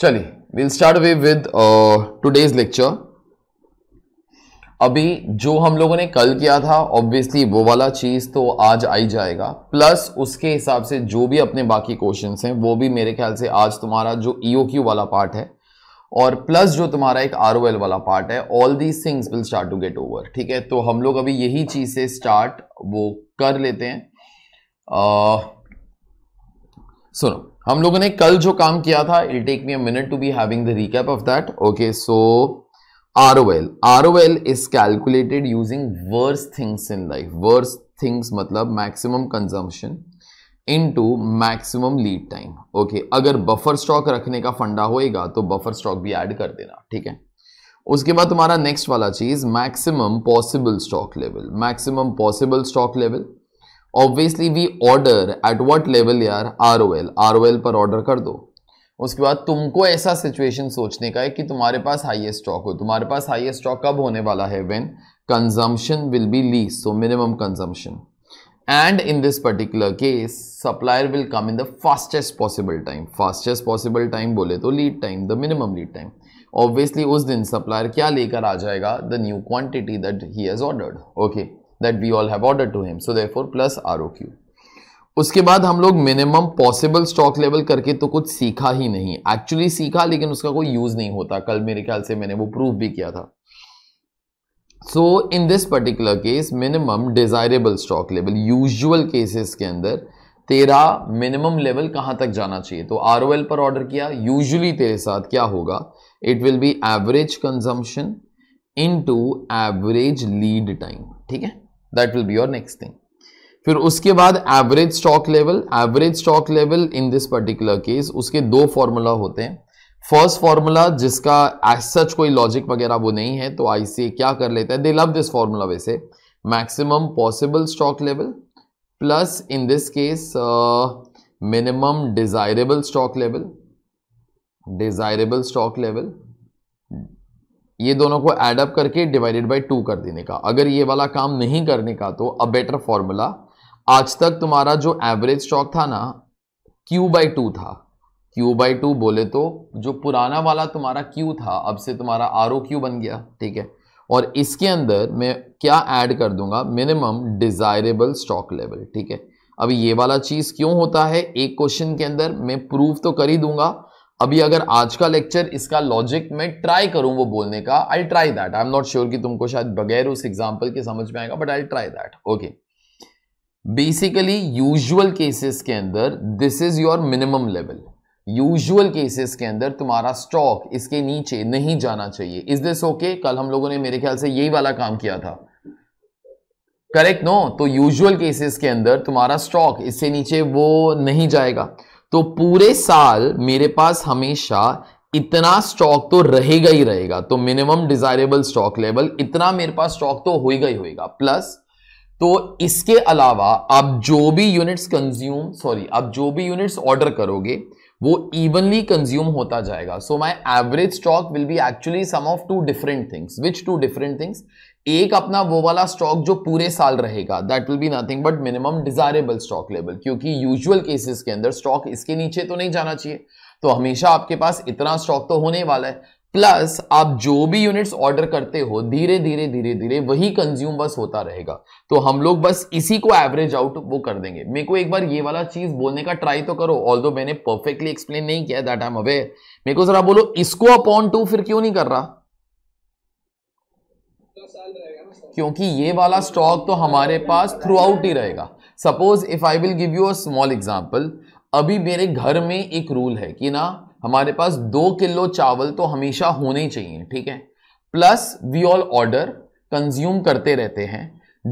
चलिए will start away with today's lecture अभी जो हम लोगों ने कल किया था ऑब्वियसली वो वाला चीज़ तो आज आई जाएगा प्लस उसके हिसाब से जो भी अपने बाकी क्वेश्चन हैं वो भी मेरे ख्याल से आज तुम्हारा जो क्यू e वाला पार्ट है और प्लस जो तुम्हारा एक आर वाला पार्ट है all these things will start to get over ठीक है तो हम लोग अभी यही चीज़ से स्टार्ट वो कर लेते हैं आ, uh, सुनो हम लोगों ने कल जो काम किया था I'll take me a minute to be having the recap of that okay so R O L R O L is calculated using worse things in life worse things मतलब maximum consumption into maximum lead time okay अगर buffer stock रखने का फंडा होएगा तो buffer stock भी add कर देना ठीक है उसके बाद तुम्हारा नेक्स्ट वाला चीज maximum possible stock level maximum possible stock level obviously we order at what level यार R O L R O L पर ऑर्डर कर दो उसके बाद तुमको ऐसा सिचुएशन सोचने का है कि तुम्हारे पास हाइएस्ट स्टॉक हो तुम्हारे पास हाइएस्ट स्टॉक कब होने वाला है when consumption will be least so minimum consumption and in this particular case supplier will come in the fastest possible time fastest possible time बोले तो lead time the minimum lead time obviously उस दिन supplier क्या लेकर आ जाएगा the new quantity that he has ordered okay that we all have order to him so therefore plus R O Q उसके बाद हम लोग मिनिमम पॉसिबल स्टॉक लेवल करके तो कुछ सीखा ही नहीं एक्चुअली सीखा लेकिन उसका कोई यूज नहीं होता कल मेरे ख्याल से मैंने वो प्रूव भी किया था so in this particular case minimum desirable stock level usual cases के अंदर तेरा मिनिमम लेवल कहां तक जाना चाहिए तो आर पर ऑर्डर किया यूजुअली तेरे साथ क्या होगा it will be average consumption into average lead time ठीक है that will be your next thing फिर उसके बाद average stock level average stock level in this particular case उसके दो फॉर्मूला होते हैं फर्स्ट फॉर्मूला जिसका एज सच कोई लॉजिक वगैरह वो नहीं है तो आईसीए क्या कर लेता है दे लव दिस फॉर्मूला वैसे maximum possible stock level plus in this case minimum desirable stock level desirable stock level ये दोनों को एडअप करके डिवाइडेड बाई टू कर देने का अगर ये वाला काम नहीं करने का तो अ बेटर फॉर्मूला आज तक तुम्हारा जो एवरेज स्टॉक था ना क्यू बाई टू था क्यू बाई टू बोले तो जो पुराना वाला तुम्हारा क्यू था अब से तुम्हारा आर ओ क्यू बन गया ठीक है और इसके अंदर मैं क्या ऐड कर दूंगा मिनिमम डिज़ायरेबल स्टॉक लेवल ठीक है अब ये वाला चीज़ क्यों होता है एक क्वेश्चन के अंदर मैं प्रूफ तो कर ही दूंगा अभी अगर आज का लेक्चर इसका लॉजिक मैं ट्राई करूं वो बोलने का I try that I am not sure कि तुमको शायद बगैर उस एग्जाम्पल के समझ में आएगा but I try that okay basically usual cases के अंदर this is your minimum level usual cases के अंदर तुम्हारा स्टॉक इसके नीचे नहीं जाना चाहिए इज दिस ओके कल हम लोगों ने मेरे ख्याल से यही वाला काम किया था करेक्ट नो no? तो यूजुअल केसेस के अंदर तुम्हारा स्टॉक इससे नीचे वो नहीं जाएगा तो पूरे साल मेरे पास हमेशा इतना स्टॉक तो रहेगा ही रहेगा तो मिनिमम डिजायरेबल स्टॉक लेवल इतना मेरे पास स्टॉक तो होगा ही होगा प्लस तो इसके अलावा आप जो भी यूनिट्स कंज्यूम सॉरी आप जो भी यूनिट्स ऑर्डर करोगे वो इवनली कंज्यूम होता जाएगा so my average stock will be actually sum of two different things which two different things एक अपना वो वाला स्टॉक जो पूरे साल रहेगा that will be nothing but minimum desirable stock level क्योंकि यूजुअल केसेस के अंदर स्टॉक इसके नीचे तो नहीं जाना चाहिए तो हमेशा आपके पास इतना स्टॉक तो होने वाला है प्लस आप जो भी यूनिट्स ऑर्डर करते हो धीरे धीरे धीरे धीरे वही कंज्यूम बस होता रहेगा तो हम लोग बस इसी को एवरेज आउट वो कर देंगे मेरे को एक बार ये वाला चीज बोलने का ट्राई तो करो ऑल मैंने परफेक्टली एक्सप्लेन नहीं किया दैट आई एम अवेयर मेरे को जरा बोलो इसको अपॉन टू फिर क्यों नहीं कर रहा क्योंकि ये वाला स्टॉक तो हमारे पास थ्रू आउट ही रहेगा suppose if I will give you a small example अभी मेरे घर में एक रूल है कि ना हमारे पास दो किलो चावल तो हमेशा होने ही चाहिए ठीक है plus we all order consume करते रहते हैं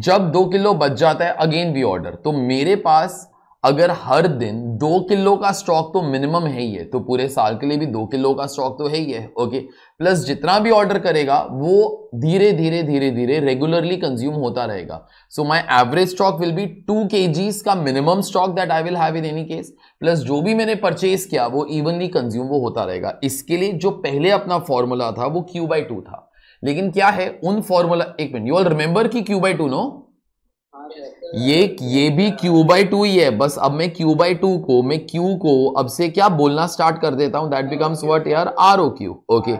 जब दो किलो बच जाता है अगेन वी ऑर्डर तो मेरे पास अगर हर दिन दो किलो का स्टॉक तो मिनिमम है ही है तो पूरे साल के लिए भी दो किलो का स्टॉक तो है ही है ओके प्लस जितना भी ऑर्डर करेगा वो धीरे धीरे धीरे धीरे रेगुलरली कंज्यूम होता रहेगा so my average stock will be two के का minimum stock that I will have in any case plus जो भी मैंने परचेज किया वो इवनली कंज्यूम वो होता रहेगा इसके लिए जो पहले अपना फॉर्मूला था वो क्यू बाई टू था लेकिन क्या है उन फॉर्मूला एक मिनट यू ऑल रिमेंबर की क्यू बाई टू नो ये ये भी q बाई टू ही है बस अब मैं q बाई टू को मैं q को अब से क्या बोलना स्टार्ट कर देता हूं दैट बिकम्स वट यार आर ओ क्यू ओके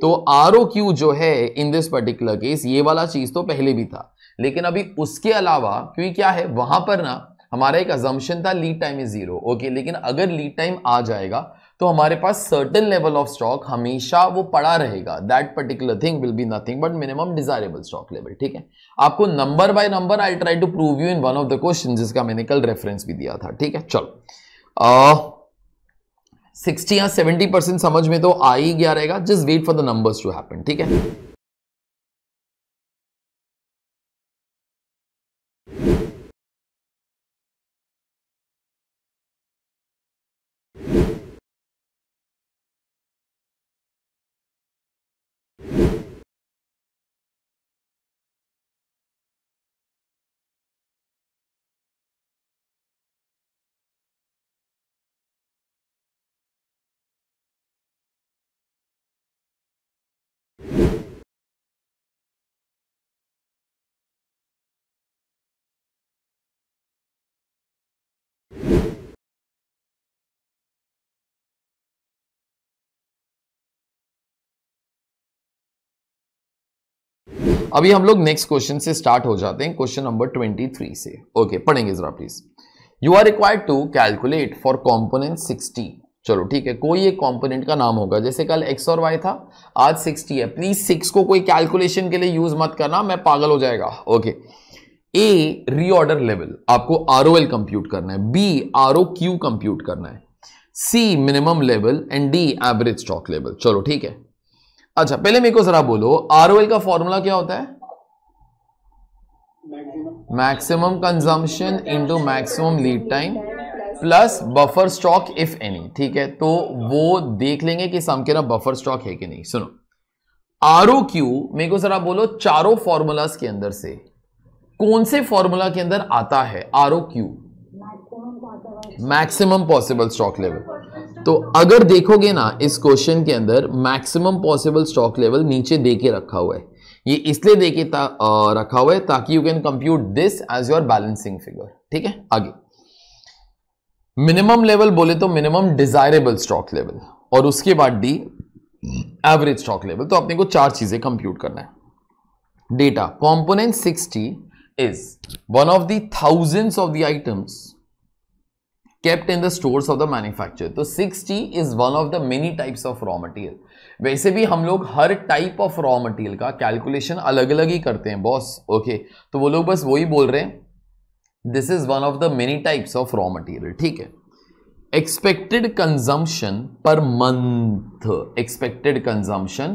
तो आर ओ क्यू जो है इन दिस पर्टिकुलर केस ये वाला चीज तो पहले भी था लेकिन अभी उसके अलावा क्योंकि क्या है वहां पर ना हमारा एक अजम्पन था lead time is zero okay लेकिन अगर लीड टाइम आ जाएगा तो हमारे पास सर्टन लेवल ऑफ स्टॉक हमेशा वो पड़ा रहेगा that particular thing will be nothing but minimum desirable stock level ठीक है आपको number by number I try to prove you in one of the question जिसका मैंने कल रेफरेंस भी दिया था ठीक है चलो सिक्सटी या सेवेंटी परसेंट समझ में तो आ ही गया रहेगा just wait for the numbers to happen ठीक है अभी हम लोग नेक्स्ट क्वेश्चन से स्टार्ट हो जाते हैं क्वेश्चन नंबर ट्वेंटी थ्री से ओके okay, पढ़ेंगे जरा please you are required to calculate for component sixty चलो ठीक है कोई एक कॉम्पोनेंट का नाम होगा जैसे कल एक्स और वाई था आज सिक्सटी है प्लीज सिक्स को कोई कैलकुलेशन के लिए यूज मत करना मैं पागल हो जाएगा ओके ए रीऑर्डर लेवल आपको आर ओ एल कंप्यूट करना है B R O Q compute करना है C minimum level and D average stock level चलो ठीक है अच्छा पहले मेरे को जरा बोलो आर का फॉर्मूला क्या होता है maximum consumption into maximum lead time plus buffer stock if any ठीक है तो वो देख लेंगे कि समकेरा बफर स्टॉक है कि नहीं सुनो आर क्यू मेरे को जरा बोलो चारों फॉर्मूलाज के अंदर से कौन से फॉर्मूला के अंदर आता है R O Q maximum possible stock level तो अगर देखोगे ना इस क्वेश्चन के अंदर मैक्सिमम पॉसिबल स्टॉक लेवल नीचे दे के रखा हुआ है ये इसलिए दे के आ, रखा हुआ है ताकि you can compute this as your balancing figure ठीक है आगे मिनिमम लेवल बोले तो मिनिमम डिजायरेबल स्टॉक लेवल और उसके बाद डी एवरेज स्टॉक लेवल तो अपने को चार चीजें कंप्यूट करना है data component sixty is one of the thousands of the items kept in the stores of the manufacturer तो 6T is one of the many types of raw material वैसे भी हम लोग हर टाइप ऑफ रॉ मटेरियल का calculation अलग अलग ही करते हैं बॉस ओके okay. तो वो लोग बस वही बोल रहे हैं this is one of the many types of raw material ठीक है expected consumption per month expected consumption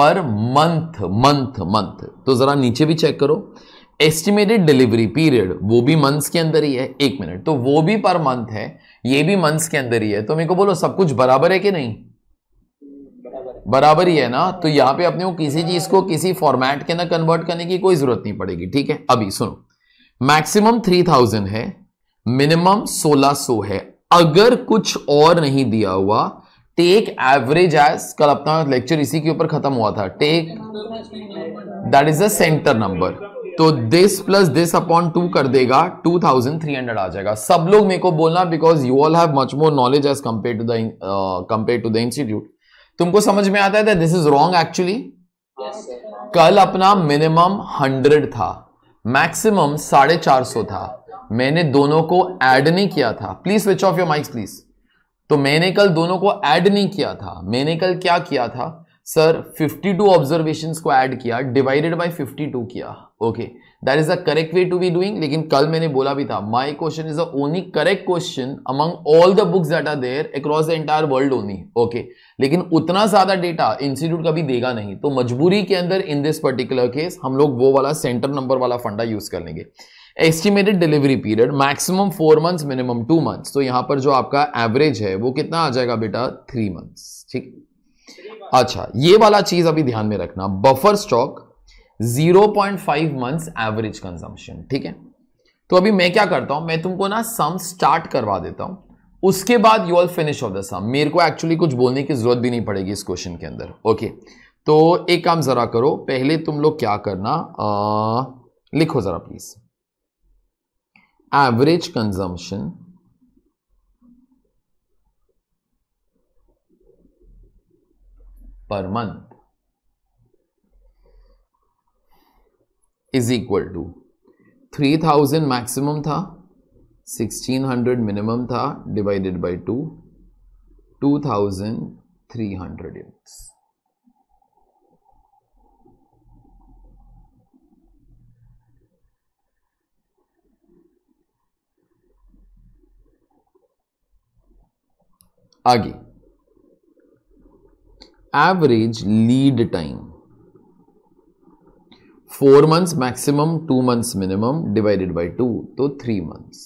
per month month month तो जरा नीचे भी चेक करो एस्टिमेटेड डिलीवरी पीरियड वो भी मंथ्स के अंदर ही है एक मिनट तो वो भी पर मंथ है ये भी मंथ्स के अंदर ही है तो मेरे को बोलो सब कुछ बराबर है कि नहीं बराबर ही है ना तो यहां पे अपने को किसी चीज को किसी फॉर्मेट के अंदर कन्वर्ट करने की कोई जरूरत नहीं पड़ेगी ठीक है अभी सुनो मैक्सिमम थ्री थाउजेंड है मिनिमम सोलह सो है अगर कुछ और नहीं दिया हुआ टेक एवरेज एज कल अपना लेक्चर इसी के ऊपर खत्म हुआ था take that is the centre number तो this plus this upon two कर देगा 2300 आ जाएगा सब लोग मेरे को बोलना because you all have much more knowledge as compare to the to the institute तुमको समझ में आता है दिस इज रॉन्ग एक्चुअली कल अपना मिनिमम हंड्रेड था मैक्सिमम साढ़े चार सौ था मैंने दोनों को ऐड नहीं किया था please switch off your mics please तो मैंने कल दोनों को ऐड नहीं किया था मैंने कल क्या किया था सर 52 ऑब्जर्वेशन को ऐड किया डिवाइडेड बाय 52 किया okay that is the correct way to be doing लेकिन कल मैंने बोला भी था my question is the only correct question among all the books that are there across the entire world only okay लेकिन उतना ज्यादा डेटा इंस्टीट्यूट कभी देगा नहीं तो मजबूरी के अंदर इन दिस पर्टिकुलर केस हम लोग वो वाला सेंटर नंबर वाला फंडा यूज कर लेंगे estimated delivery period maximum four months minimum two months तो यहां पर जो आपका एवरेज है वो कितना आ जाएगा बेटा थ्री मंथ्स ठीक अच्छा ये वाला चीज अभी ध्यान में रखना buffer stock 0.5 months average consumption ठीक है तो अभी मैं क्या करता हूं मैं तुमको ना सम स्टार्ट करवा देता हूं उसके बाद you all finish off the sum मेरे को एक्चुअली कुछ बोलने की जरूरत भी नहीं पड़ेगी इस क्वेश्चन के अंदर ओके तो एक काम जरा करो पहले तुम लोग क्या करना आ, लिखो जरा please average consumption per month is equal to three thousand maximum था सिक्सटीन हंड्रेड मिनिमम था divided by two two thousand three hundred units आगे average lead time four months maximum two months minimum divided by two तो three months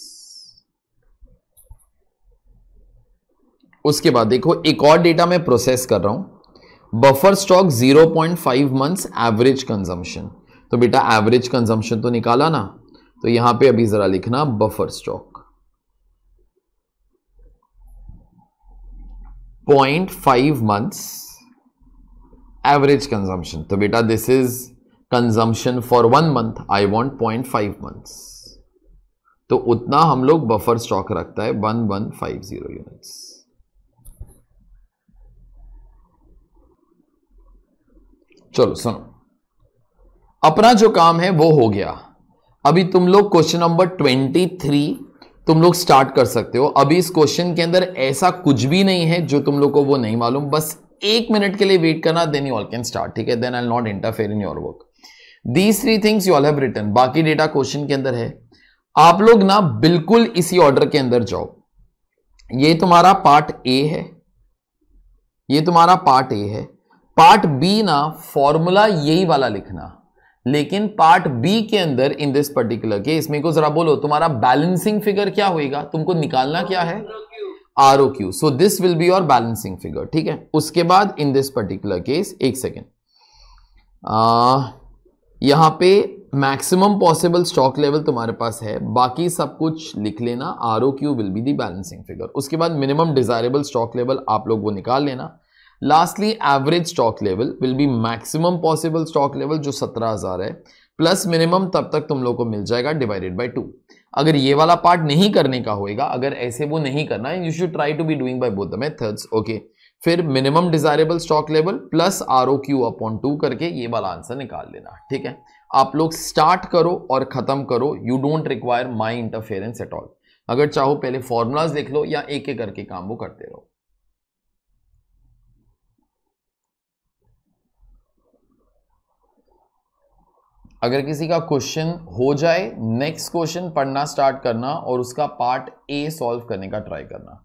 उसके बाद देखो एक और data मैं प्रोसेस कर रहा हूं buffer stock 0.5 months average consumption तो बेटा एवरेज कंजम्पशन तो निकाला ना तो यहां पे अभी जरा लिखना buffer stock point five months average consumption तो बेटा this is consumption for one month I want point five months तो उतना हम लोग बफर स्टॉक रखता है one one five zero units चलो सुनो अपना जो काम है वो हो गया अभी तुम लोग क्वेश्चन नंबर ट्वेंटी थ्री तुम लोग स्टार्ट कर सकते हो अभी इस क्वेश्चन के अंदर ऐसा कुछ भी नहीं है जो तुम लोग को वो नहीं मालूम बस एक मिनट के लिए वेट करना then you all can start ठीक है then I not interfere in your work these three things you all have return बाकी डेटा क्वेश्चन के अंदर है आप लोग ना बिल्कुल इसी ऑर्डर के अंदर जाओ ये तुम्हारा पार्ट ए है ये तुम्हारा पार्ट ए है पार्ट बी ना फॉर्मूला यही वाला लिखना लेकिन पार्ट बी के अंदर इन दिस पर्टिकुलर के इसमें को जरा बोलो तुम्हारा बैलेंसिंग फिगर क्या होएगा तुमको निकालना क्या है R O Q so this will be your balancing figure ठीक है उसके बाद इन दिस पर्टिकुलर केस एक सेकेंड यहाँ पे मैक्सिमम पॉसिबल स्टॉक लेवल तुम्हारे पास है बाकी सब कुछ लिख लेना R O Q will be the balancing figure उसके बाद मिनिमम डिजायरेबल स्टॉक लेवल आप लोग वो निकाल लेना lastly average stock level will be maximum possible stock level जो सत्रह हज़ार है प्लस मिनिमम तब तक तुम लोग को मिल जाएगा डिवाइडेड बाई टू अगर ये वाला पार्ट नहीं करने का होएगा अगर ऐसे वो नहीं करना you should try to be doing by both the methods okay फिर minimum desirable stock level plus R O Q upon two करके ये वाला आंसर निकाल लेना ठीक है आप लोग स्टार्ट करो और ख़त्म करो you don't require my interference at all अगर चाहो पहले फॉर्मूलाज देख लो या एक एक करके काम वो करते रहो अगर किसी का क्वेश्चन हो जाए नेक्स्ट क्वेश्चन पढ़ना स्टार्ट करना और उसका पार्ट ए सॉल्व करने का ट्राई करना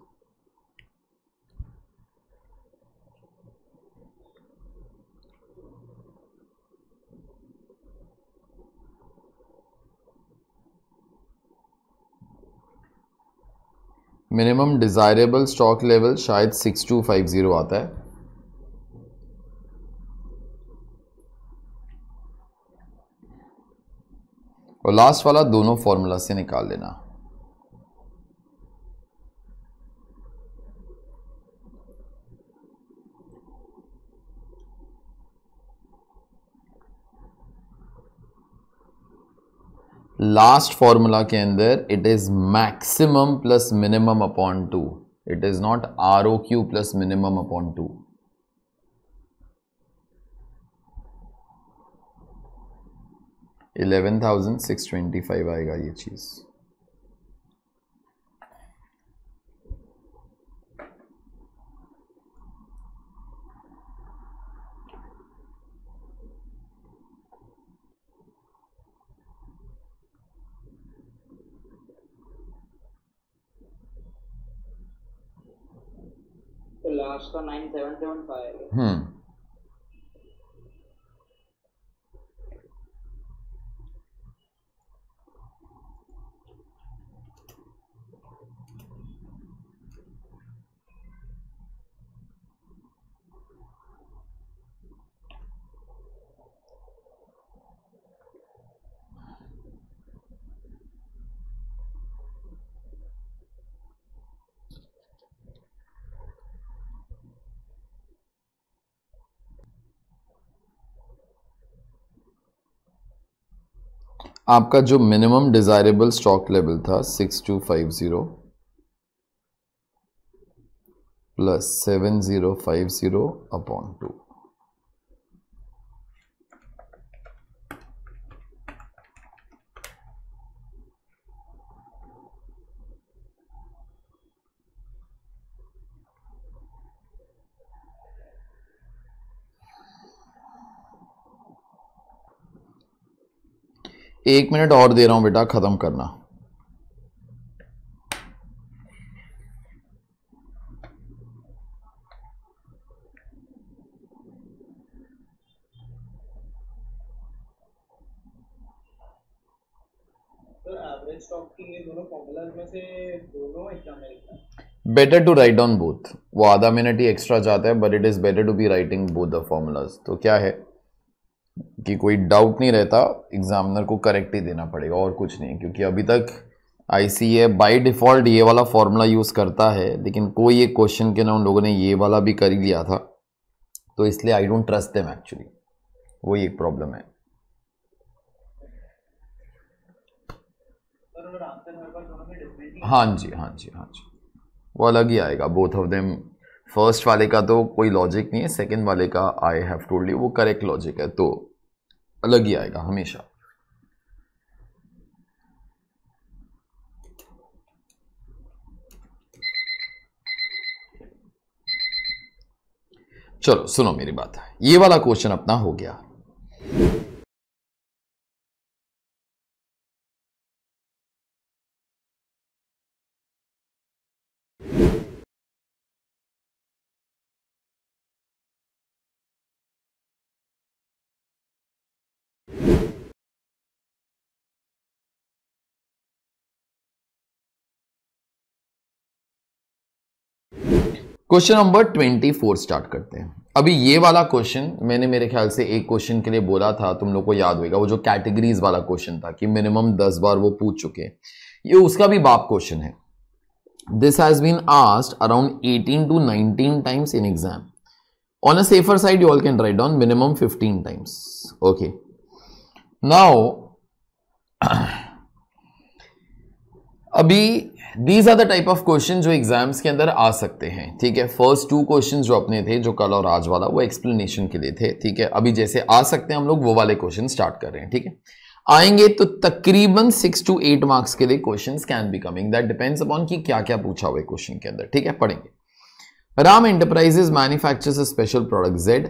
मिनिमम डिज़ायरेबल स्टॉक लेवल शायद सिक्स टू फाइव ज़ीरो आता है और लास्ट वाला दोनों फॉर्मूला से निकाल लेना लास्ट फॉर्मूला के अंदर it is maximum plus minimum upon two it is not R O Q plus minimum upon two eleven thousand six twenty five आएगा ये चीज़ लास्ट का 9775 है हम्म आपका जो मिनिमम डिज़ायरेबल स्टॉक लेवल था six two five zero plus seven zero five zero upon two एक minute और दे रहा हूं बेटा ख़त्म करना better to write on both वो आधा मिनट ही एक्स्ट्रा जाता है but it is better to be writing both the formulas तो क्या है कि कोई डाउट नहीं रहता एग्जामिनर को करेक्ट ही देना पड़ेगा और कुछ नहीं क्योंकि अभी तक आई सी ए बाई डिफ़ॉल्ट ये वाला फॉर्मूला यूज़ करता है लेकिन कोई एक क्वेश्चन के ना उन लोगों ने ये वाला भी कर ही लिया था तो इसलिए I don't trust them actually वही एक प्रॉब्लम है हाँ जी हाँ जी हाँ जी वो अलग ही आएगा बोथ ऑफ देम फर्स्ट वाले का तो कोई लॉजिक नहीं है सेकंड वाले का आई हैव टोल्ड यू वो करेक्ट लॉजिक है तो अलग ही आएगा हमेशा चलो सुनो मेरी बात ये वाला क्वेश्चन अपना हो गया question number twenty four start करते हैं अभी ये वाला क्वेश्चन मैंने मेरे ख्याल से एक क्वेश्चन के लिए बोला था तुम लोग को याद होगा वो जो कैटेगरीज वाला क्वेश्चन था कि मिनिमम दस बार वो पूछ चुके ये उसका भी बाप क्वेश्चन है this has been asked around eighteen to nineteen times in exam on a safer side you all can write down minimum fifteen times okay now अभी these are the type of question जो exams के अंदर आ सकते हैं ठीक है first to question जो अपने थे जो कल और आज वाला वो एक्सप्लेनेशन के लिए थे ठीक है अभी जैसे आ सकते हैं हम लोग वो वाले क्वेश्चन स्टार्ट कर रहे हैं ठीक है आएंगे तो तकरीबन सिक्स टू एट मार्क्स के लिए question can be coming that depends upon की क्या क्या पूछा हुआ क्वेश्चन के अंदर ठीक है पढ़ेंगे Ram enterprises manufacture special product Z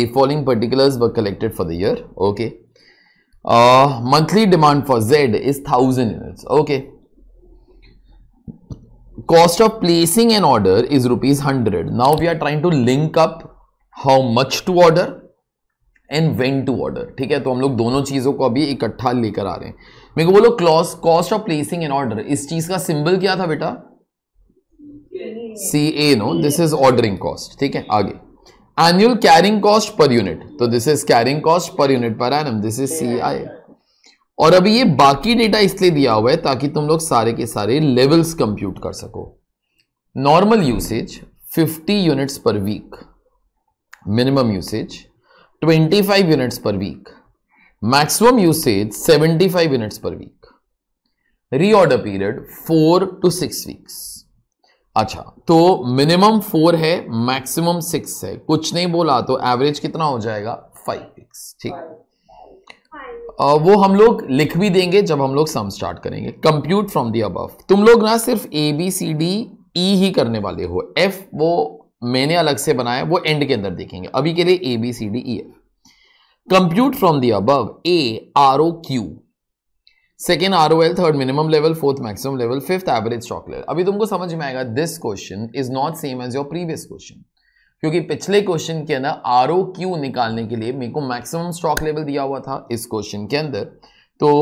the following particulars were collected for the year okay monthly demand for Z is thousand units okay cost of placing an order is rupees 100 now we are trying to link up how much to order and when to order ठीक है तो हम लोग दोनों चीज़ों को अभी इकट्ठा लेकर आ रहे हैं मेरे को बोलो clause cost of placing an order इस चीज़ का सिंबल क्या था बेटा C A no this is ordering cost ठीक है आगे annual carrying cost per unit तो this is carrying cost per unit per annum this is C I और अभी ये बाकी डेटा इसलिए दिया हुआ है ताकि तुम लोग सारे के सारे लेवल्स कंप्यूट कर सको normal usage 50 units per week minimum usage 25 units per week maximum usage 75 units per week reorder period four to six weeks अच्छा तो मिनिमम फोर है मैक्सिमम सिक्स है कुछ नहीं बोला तो एवरेज कितना हो जाएगा फाइव वीक्स ठीक वो हम लोग लिख भी देंगे जब हम लोग सम स्टार्ट करेंगे कंप्यूट फ्रॉम दी अबव तुम लोग ना सिर्फ ए बी सी डी ई ही करने वाले हो एफ वो मैंने अलग से बनाया वो एंड के अंदर देखेंगे अभी के लिए A B C D E F compute from the above A R O Q second R O L third minimum level fourth maximum level fifth average chocolate अभी तुमको समझ में आएगा this question is not same as your previous question क्योंकि पिछले question के अंदर are O Q निकालने के लिए मेरे को मैक्सिमम स्टॉक लेवल दिया हुआ था इस क्वेश्चन के अंदर तो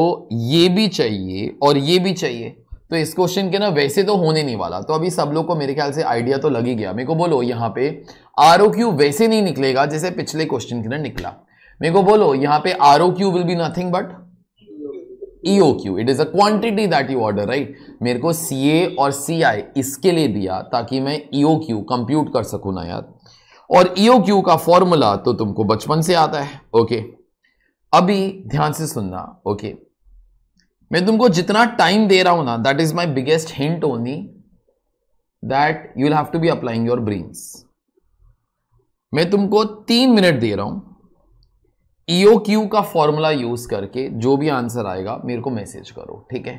ये भी चाहिए और ये भी चाहिए तो इस क्वेश्चन के ना वैसे तो होने नहीं वाला तो अभी सब लोग को मेरे ख्याल से आइडिया तो लग ही गया मेरे को बोलो यहाँ पे आर ओ क्यू वैसे नहीं निकलेगा जैसे पिछले क्वेश्चन के अंदर निकला मेरे को बोलो यहाँ पे R O Q will be nothing but EOQ. It is a quantity that you order, right? मेरे को CA और CI इसके लिए दिया ताकि मैं EOQ कंप्यूट कर सकूँ ना यार और ईओ e क्यू का फॉर्मूला तो तुमको बचपन से आता है ओके अभी ध्यान से सुनना ओके मैं तुमको जितना टाइम दे रहा हूं ना that is my biggest hint only that you have to be applying your brains मैं तुमको तीन मिनट दे रहा हूं ईओ e क्यू का फॉर्मूला यूज करके जो भी आंसर आएगा मेरे को मैसेज करो ठीक है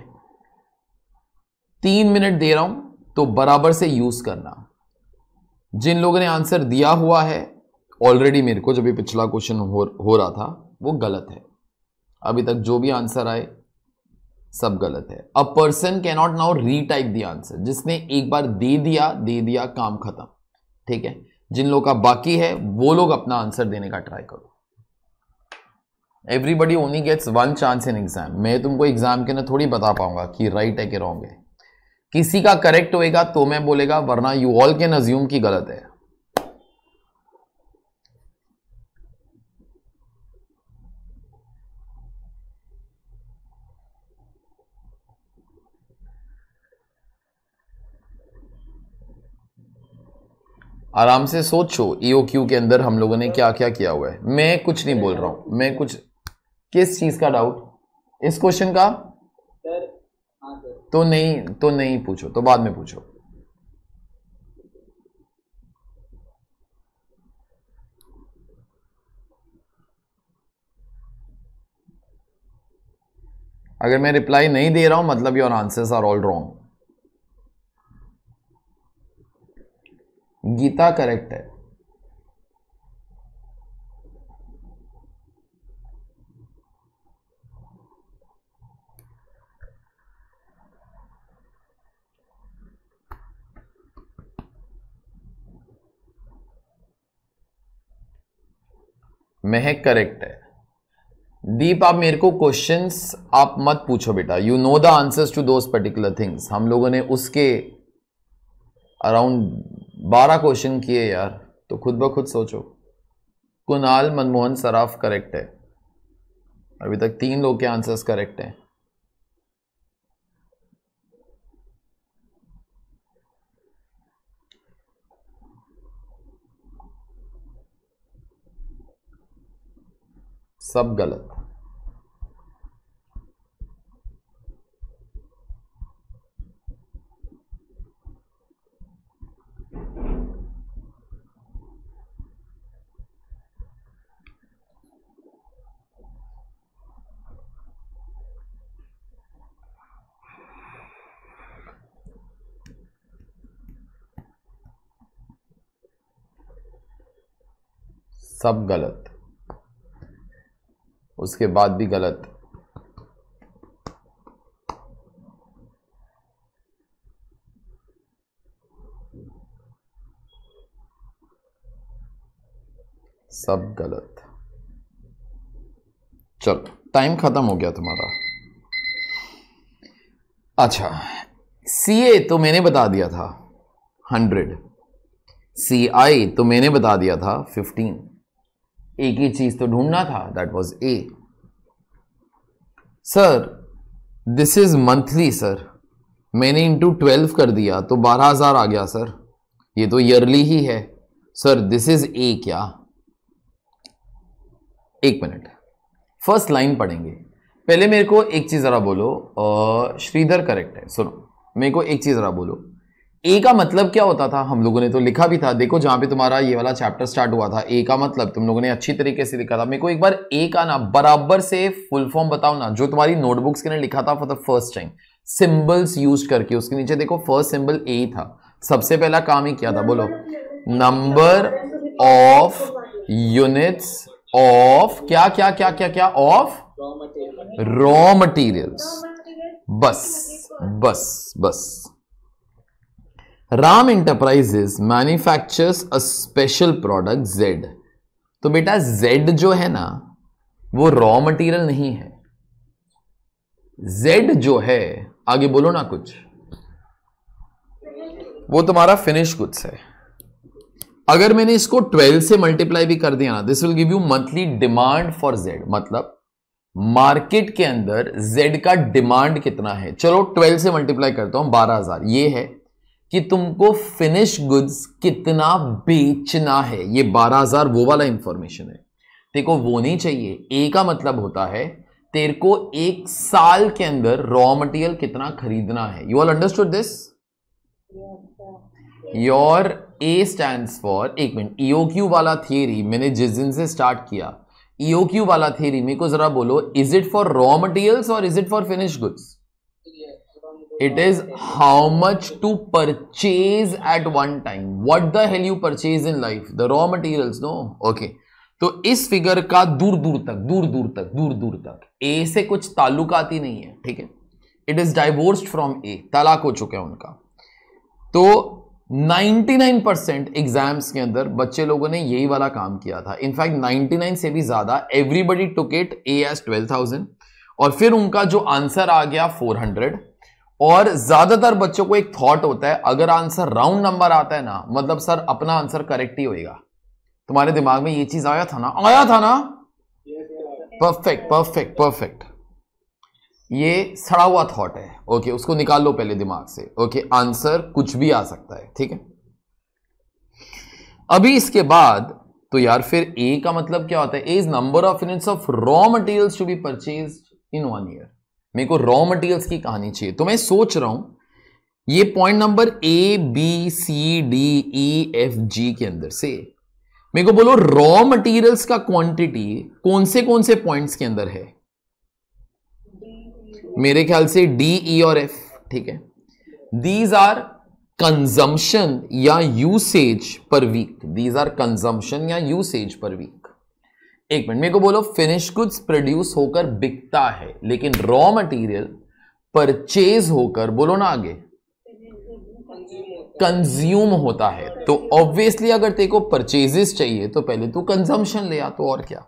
तीन मिनट दे रहा हूं तो बराबर से यूज करना जिन लोगों ने आंसर दिया हुआ है ऑलरेडी मेरे को जब ये पिछला क्वेश्चन हो हो रहा था वो गलत है अभी तक जो भी आंसर आए सब गलत है a person cannot now retype the answer जिसने एक बार दे दिया दे दिया काम खत्म ठीक है जिन लोगों का बाकी है वो लोग अपना आंसर देने का ट्राई करो everybody only gets one chance in exam मैं तुमको एग्जाम के ना थोड़ी बता पाऊंगा कि राइट है कि रॉन्ग है किसी का करेक्ट होएगा तो मैं बोलेगा वरना यू ऑल के नज्यूम की गलत है आराम से सोचो ईओ e क्यू के अंदर हम लोगों ने क्या क्या किया हुआ है मैं कुछ नहीं बोल रहा हूं मैं कुछ किस चीज का डाउट इस क्वेश्चन का तो नहीं तो नहीं पूछो तो बाद में पूछो अगर मैं रिप्लाई नहीं दे रहा हूं मतलब your answers are all wrong Geeta correct है महक करेक्ट है दीप आप मेरे को क्वेश्चंस आप मत पूछो बेटा you know the answers to those particular things हम लोगों ने उसके अराउंड बारह क्वेश्चन किए यार तो खुद ब खुद सोचो कुणाल मनमोहन सराफ करेक्ट है अभी तक तीन लोग के आंसर्स करेक्ट हैं सब गलत सब गलत उसके बाद भी गलत सब गलत चलो टाइम खत्म हो गया तुम्हारा अच्छा सी ए तो मैंने बता दिया था हंड्रेड सी आई तो मैंने बता दिया था फिफ्टीन एक ही चीज तो ढूंढना था that was a sir this is monthly sir मैंने इंटू ट्वेल्व कर दिया तो बारह हजार आ गया सर ये तो ईयरली ही है सर दिस इज ए क्या एक मिनट फर्स्ट लाइन पढ़ेंगे पहले मेरे को एक चीज़ ज़रा बोलो श्रीधर करेक्ट है सुनो मेरे को एक चीज़ ज़रा बोलो ए का मतलब क्या होता था हम लोगों ने तो लिखा भी था देखो जहां पे तुम्हारा ये वाला चैप्टर स्टार्ट हुआ था ए का मतलब तुम लोगों ने अच्छी तरीके से लिखा था मेरे को एक बार ए का ना बराबर से फुल फॉर्म बताओ ना जो तुम्हारी नोटबुक्स के ने लिखा था for the first time symbols use करके उसके नीचे देखो फर्स्ट सिंबल ए था सबसे पहला काम ही किया था बोलो नंबर ऑफ यूनिट्स ऑफ क्या क्या क्या क्या क्या ऑफ रॉ मटेरियल्स बस बस बस Ram enterprises manufactures a special product Z तो बेटा जेड जो है ना वो रॉ मटेरियल नहीं है जेड जो है आगे बोलो ना कुछ वो तुम्हारा फिनिश कुछ है अगर मैंने इसको 12 से मल्टीप्लाई भी कर दिया ना this will give you monthly demand for Z मतलब मार्केट के अंदर जेड का डिमांड कितना है चलो 12 से मल्टीप्लाई करता हूं 12000 ये है कि तुमको फिनिश गुड्स कितना बेचना है ये 12000 वो वाला इंफॉर्मेशन है तेरे को वो नहीं चाहिए ए का मतलब होता है तेरे को एक साल के अंदर रॉ मटेरियल कितना खरीदना है you all understood this your A stand for एक मिनट ईओक्यू e वाला थियरी मैंने जिस दिन से स्टार्ट किया ईओक्यू e वाला थियरी मेरे को जरा बोलो is it for raw materials और is it for finish goods it is how much to purchase at one time what the hell you purchase in life the raw material no okay तो इस figure का दूर दूर तक दूर दूर तक दूर दूर तक ए से कुछ ताल्लुकात ही नहीं है ठीक है it is divorce from a तलाक हो चुका है उनका तो 99 परसेंट एग्जाम्स के अंदर बच्चे लोगों ने यही वाला काम किया था इनफैक्ट 99 से भी ज्यादा एवरीबडी टुकेट ए एस 12,000 और फिर उनका जो आंसर आ गया 400 और ज्यादातर बच्चों को एक थॉट होता है अगर आंसर राउंड नंबर आता है ना मतलब सर अपना आंसर करेक्ट ही होएगा तुम्हारे दिमाग में ये चीज आया था ना आया था ना परफेक्ट परफेक्ट परफेक्ट ये सड़ा हुआ थॉट है ओके उसको निकाल लो पहले दिमाग से ओके आंसर कुछ भी आ सकता है ठीक है अभी इसके बाद तो यार फिर ए का मतलब क्या होता है A is number of units of raw materials to be purchase in one year मेरे को रॉ मटेरियल्स की कहानी चाहिए तो मैं सोच रहा हूं ये point number A B C D E F G के अंदर से मेरे को बोलो रॉ मटेरियल्स का क्वांटिटी कौन से कौन से पॉइंट्स के अंदर है मेरे ख्याल से डी ई e और एफ ठीक है दीज आर कंजम्पशन या usage per week these are consumption या यूसेज पर वीक एक मिनट मेरे को बोलो फिनिश गुड्स प्रोड्यूस होकर बिकता है लेकिन रॉ मटेरियल परचेज होकर बोलो ना आगे कंज्यूम होता है तो ऑब्वियसली अगर तेरे को परचेजेस चाहिए तो पहले तू कंजम्पशन ले आ तो और क्या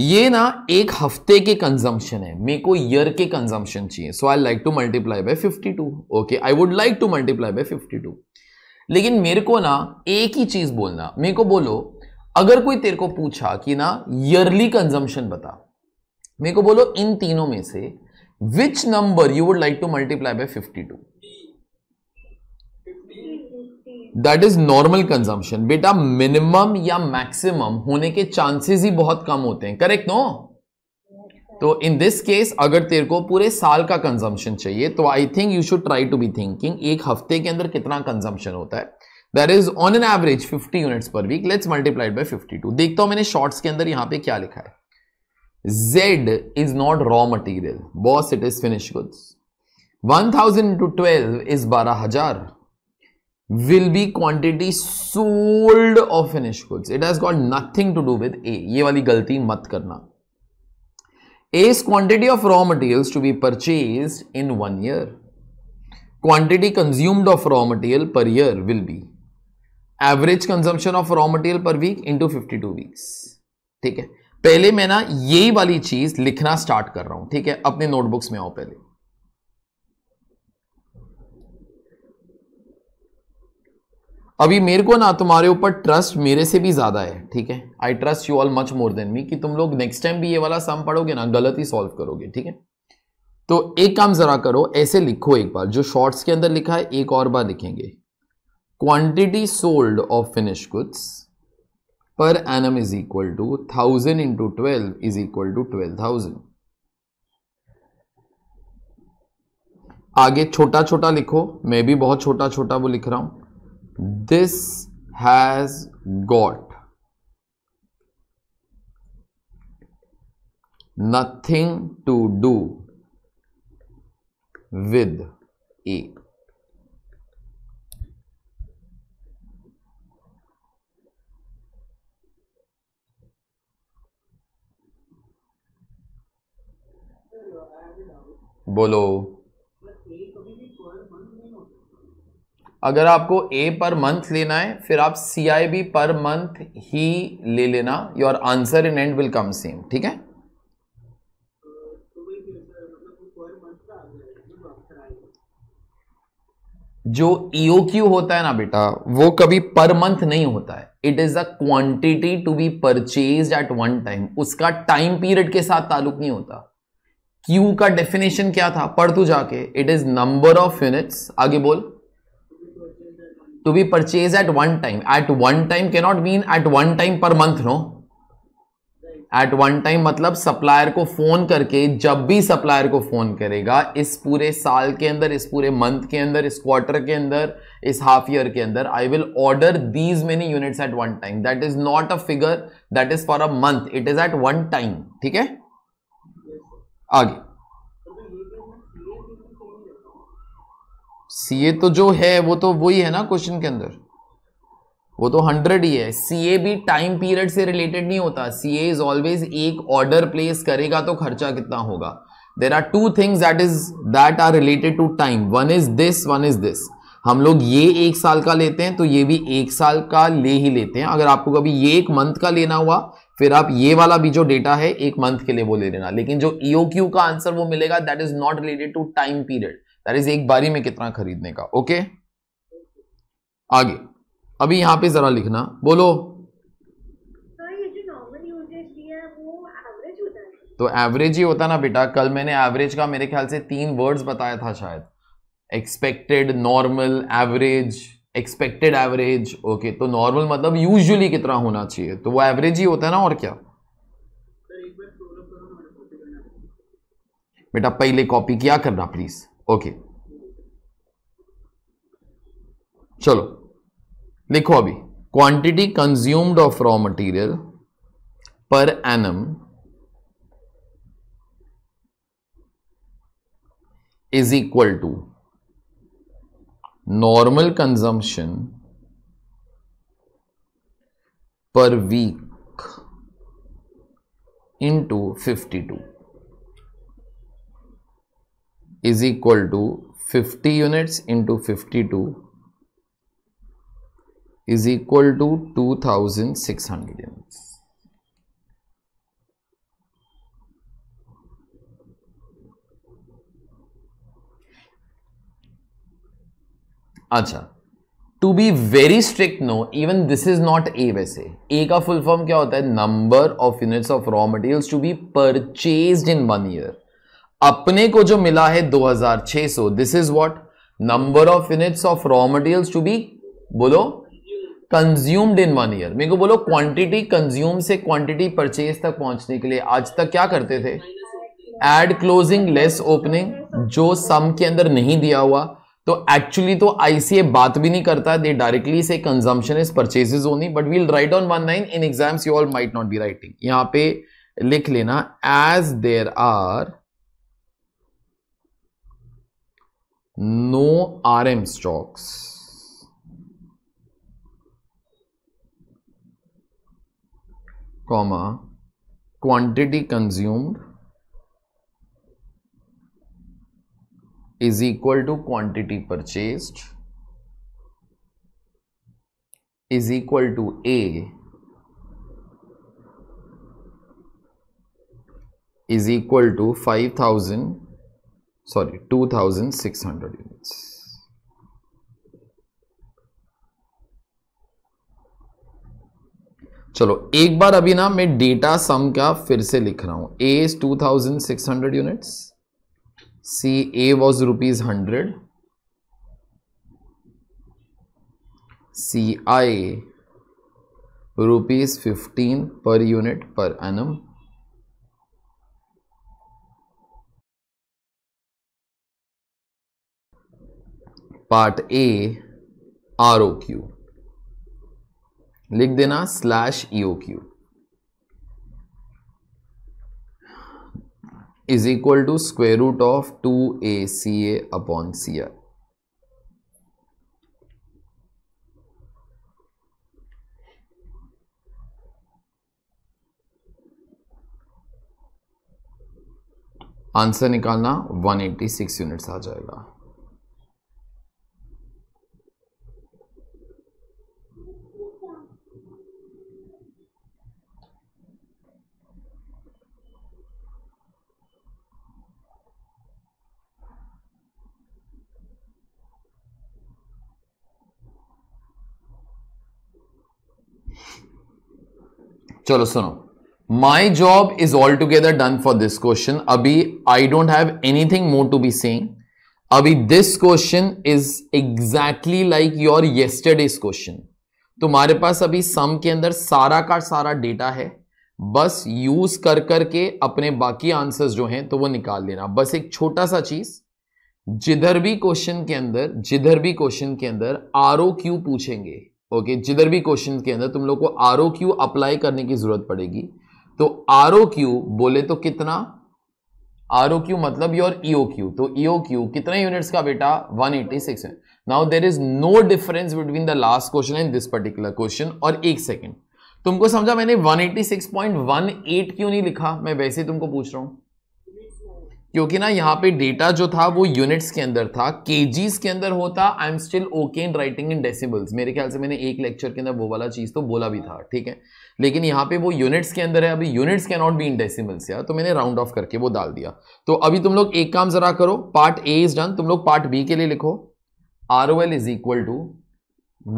ये ना एक हफ्ते के कंजम्पशन है मेरे को ईयर के कंजम्पशन चाहिए so I like to multiply by 52 okay I would like to multiply by 52 लेकिन मेरे को ना एक ही चीज बोलना मेरे को बोलो अगर कोई तेरे को पूछा कि ना ईयरली कंजम्पशन बता मेरे को बोलो इन तीनों में से which number you would like to multiply by two that is normal consumption बेटा मिनिमम या मैक्सिमम होने के चांसेस ही बहुत कम होते हैं करेक्ट नो तो इन दिस केस अगर तेरे को पूरे साल का कंजम्पशन चाहिए तो I think you should try to be thinking एक हफ्ते के अंदर कितना कंजम्पशन होता है that is on an average 50 units per week let's multiplied by 52 देखता हूं मैंने शॉर्ट्स के अंदर यहां पे क्या लिखा है Z is not raw material. Boss, it is finished goods. 1000 to 12 is 12000. Will be quantity sold of finished goods. It has got nothing to do with A. ये वाली गलती मत करना. A is quantity of raw materials to be purchased in one year. Quantity consumed of raw material per year will be average consumption of raw material per week into fifty two weeks ठीक है पहले मैं ना यही वाली चीज लिखना start कर रहा हूं ठीक है अपने नोटबुक्स में आओ पहले अभी मेरे को ना तुम्हारे ऊपर ट्रस्ट मेरे से भी ज्यादा है ठीक है I trust you all much more than me कि तुम लोग नेक्स्ट टाइम भी ये वाला सम पढ़ोगे ना गलत ही सॉल्व करोगे ठीक है तो एक काम जरा करो ऐसे लिखो एक बार जो शॉर्ट्स के अंदर लिखा है एक और बार लिखेंगे quantity sold of finish goods per annum is equal to thousand into twelve is equal to twelve thousand आगे छोटा छोटा लिखो मैं भी बहुत छोटा छोटा वो लिख रहा हूं this has got nothing to do with A बोलो अगर आपको ए पर मंथ लेना है फिर आप सी आई बी पर मंथ ही ले लेना your answer in end will come same ठीक है जो ईओ e क्यू होता है ना बेटा वो कभी पर मंथ नहीं होता है it is a quantity to be purchase at one time उसका टाइम पीरियड के साथ ताल्लुक नहीं होता क्यू का डेफिनेशन क्या था पढ़ तू जाके it is number of units आगे बोल to be purchase at one time at one time के not mean at one time per month no at one time मतलब सप्लायर को फोन करके जब भी सप्लायर को फोन करेगा इस पूरे साल के अंदर इस पूरे मंथ के अंदर इस क्वार्टर के अंदर इस हाफ ईयर के अंदर I will order these many units at one time that is not a figure that is for a month it is at one time ठीक है आगे सी ए तो जो है वो तो वही है ना क्वेश्चन के अंदर वो तो हंड्रेड ही है सी ए भी टाइम पीरियड से रिलेटेड नहीं होता सी ए इज ऑलवेज एक ऑर्डर प्लेस करेगा तो खर्चा कितना होगा there are two things that is that are related to time one is this one is this हम लोग ये एक साल का लेते हैं तो ये भी एक साल का ले ही लेते हैं अगर आपको कभी ये एक मंथ का लेना हुआ फिर आप ये वाला भी जो डेटा है एक मंथ के लिए वो ले लेना लेकिन जो ईओक्यू e का आंसर वो मिलेगा that is not related to time period that is एक बारी में कितना खरीदने का ओके okay? आगे अभी यहां पे जरा लिखना बोलो हाँ, तो एवरेज ही होता ना बेटा कल मैंने एवरेज का मेरे ख्याल से तीन वर्ड्स बताया था शायद expected normal average expected average okay तो नॉर्मल मतलब यूजुअली कितना होना चाहिए तो वो एवरेज ही होता है ना और क्या बेटा पहले कॉपी किया करना प्लीज ओके चलो लिखो अभी quantity consumed of raw material per annum is equal to normal consumption per week into 52 is equal to fifty units into fifty two is equal to two thousand six hundred units अच्छा to be very strict no even this is not A वैसे A का full form क्या होता है number of units of raw materials to be purchase in one year अपने को जो मिला है 2600 this is what number of units of raw materials to be बोलो कंज्यूम्ड इन वन ईयर मेरे को बोलो क्वांटिटी कंज्यूम से क्वांटिटी परचेज तक पहुंचने के लिए आज तक क्या करते थे एड क्लोजिंग लेस ओपनिंग जो सम के अंदर नहीं दिया हुआ तो एक्चुअली तो आईसीए बात भी नहीं करता दे डायरेक्टली से consumption is purchase only but we'll write on one line in exams you all might not be writing यहां पे लिख लेना as there are no R M stocks comma quantity consumed is equal to quantity purchased is equal to A is equal to 5000 sorry 2600 units. चलो एक बार अभी ना मैं data सम का फिर से लिख रहा हूं A is 2600 units C A was rupees hundred C I rupees fifteen per unit per annum part A R O Q लिख देना slash EO Q is equal to square root of two A C A upon C our answer निकालना 186 units आ जाएगा चलो सुनो my job is all together done for this question अभी I don't have anything more to be saying अभी this question is exactly like your yesterday's question तुम्हारे पास अभी सम के अंदर सारा का सारा डेटा है बस यूज कर करके अपने बाकी आंसर्स जो हैं तो वो निकाल लेना बस एक छोटा सा चीज जिधर भी क्वेश्चन के अंदर जिधर भी क्वेश्चन के अंदर आर क्यू पूछेंगे ओके जिधर भी क्वेश्चन के अंदर तुम लोग को आर ओ क्यू अप्लाई करने की ज़रूरत पड़ेगी तो आर ओ क्यू बोले तो कितना आर ओ क्यू मतलब योर ई ओ क्यू तो ई ओ क्यू कितने यूनिट्स का बेटा 186 है now there is no difference between the last question and this particular question और एक सेकेंड तुमको समझा मैंने 186.18 क्यों नहीं लिखा मैं वैसे तुमको पूछ रहा हूं क्योंकि ना यहाँ पे डेटा जो था वो यूनिट्स के अंदर था के के अंदर होता I am still okay in writing in decibels मेरे ख्याल से मैंने एक लेक्चर के अंदर वो वाला चीज़ तो बोला भी था ठीक है लेकिन यहाँ पे वो यूनिट्स के अंदर है अभी units can not be in decibels यार तो मैंने राउंड ऑफ करके वो डाल दिया तो अभी तुम लोग एक काम जरा करो पार्ट ए इज डन तुम लोग पार्ट बी के लिए लिखो R O L is equal to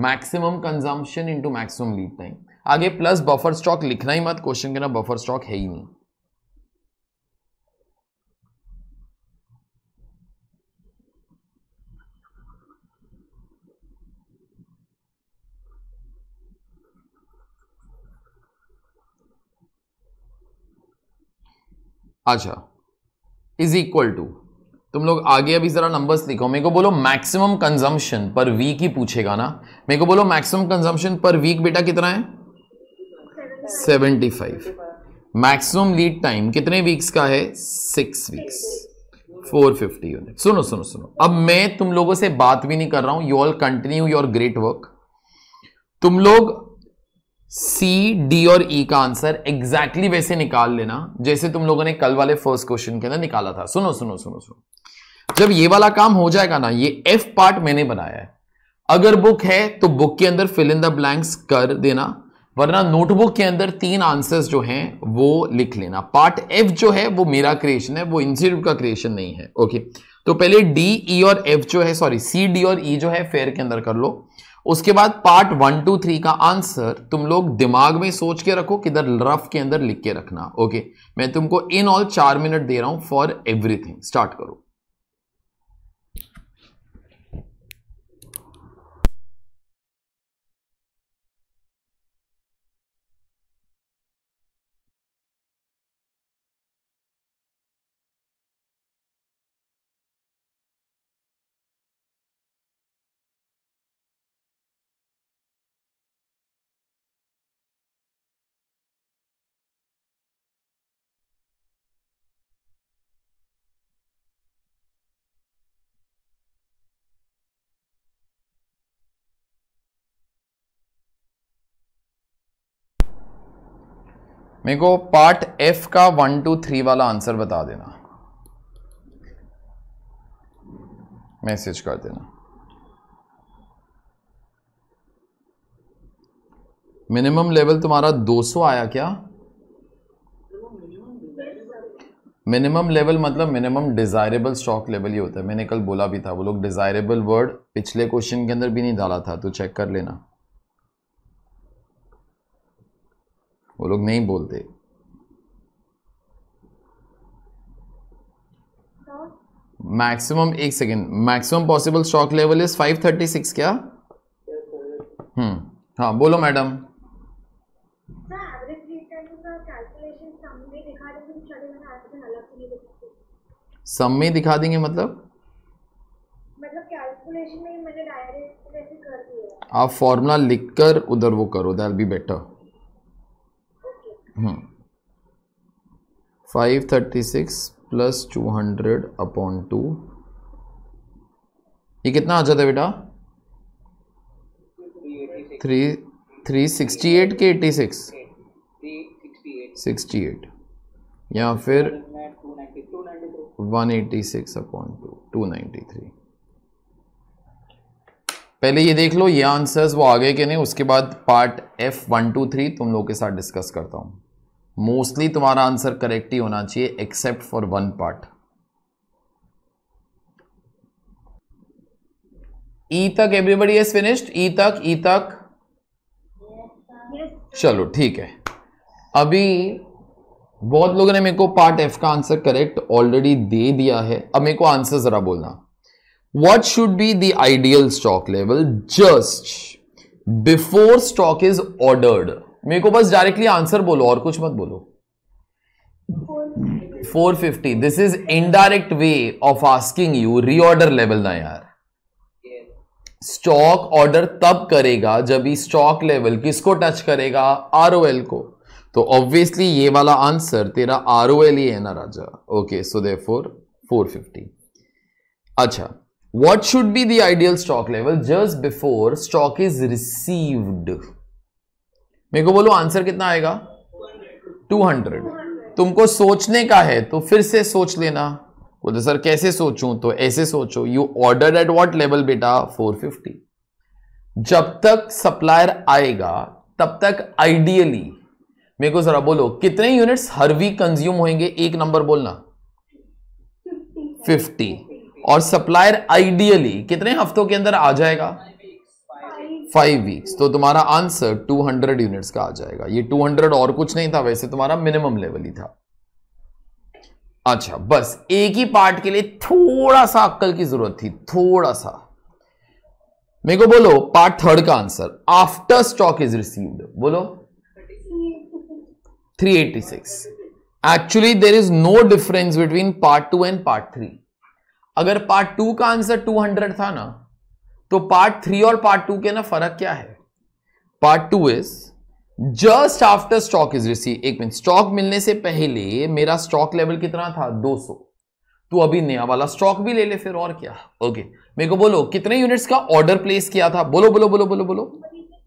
maximum consumption into maximum lead time आगे प्लस बफर स्टॉक लिखना ही मत क्वेश्चन के ना बफर स्टॉक है ही नहीं अच्छा इज इक्वल टू तुम लोग आगे अभी ज़रा नंबर्स लिखो मेरे को बोलो मैक्सिमम कंजम्पशन पर वीक ही पूछेगा ना मेरे को बोलो मैक्सिमम कंजम्पशन पर वीक बेटा कितना है seventy five maximum lead time कितने वीक्स का है six weeks four fifty unit सुनो सुनो सुनो अब मैं तुम लोगों से बात भी नहीं कर रहा हूं you all continue your great work तुम लोग सी डी और ई e का आंसर एग्जैक्टली exactly वैसे निकाल लेना जैसे तुम लोगों ने कल वाले फर्स्ट क्वेश्चन के अंदर निकाला था सुनो सुनो सुनो सुनो जब ये वाला काम हो जाएगा ना ये एफ पार्ट मैंने बनाया है अगर बुक है तो बुक के अंदर फिल इन द ब्लैंक्स कर देना वरना नोटबुक के अंदर तीन आंसर्स जो हैं वो लिख लेना पार्ट एफ जो है वो मेरा क्रिएशन है वो इंस्टीट्यूट का क्रिएशन नहीं है ओके तो पहले डी ई e और एफ जो है सॉरी सी डी और ई e जो है फेयर के अंदर कर लो उसके बाद पार्ट वन टू थ्री का आंसर तुम लोग दिमाग में सोच के रखो किधर रफ के अंदर लिख के रखना ओके मैं तुमको इन ऑल चार मिनट दे रहा हूं फॉर एवरीथिंग स्टार्ट करो मेरे को पार्ट एफ का वन टू थ्री वाला आंसर बता देना मैसेज कर देना मिनिमम लेवल तुम्हारा 200 आया क्या मिनिमम लेवल मतलब मिनिमम डिजायरेबल स्टॉक लेवल ही होता है मैंने कल बोला भी था वो लोग डिजायरेबल वर्ड पिछले क्वेश्चन के अंदर भी नहीं डाला था तो चेक कर लेना वो लोग नहीं बोलते मैक्सिमम एक second maximum possible stock level is 536 क्या हम्म हाँ बोलो मैडम सम में दिखा देंगे मतलब मतलब कैलकुलेशन में आप फॉर्मूला लिखकर उधर वो करो that be better five thirty six plus two hundred upon two ये कितना आ जाता है बेटा थ्री थ्री सिक्सटी एट के एटी सिक्स सिक्सटी एट या फिर one eighty six upon two two ninety three पहले ये देख लो ये आंसर्स वो आ गए कि नहीं उसके बाद part F one two three तुम लोग के साथ डिस्कस करता हूँ मोस्टली तुम्हारा आंसर करेक्ट ही होना चाहिए except for one part E तक एवरीबडी एज फिनिश्ड ई तक ई तक चलो ठीक है अभी बहुत लोगों ने मेरे को पार्ट एफ का आंसर करेक्ट ऑलरेडी दे दिया है अब मेरे को आंसर जरा बोलना what should be the ideal stock level just before stock is ordered मेरे को बस डायरेक्टली आंसर बोलो और कुछ मत बोलो 450 this is indirect way of asking you reorder level ना यार स्टॉक ऑर्डर तब करेगा जब स्टॉक लेवल किसको टच करेगा आर को तो ऑब्वियसली ये वाला आंसर तेरा आर ही है ना राजा ओके सो दे फोर फोर फिफ्टी अच्छा what should be the ideal stock level just before stock is received मेरे को बोलो आंसर कितना आएगा 200 तुमको सोचने का है तो फिर से सोच लेना बोलते सर कैसे सोचूं तो ऐसे सोचो you order at what level बेटा 450 जब तक सप्लायर आएगा तब तक आइडियली मेरे को जरा बोलो कितने यूनिट्स हर वीक कंज्यूम होंगे एक नंबर बोलना 50 और सप्लायर आइडियली कितने हफ्तों के अंदर आ जाएगा फाइव वीक्स तो तुम्हारा आंसर टू हंड्रेड यूनिट्स का आ जाएगा ये टू हंड्रेड और कुछ नहीं था वैसे तुम्हारा मिनिमम लेवल ही था अच्छा बस एक ही पार्ट के लिए थोड़ा सा अक्कल की जरूरत थी थोड़ा सा मेरे को बोलो पार्ट थर्ड का answer after stock is received बोलो 386 actually there is no difference between part two and part three अगर पार्ट टू का आंसर 200 था ना तो पार्ट थ्री और पार्ट टू के ना फर्क क्या है part two is just after stock is receive एक मिनट स्टॉक मिलने से पहले मेरा स्टॉक लेवल कितना था 200 तू अभी नया वाला स्टॉक भी ले ले फिर और क्या ओके मेरे को बोलो कितने यूनिट्स का ऑर्डर प्लेस किया था बोलो बोलो बोलो बोलो बोलो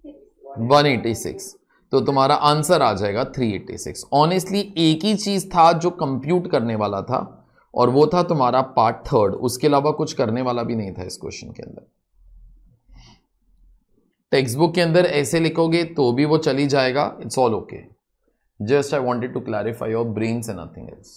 186 तो तुम्हारा आंसर आ जाएगा 386 एट्टी ऑनेस्टली एक ही चीज था जो कंप्यूट करने वाला था और वो था तुम्हारा पार्ट थर्ड उसके अलावा कुछ करने वाला भी नहीं था इस क्वेश्चन के अंदर टेक्स्ट बुक के अंदर ऐसे लिखोगे तो भी वो चली जाएगा it's all okay just I wanted to clarify your brain से नथिंग एल्स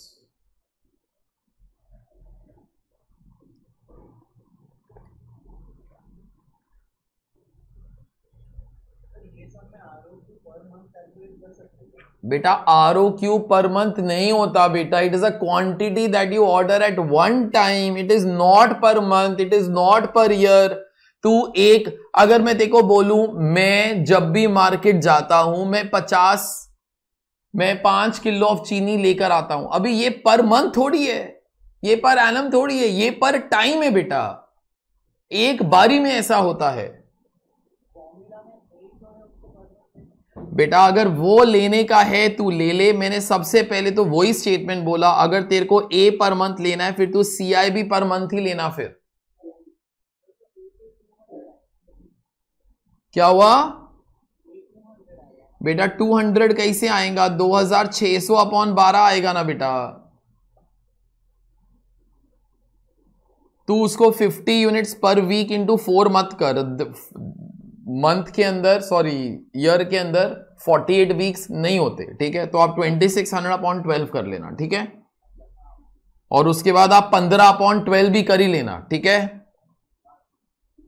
बेटा R O Q per month नहीं होता बेटा it is a quantity that you order at one time it is not per month it is not per year टू एक अगर मैं देखो बोलूं मैं जब भी मार्केट जाता हूं मैं पचास मैं पांच किलो ऑफ चीनी लेकर आता हूं अभी ये पर मंथ थोड़ी है ये पर एनम थोड़ी है ये पर टाइम है बेटा एक बारी में ऐसा होता है बेटा अगर वो लेने का है तू ले ले मैंने सबसे पहले तो वही स्टेटमेंट बोला अगर तेरे को ए पर मंथ लेना है फिर तू सी पर मंथ ही लेना फिर क्या हुआ बेटा 200 कैसे आएगा 2600 अपॉन 12 आएगा ना बेटा तू उसको 50 units per week into four मत कर मंथ के अंदर सॉरी ईयर के अंदर 48 वीक्स नहीं होते ठीक है तो आप 2600 अपॉन ट्वेल्व कर लेना ठीक है और उसके बाद आप 15 अपॉन ट्वेल्व भी कर ही लेना ठीक है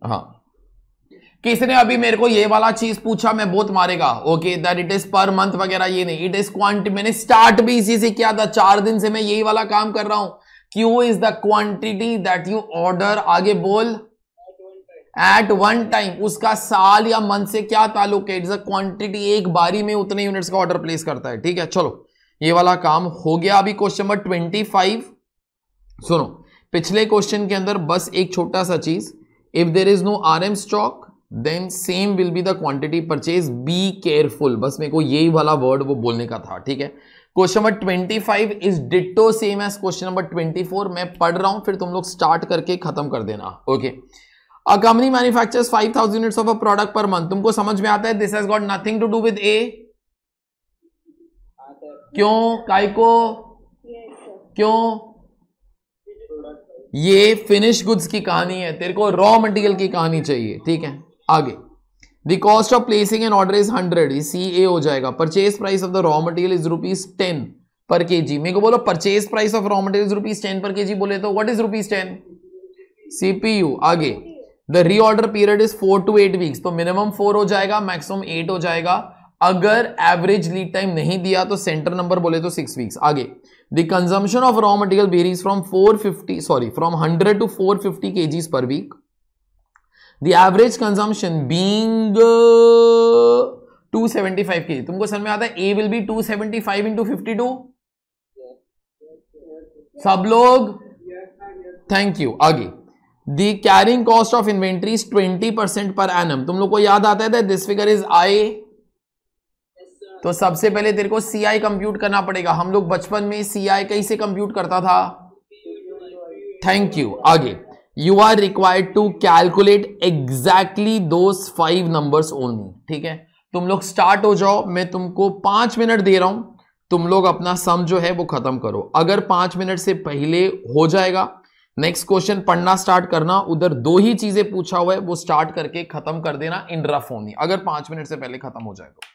हाँ किसने अभी मेरे को ये वाला चीज पूछा मैं बहुत मारेगा okay that it is per month वगैरह ये नहीं इट इज क्वांटिटी मैंने स्टार्ट भी इसी से किया था चार दिन से मैं यही वाला काम कर रहा हूं Q is the quantity that you order आगे बोल एट वन टाइम उसका साल या मंथ से क्या ताल्लुक है इट्स अ क्वांटिटी एक बारी में उतने यूनिट्स का ऑर्डर प्लेस करता है ठीक है चलो ये वाला काम हो गया अभी क्वेश्चन नंबर ट्वेंटी फाइव सुनो पिछले क्वेश्चन के अंदर बस एक छोटा सा चीज if there is no R M stock then same will be the quantity purchase be careful बस मेरे को यही वाला वर्ड वो बोलने का था ठीक है question number twenty five is ditto same as question number twenty four मैं पढ़ रहा हूं फिर तुम लोग स्टार्ट करके खत्म कर देना okay a company manufactures 5000 units of a product per month तुमको समझ में आता है this has got nothing to do with A क्यों काय को क्यों ये फिनिश गुड्स की कहानी है तेरे को रॉ मटेरियल की कहानी चाहिए ठीक है आगे the cost of placing an order is hundred C A हो जाएगा purchase price of the raw material is rupees ten per K G मेरे को बोलो purchase price of raw material is rupees ten per K G बोले तो what is rupees ten CPU आगे the reorder period is four to eight weeks तो minimum four हो जाएगा maximum eight हो जाएगा अगर एवरेज लीड टाइम नहीं दिया तो सेंटर नंबर बोले तो सिक्स वीक्स आगे the consumption of raw material varies from 450 sorry from 100 to 450 fifty KGs per week the average consumption being five के तुमको समझ में आता है A will be two seventy five into fifty two सब लोग थैंक यू आगे the carrying cost of inventories twenty percent per annum तुम लोग को याद आता है दिस फिगर इज आई तो सबसे पहले तेरे को सी आई कंप्यूट करना पड़ेगा हम लोग बचपन में सी आई कैसे कंप्यूट करता था थैंक यू आगे you are required to calculate exactly दो फाइव नंबर ओनली ठीक है तुम लोग स्टार्ट हो जाओ मैं तुमको पांच मिनट दे रहा हूं तुम लोग अपना सम जो है वो खत्म करो अगर पांच मिनट से पहले हो जाएगा नेक्स्ट क्वेश्चन पढ़ना स्टार्ट करना उधर दो ही चीजें पूछा हुआ है वो स्टार्ट करके खत्म कर देना इन रफ होनी अगर पांच मिनट से पहले खत्म हो जाए तो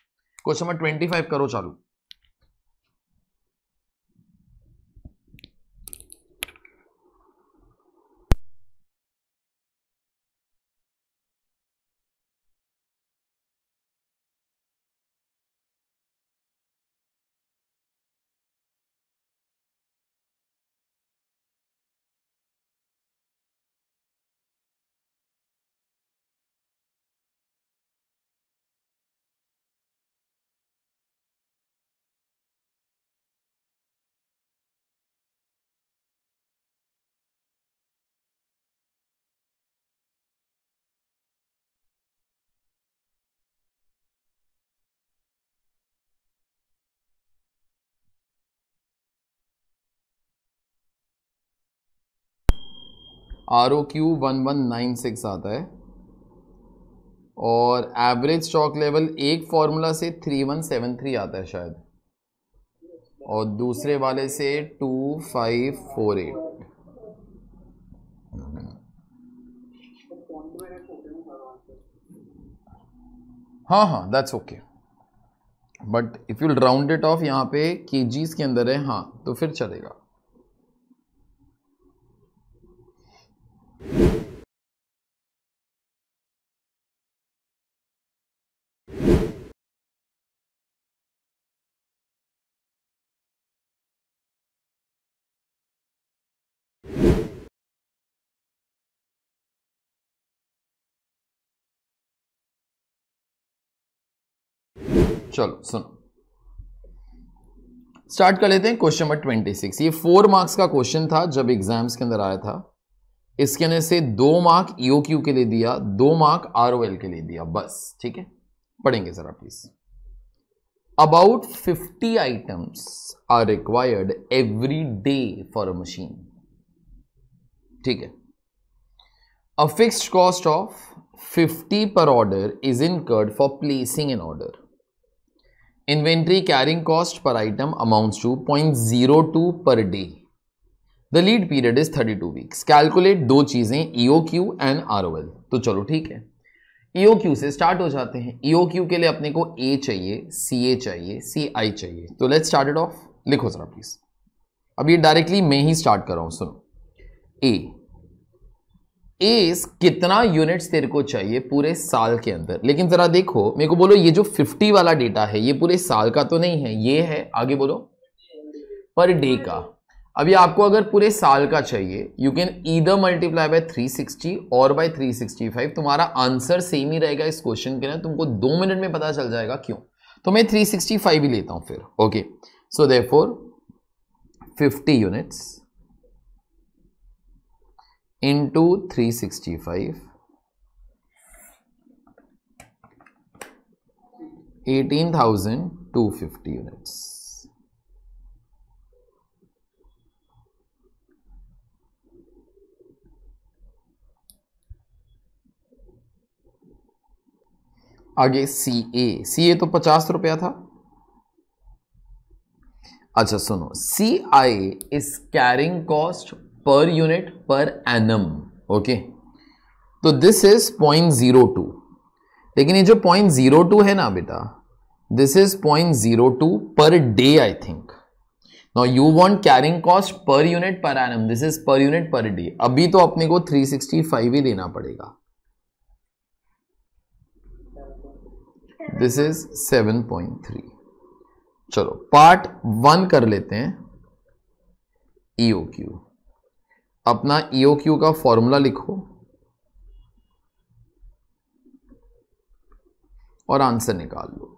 क्वेश्चन नंबर ट्वेंटी फाइव करो चालू R O Q one one nine six आता है और एवरेज स्टॉक लेवल एक फार्मूला से थ्री वन सेवन थ्री आता है शायद और दूसरे वाले से टू फाइव फोर एट हाँ हाँ that's okay but if you round it off यहाँ पे केजीज के अंदर है हाँ तो फिर चलेगा चलो सुनो स्टार्ट कर लेते हैं क्वेश्चन नंबर ट्वेंटी सिक्स ये फोर मार्क्स का क्वेश्चन था जब एग्जाम्स के अंदर आया था इसके ने से दो मार्क ईओ e क्यू के लिए दिया दो मार्क आर ओ एल के लिए दिया बस ठीक है पढ़ेंगे जरा please about fifty items are required every day for a machine ठीक है a fix cost of fifty per order is incurred for placing an order inventory carrying cost per item amounts to point zero two per day the lead period is thirty two weeks calculate दो चीजें E O Q and R O L तो चलो ठीक है E O e Q से start हो जाते हैं ईओ e क्यू के लिए अपने को ए चाहिए सी ए चाहिए सी आई चाहिए तो लेट स्टार्ट ऑफ लिखो जरा प्लीज अब ये डायरेक्टली मैं ही स्टार्ट कर रहा हूं सुनो ए एस कितना यूनिट्स तेरे को चाहिए पूरे साल के अंदर लेकिन जरा देखो मेरे को बोलो ये जो 50 वाला डेटा है ये पूरे साल का तो नहीं है ये है आगे बोलो पर डे का अभी आपको अगर पूरे साल का चाहिए you can either multiply by 360 और बाय 365 तुम्हारा आंसर सेम ही रहेगा इस क्वेश्चन के ना तुमको दो मिनट में पता चल जाएगा क्यों तो मैं 365 ही लेता हूं फिर okay so four 50 units into 365 18,250 units आगे सी ए सी ए तो पचास रुपया था अच्छा सुनो C I is carrying cost per unit per annum okay तो this is point zero two लेकिन ये जो पॉइंट जीरो टू है ना बेटा this is point zero two per day I think now you want carrying cost per unit per annum this is per unit per day अभी तो अपने को थ्री सिक्सटी फाइव ही देना पड़ेगा दिस इज 7.3 चलो पार्ट वन कर लेते हैं ईओ e क्यू अपना ईओ e क्यू का फॉर्मूला लिखो और आंसर निकाल लो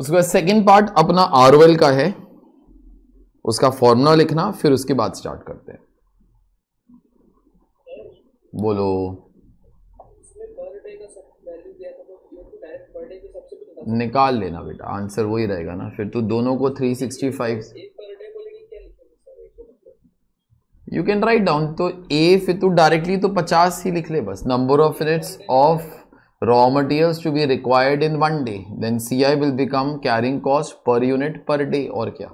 उसके बाद सेकेंड पार्ट अपना आर का है उसका फॉर्मूला लिखना फिर उसके बाद स्टार्ट करते हैं बोलो निकाल लेना बेटा आंसर वही रहेगा ना फिर तू दोनों को 365 यू कैन राइट डाउन तो ए फिर तू डायरेक्टली तो 50 ही लिख ले बस number of minutes of raw materials to be required in one day then ci will become carrying cost per unit per day or kya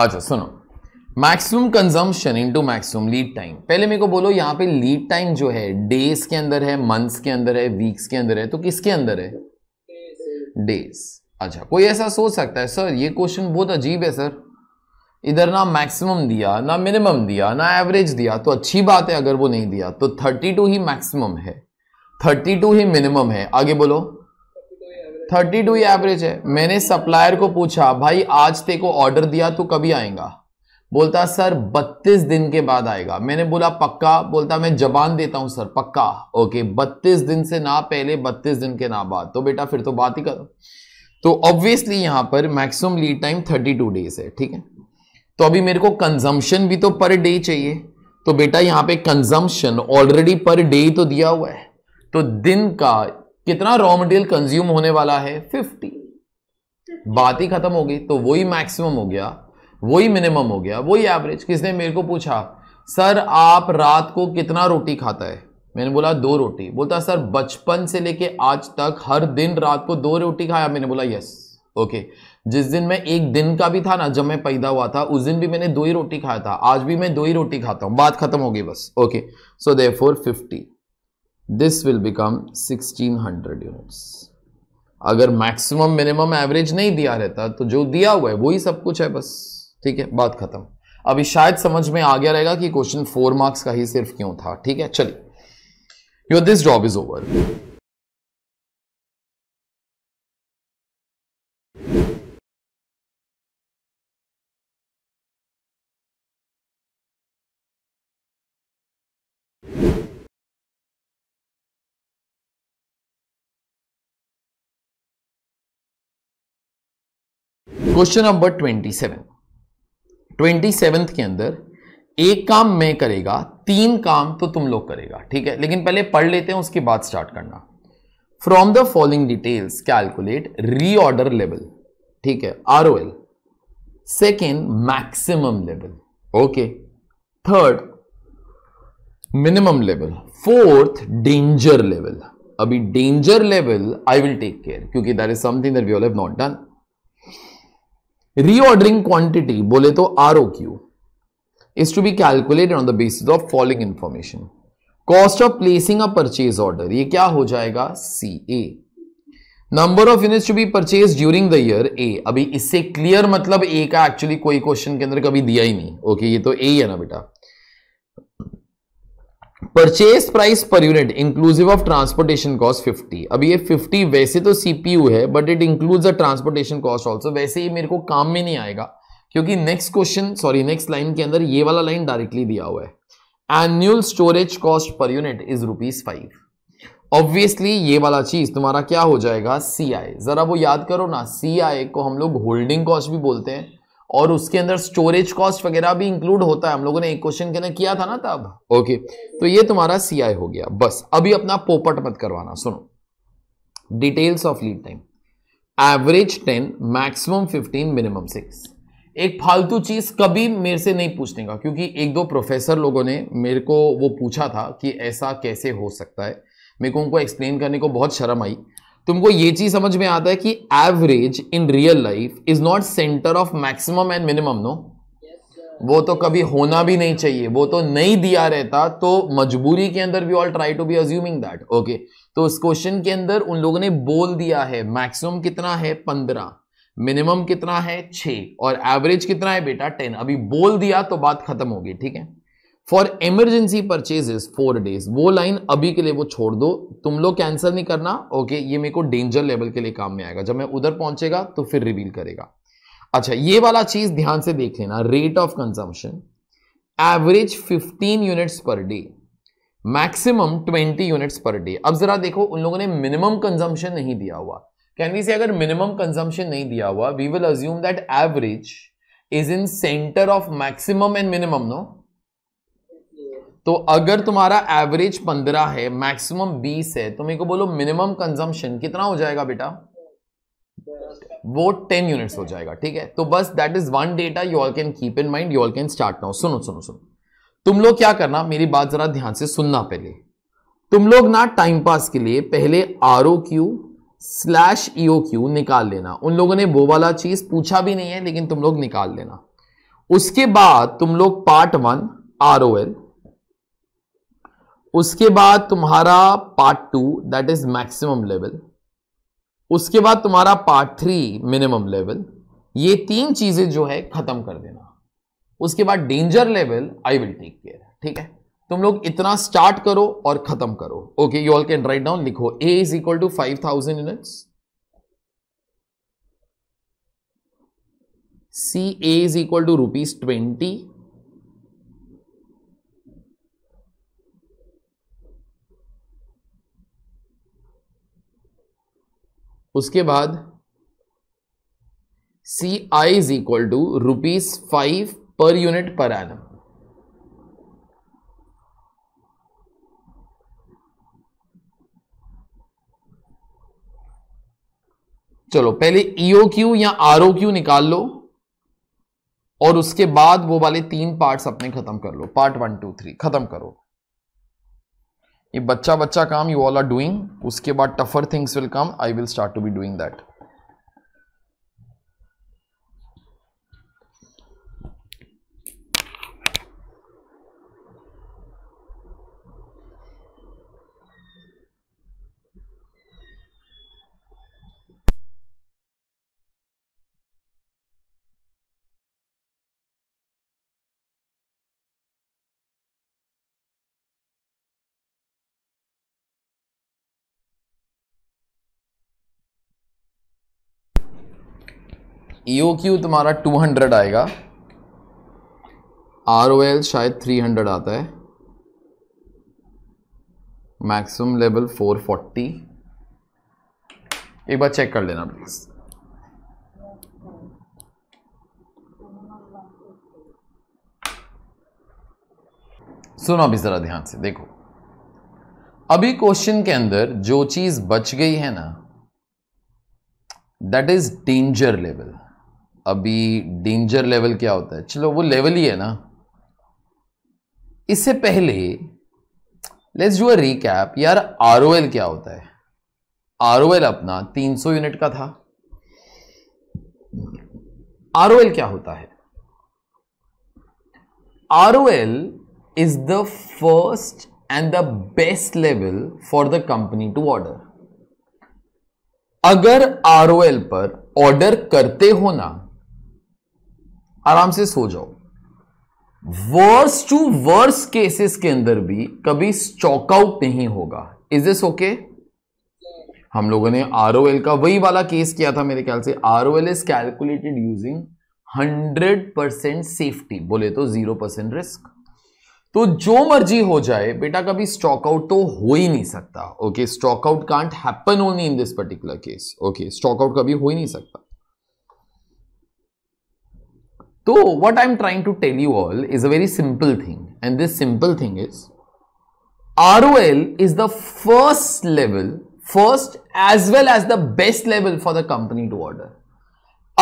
अच्छा सुनो maximum consumption into maximum lead time पहले मेरे को बोलो यहां पे लीड टाइम जो है डेज के अंदर है मंथ्स के अंदर है वीक्स के अंदर है तो किसके अंदर है डेज अच्छा कोई ऐसा सोच सकता है सर ये क्वेश्चन बहुत अजीब है सर इधर ना मैक्सिमम दिया ना मिनिमम दिया ना एवरेज दिया तो अच्छी बात है अगर वो नहीं दिया तो 32 ही मैक्सिमम है 32 ही मिनिमम है आगे बोलो 32 ही एवरेज है मैंने सप्लायर को पूछा भाई आज ते को ऑर्डर दिया तो कभी आएगा बोलता सर 32 दिन के बाद आएगा मैंने बोला पक्का बोलता मैं जबान देता हूं सर पक्का ओके 32 दिन से ना पहले 32 दिन के ना बाद तो बेटा फिर तो बात ही करो तो ऑब्वियसली यहां पर मैक्सिमम लीड टाइम 32 डेज है ठीक है तो अभी मेरे को कंजम्पशन भी तो पर डे चाहिए तो बेटा यहां पे कंजम्पशन ऑलरेडी पर डे तो दिया हुआ है तो दिन का कितना रॉ मटेरियल कंज्यूम होने वाला है 50 बात ही खत्म हो गई तो वही मैक्सिमम हो गया वही मिनिमम हो गया वही एवरेज किसने मेरे को पूछा सर आप रात को कितना रोटी खाता है मैंने बोला दो रोटी बोलता सर बचपन से लेके आज तक हर दिन रात को दो रोटी खाया मैंने बोला यस ओके जिस दिन मैं एक दिन का भी था ना जब मैं पैदा हुआ था उस दिन भी मैंने दो ही रोटी खाया था आज भी मैं दो ही रोटी खाता हूं बात खत्म हो गई बस okay so they four fifty this will become sixteen hundred units अगर मैक्सिमम मिनिमम एवरेज नहीं दिया रहता तो जो दिया हुआ है वही सब कुछ है बस ठीक है बात खत्म अभी शायद समझ में आ गया रहेगा कि क्वेश्चन फोर मार्क्स का ही सिर्फ क्यों था ठीक है चलिए your this job is over. Question number 27 27 के अंदर एक काम मैं करेगा तीन काम तो तुम लोग करेगा ठीक है लेकिन पहले पढ़ लेते हैं उसके बाद स्टार्ट करना from the following details calculate reorder level ठीक है R O L second maximum level okay third minimum level fourth danger level अभी danger level I will take care क्योंकि that is something that we all have not done reordering quantity बोले तो R O Q is to be calculated on the basis of following information. Cost of placing a purchase order. ये क्या हो जाएगा C A number of units to be purchase during the year A अभी इससे clear मतलब ए का actually कोई question के अंदर कभी दिया ही नहीं ओके okay, ये तो ए ही है ना बेटा purchase price per unit inclusive of transportation cost 50 अभी ये 50 वैसे तो सीपीयू है but it includes the transportation cost also वैसे ये मेरे को काम में नहीं आएगा क्योंकि next question sorry next line के अंदर ये वाला लाइन डायरेक्टली दिया हुआ है annual storage cost per unit is rupees five obviously ये वाला चीज तुम्हारा क्या हो जाएगा सी आई जरा वो याद करो ना सी आई को हम लोग होल्डिंग कॉस्ट भी बोलते हैं और उसके अंदर स्टोरेज कॉस्ट वगैरह भी इंक्लूड होता है हम लोगों ने एक क्वेश्चन के अंदर किया था ना तब ओके तो ये तुम्हारा सी आई हो गया बस अभी अपना पोपट मत करवाना सुनो details of lead time average ten maximum fifteen minimum six एक फालतू चीज़ कभी मेरे से नहीं पूछने का क्योंकि एक दो प्रोफेसर लोगों ने मेरे को वो पूछा था कि ऐसा कैसे हो सकता है मेरे को उनको एक्सप्लेन करने को बहुत शर्म आई तुमको तो ये चीज़ समझ में आता है कि average in real life is not center of maximum and minimum no वो तो कभी होना भी नहीं चाहिए वो तो नहीं दिया रहता तो मजबूरी के अंदर we all try to be assuming that okay तो इस क्वेश्चन के अंदर उन लोगों ने बोल दिया है मैक्सिमम कितना है पंद्रह मिनिमम कितना है छ और एवरेज कितना है बेटा टेन अभी बोल दिया तो बात खत्म होगी ठीक है for emergency purchases four days वो लाइन अभी के लिए वो छोड़ दो तुम लोग कैंसिल नहीं करना ओके ये मेरे को डेंजर लेवल के लिए काम में आएगा जब मैं उधर पहुंचेगा तो फिर रिवील करेगा अच्छा ये वाला चीज ध्यान से देख लेना rate of consumption average 15 units per day maximum 20 units per day अब जरा देखो उन लोगों ने मिनिमम कंजम्पशन नहीं दिया हुआ कैन वी से अगर मिनिमम कंजम्पशन नहीं दिया हुआ we will assume that average is in center of maximum and minimum no तो अगर तुम्हारा एवरेज पंद्रह है मैक्सिमम बीस है तो मेरे को बोलो मिनिमम कंजम्पशन कितना हो जाएगा बेटा वो टेन यूनिट्स हो जाएगा ठीक है तो बस that is one data you all can keep in mind you all can start now सुनो सुनो सुनो तुम लोग क्या करना मेरी बात जरा ध्यान से सुनना पहले तुम लोग ना टाइम पास के लिए पहले R O Q slash EO Q निकाल लेना उन लोगों ने वो वाला चीज पूछा भी नहीं है लेकिन तुम लोग निकाल लेना उसके बाद तुम लोग part one R O L उसके बाद तुम्हारा part two that is maximum level उसके बाद तुम्हारा पार्ट थ्री मिनिमम लेवल ये तीन चीजें जो है खत्म कर देना उसके बाद danger level I will take care ठीक है तुम लोग इतना स्टार्ट करो और खत्म करो okay you all can write down लिखो A is equal to five thousand units C A is equal to rupees twenty उसके बाद C I is equal to rupees five per unit per annum चलो पहले E O e Q या R O Q निकाल लो और उसके बाद वो वाले तीन पार्ट्स अपने खत्म कर लो पार्ट वन टू थ्री खत्म करो ये बच्चा बच्चा काम यू ऑल आर डूइंग उसके बाद tougher things will come I will start to be doing that E e तुम्हारा 200 आएगा आर शायद 300 आता है मैक्सिमम लेवल 440 एक बार चेक कर लेना प्लीज़ सुनो अभी ज़रा ध्यान से देखो अभी क्वेश्चन के अंदर जो चीज़ बच गई है ना दैट इज डेंजर लेवल अभी डेंजर लेवल क्या होता है चलो वो लेवल ही है ना इससे पहले लेट्स डू अ रिकैप यार आर क्या होता है आर अपना 300 यूनिट का था आर क्या होता है R is the first and the best level for the company to order अगर आर पर ऑर्डर करते हो ना आराम से सो जाओ वर्स टू वर्स केसेस के अंदर भी कभी स्टॉकआउट नहीं होगा इज दिस ओके हम लोगों ने आर का वही वाला केस किया था मेरे ख्याल से R O L is calculated using hundred percent safety बोले तो जीरो परसेंट रिस्क तो जो मर्जी हो जाए बेटा कभी स्टॉकआउट तो हो ही नहीं सकता okay stockout can't happen only in this particular case okay stockout कभी हो ही नहीं सकता तो what I am trying to tell you all is a very simple thing and this simple thing is R O L is the first level first as well as the best level for the company to order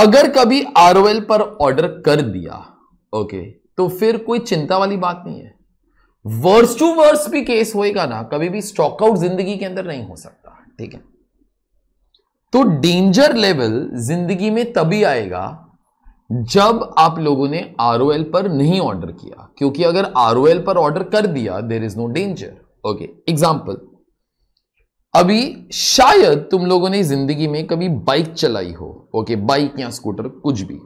अगर कभी R O L पर order कर दिया okay okay, तो फिर कोई चिंता वाली बात नहीं है वर्स टू वर्स भी केस होएगा ना कभी भी स्टॉकआउट जिंदगी के अंदर नहीं हो सकता ठीक है तो डेंजर लेवल जिंदगी में तभी आएगा जब आप लोगों ने आर पर नहीं ऑर्डर किया क्योंकि अगर आर पर ऑर्डर कर दिया there is no danger okay example अभी शायद तुम लोगों ने जिंदगी में कभी बाइक चलाई हो ओके okay, बाइक या स्कूटर कुछ भी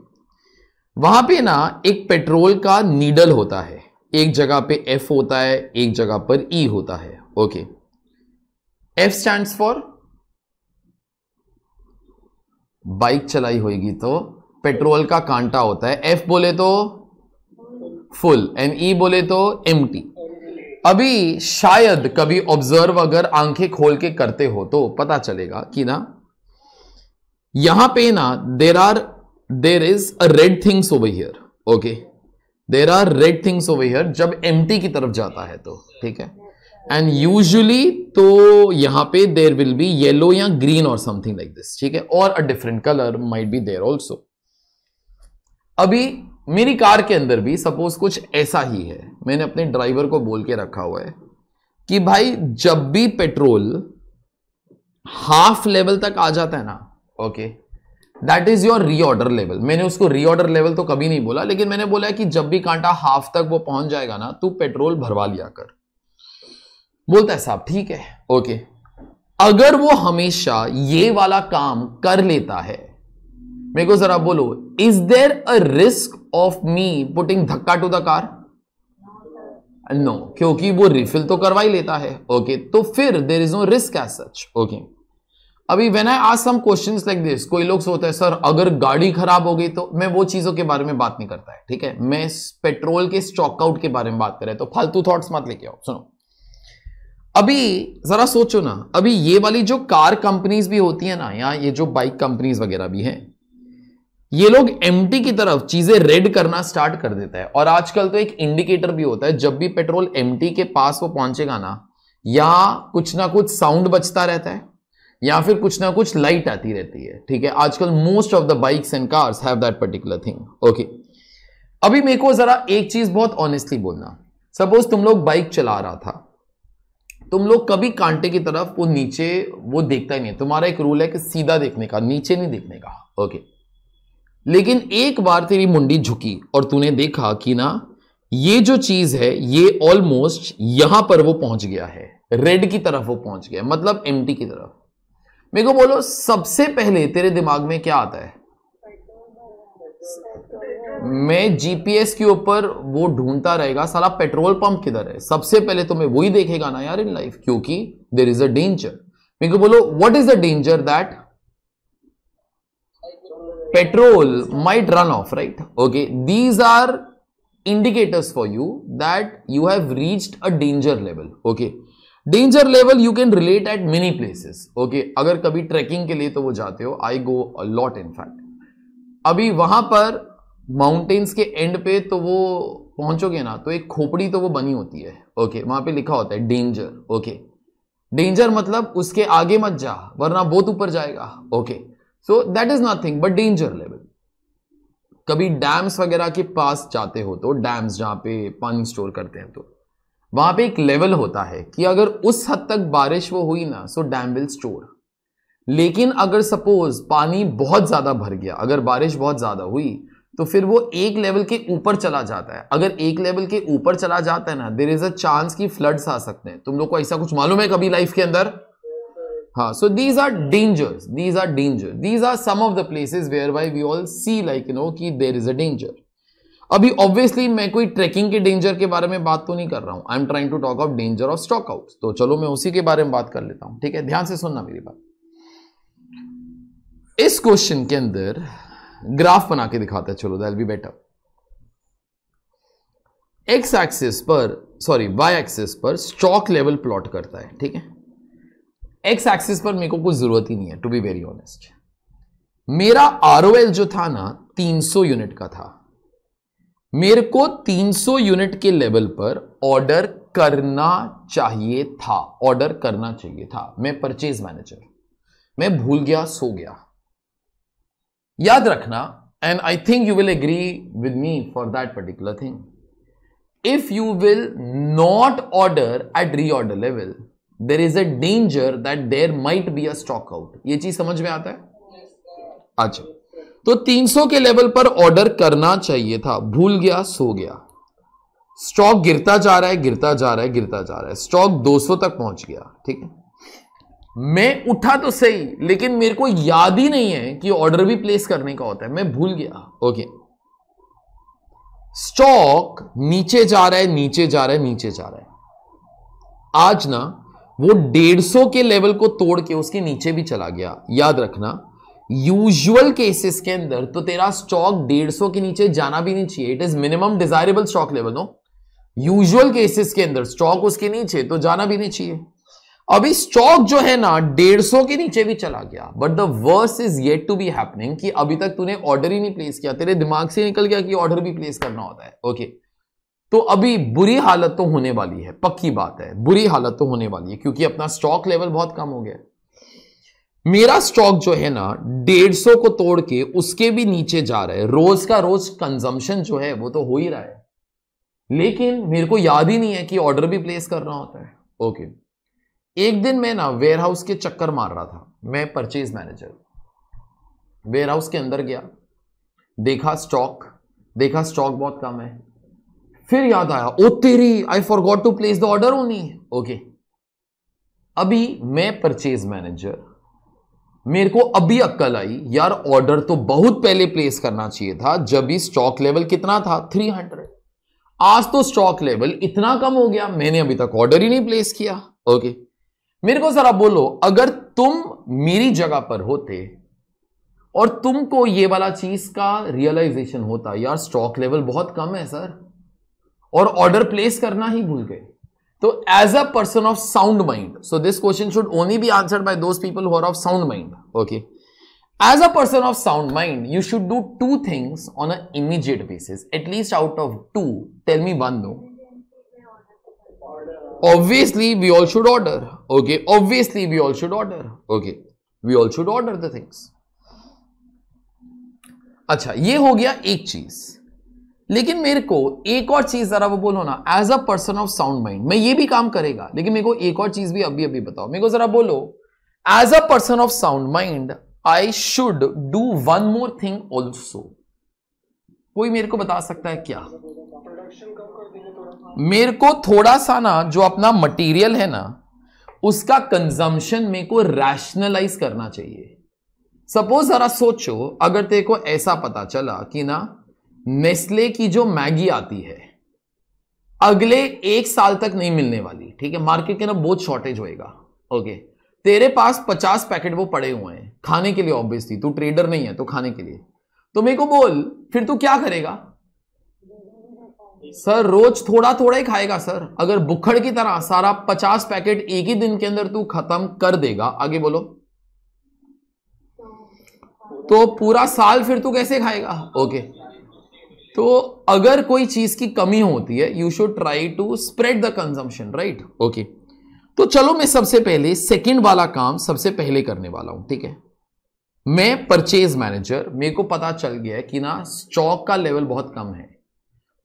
वहां पे ना एक पेट्रोल का नीडल होता है एक जगह पे एफ होता है एक जगह पर ई e होता है okay F stand for bike चलाई होगी तो पेट्रोल का कांटा होता है एफ बोले तो फुल एंड ई बोले तो एम अभी शायद कभी ऑब्जर्व अगर आंखें खोल के करते हो तो पता चलेगा कि ना यहां पे ना there are there is a red things over here okay there are red things over here जब एम की तरफ जाता है तो ठीक है एंड यूजली तो यहां पे देर विल बी येलो या ग्रीन और समथिंग लाइक दिस ठीक है और a different colour might be there also अभी मेरी कार के अंदर भी सपोज कुछ ऐसा ही है मैंने अपने ड्राइवर को बोल के रखा हुआ है कि भाई जब भी पेट्रोल हाफ लेवल तक आ जाता है ना okay that is your reorder level मैंने उसको रीऑर्डर लेवल तो कभी नहीं बोला लेकिन मैंने बोला कि जब भी कांटा हाफ तक वो पहुंच जाएगा ना तू पेट्रोल भरवा लिया कर बोलता है साहब ठीक है ओके अगर वो हमेशा ये वाला काम कर लेता है मेरे को जरा बोलो is there a risk of me putting धक्का टू द कार नो क्योंकि वो रिफिल तो करवा ही लेता है ओके okay, तो फिर there is no risk as such okay अभी when I ask some question like this कोई लोग सोचते हैं सर अगर गाड़ी खराब हो गई तो मैं वो चीजों के बारे में बात नहीं करता है ठीक है मैं पेट्रोल के स्टॉकआउट के बारे में बात करें तो फालतू थॉट्स मत लेके आओ सुनो अभी जरा सोचो ना अभी ये वाली जो कार कंपनीज भी होती है ना या ये जो बाइक कंपनीज वगैरह भी हैं ये लोग एम की तरफ चीजें रेड करना स्टार्ट कर देता है और आजकल तो एक इंडिकेटर भी होता है जब भी पेट्रोल एम के पास वो पहुंचेगा ना या कुछ ना कुछ साउंड बचता रहता है या फिर कुछ ना कुछ लाइट आती रहती है ठीक है आजकल most of the bikes and cars have that particular thing okay अभी मेरे को जरा एक चीज बहुत ऑनेस्टली बोलना सपोज तुम लोग बाइक चला रहा था तुम लोग कभी कांटे की तरफ वो नीचे वो देखता ही नहीं तुम्हारा एक रूल है कि सीधा देखने का नीचे नहीं देखने का ओके okay. लेकिन एक बार तेरी मुंडी झुकी और तूने देखा कि ना ये जो चीज है ये ऑलमोस्ट यहां पर वो पहुंच गया है रेड की तरफ वो पहुंच गया मतलब एम की तरफ मेरे को बोलो सबसे पहले तेरे दिमाग में क्या आता है मैं जीपीएस के ऊपर वो ढूंढता रहेगा सारा पेट्रोल पंप किधर है सबसे पहले तो मैं वही देखेगा ना यार इन लाइफ क्योंकि देर इज अ डेंजर मेरे को बोलो what is the danger that petrol might run off, right? Okay, these are indicators for you that you have reached a danger level, okay? Danger level you can relate at many places okay अगर कभी trekking के लिए तो वो जाते हो आई गो lot in fact अभी वहां पर माउंटेन्स के एंड पे तो वो पहुंचोगे ना तो एक खोपड़ी तो वो बनी होती है ओके okay, वहां पे लिखा होता है डेंजर ओके डेंजर मतलब उसके आगे मत जा वरना बहुत ऊपर जाएगा okay okay, so that is nothing but danger level कभी डैम्स वगैरह के पास जाते हो तो डैम्स जहां पे पानी स्टोर करते हैं तो वहां पे एक लेवल होता है कि अगर उस हद तक बारिश वो हुई ना सो डैम विल स्टोर लेकिन अगर सपोज पानी बहुत ज़्यादा भर गया अगर बारिश बहुत ज़्यादा हुई तो फिर वो एक लेवल के ऊपर चला जाता है अगर एक लेवल के ऊपर चला जाता है ना देर इज़ अ चांस कि फ्लड्स आ सकते हैं तुम लोग को ऐसा कुछ मालूम है कभी लाइफ के अंदर हाँ these are dangers these are danger these are some of the places where by we all see like you know कि देर इज अ डेंजर अभी ऑब्वियसली मैं कोई ट्रैकिंग के डेंजर के बारे में बात तो नहीं कर रहा हूं I am trying to talk of danger of stock out तो चलो मैं उसी के बारे में बात कर लेता हूं ठीक है ध्यान से सुनना मेरी बात इस क्वेश्चन के अंदर ग्राफ बना के दिखाता है चलो that be better X axis पर सॉरी वाई एक्सिस पर स्टॉक लेवल प्लॉट करता है ठीक है एक्स एक्सिस पर मेरे को कुछ जरूरत ही नहीं है टू बी वेरी ऑनेस्ट मेरा आर जो था ना 300 यूनिट का था मेरे को 300 यूनिट के लेवल पर ऑर्डर करना चाहिए था ऑर्डर करना चाहिए था मैं परचेज मैनेजर मैं भूल गया सो गया याद रखना and I think you will agree with me for that particular thing you will not order at reorder level there is a danger that there might be a stock out ये चीज समझ में आता है अच्छा तो 300 के level पर ऑर्डर करना चाहिए था भूल गया सो गया स्टॉक गिरता जा रहा है गिरता जा रहा है गिरता जा रहा है स्टॉक 200 तक पहुंच गया ठीक है मैं उठा तो सही लेकिन मेरे को याद ही नहीं है कि ऑर्डर भी प्लेस करने का होता है मैं भूल गया ओके स्टॉक नीचे जा रहा है नीचे जा रहा है नीचे जा रहा है आज ना वो सौ के लेवल को तोड़ के उसके नीचे भी चला गया याद रखना यूजुअल केसेस के अंदर तो तेरा स्टॉक सौ के नीचे जाना भी नहीं चाहिए it is minimum desirable stock level हो यूजुअल केसेस के अंदर स्टॉक उसके नीचे तो जाना भी नहीं चाहिए अभी स्टॉक जो है ना डेढ़ सौ के नीचे भी चला गया but the worse is yet to be happening कि अभी तक तूने ऑर्डर ही नहीं प्लेस किया तेरे दिमाग से निकल गया कि ऑर्डर भी प्लेस करना होता है ओके okay. तो अभी बुरी हालत तो होने वाली है पक्की बात है बुरी हालत तो होने वाली है क्योंकि अपना स्टॉक लेवल बहुत कम हो गया मेरा स्टॉक जो है ना डेढ़ सौ को तोड़ के उसके भी नीचे जा रहा है रोज का रोज कंजम्पशन जो है वो तो हो ही रहा है लेकिन मेरे को याद ही नहीं है कि ऑर्डर भी प्लेस करना होता है ओके एक दिन मैं ना वेयर हाउस के चक्कर मार रहा था मैं परचेज मैनेजर वेयर हाउस के अंदर गया देखा स्टॉक देखा स्टॉक बहुत कम है फिर याद आया ओ तेरी I forgot to place the order only okay अभी मैं परचेज मैनेजर मेरे को अभी अक्कल आई यार ऑर्डर तो बहुत पहले प्लेस करना चाहिए था जब ही स्टॉक लेवल कितना था 300 आज तो स्टॉक लेवल इतना कम हो गया मैंने अभी तक ऑर्डर ही नहीं प्लेस किया ओके मेरे को जरा बोलो अगर तुम मेरी जगह पर होते और तुमको ये वाला चीज का रियलाइजेशन होता यार स्टॉक लेवल बहुत कम है सर और ऑर्डर प्लेस करना ही भूल गए तो as a person of sound mind so this question should only be answered by those people who are of sound mind okay as a person of sound mind you should do two things on a immediate basis at least out of two tell me one no obviously we all should order okay obviously we all should order okay we all should order the things अच्छा ये हो गया एक चीज लेकिन मेरे को एक और चीज जरा वो बोलो ना as a person of sound mind मैं ये भी काम करेगा लेकिन मेरे को एक और चीज भी अभी अभी बताओ मेरे को जरा बोलो as a person of sound mind I should do one more thing also कोई मेरे को बता सकता है क्या मेरे को थोड़ा सा ना जो अपना मटेरियल है ना उसका कंजम्पशन मेरे को रैशनलाइज करना चाहिए सपोज जरा सोचो अगर तेरे को ऐसा पता चला कि ना नेस्ले की जो मैगी आती है अगले एक साल तक नहीं मिलने वाली ठीक है मार्केट के ना बहुत शॉर्टेज होएगा ओके तेरे पास पचास पैकेट वो पड़े हुए हैं खाने के लिए ऑब्वियसली तू ट्रेडर नहीं है तो खाने के लिए तो मेरे को बोल फिर तू क्या करेगा सर रोज थोड़ा थोड़ा ही खाएगा सर अगर बुखड़ की तरह सारा पचास पैकेट एक ही दिन के अंदर तू खत्म कर देगा आगे बोलो तो पूरा साल फिर तू कैसे खाएगा ओके तो अगर कोई चीज की कमी होती है you should try to spread the consumption right okay तो चलो मैं सबसे पहले सेकंड वाला काम सबसे पहले करने वाला हूं ठीक है मैं परचेज मैनेजर मेरे को पता चल गया है कि ना स्टॉक का लेवल बहुत कम है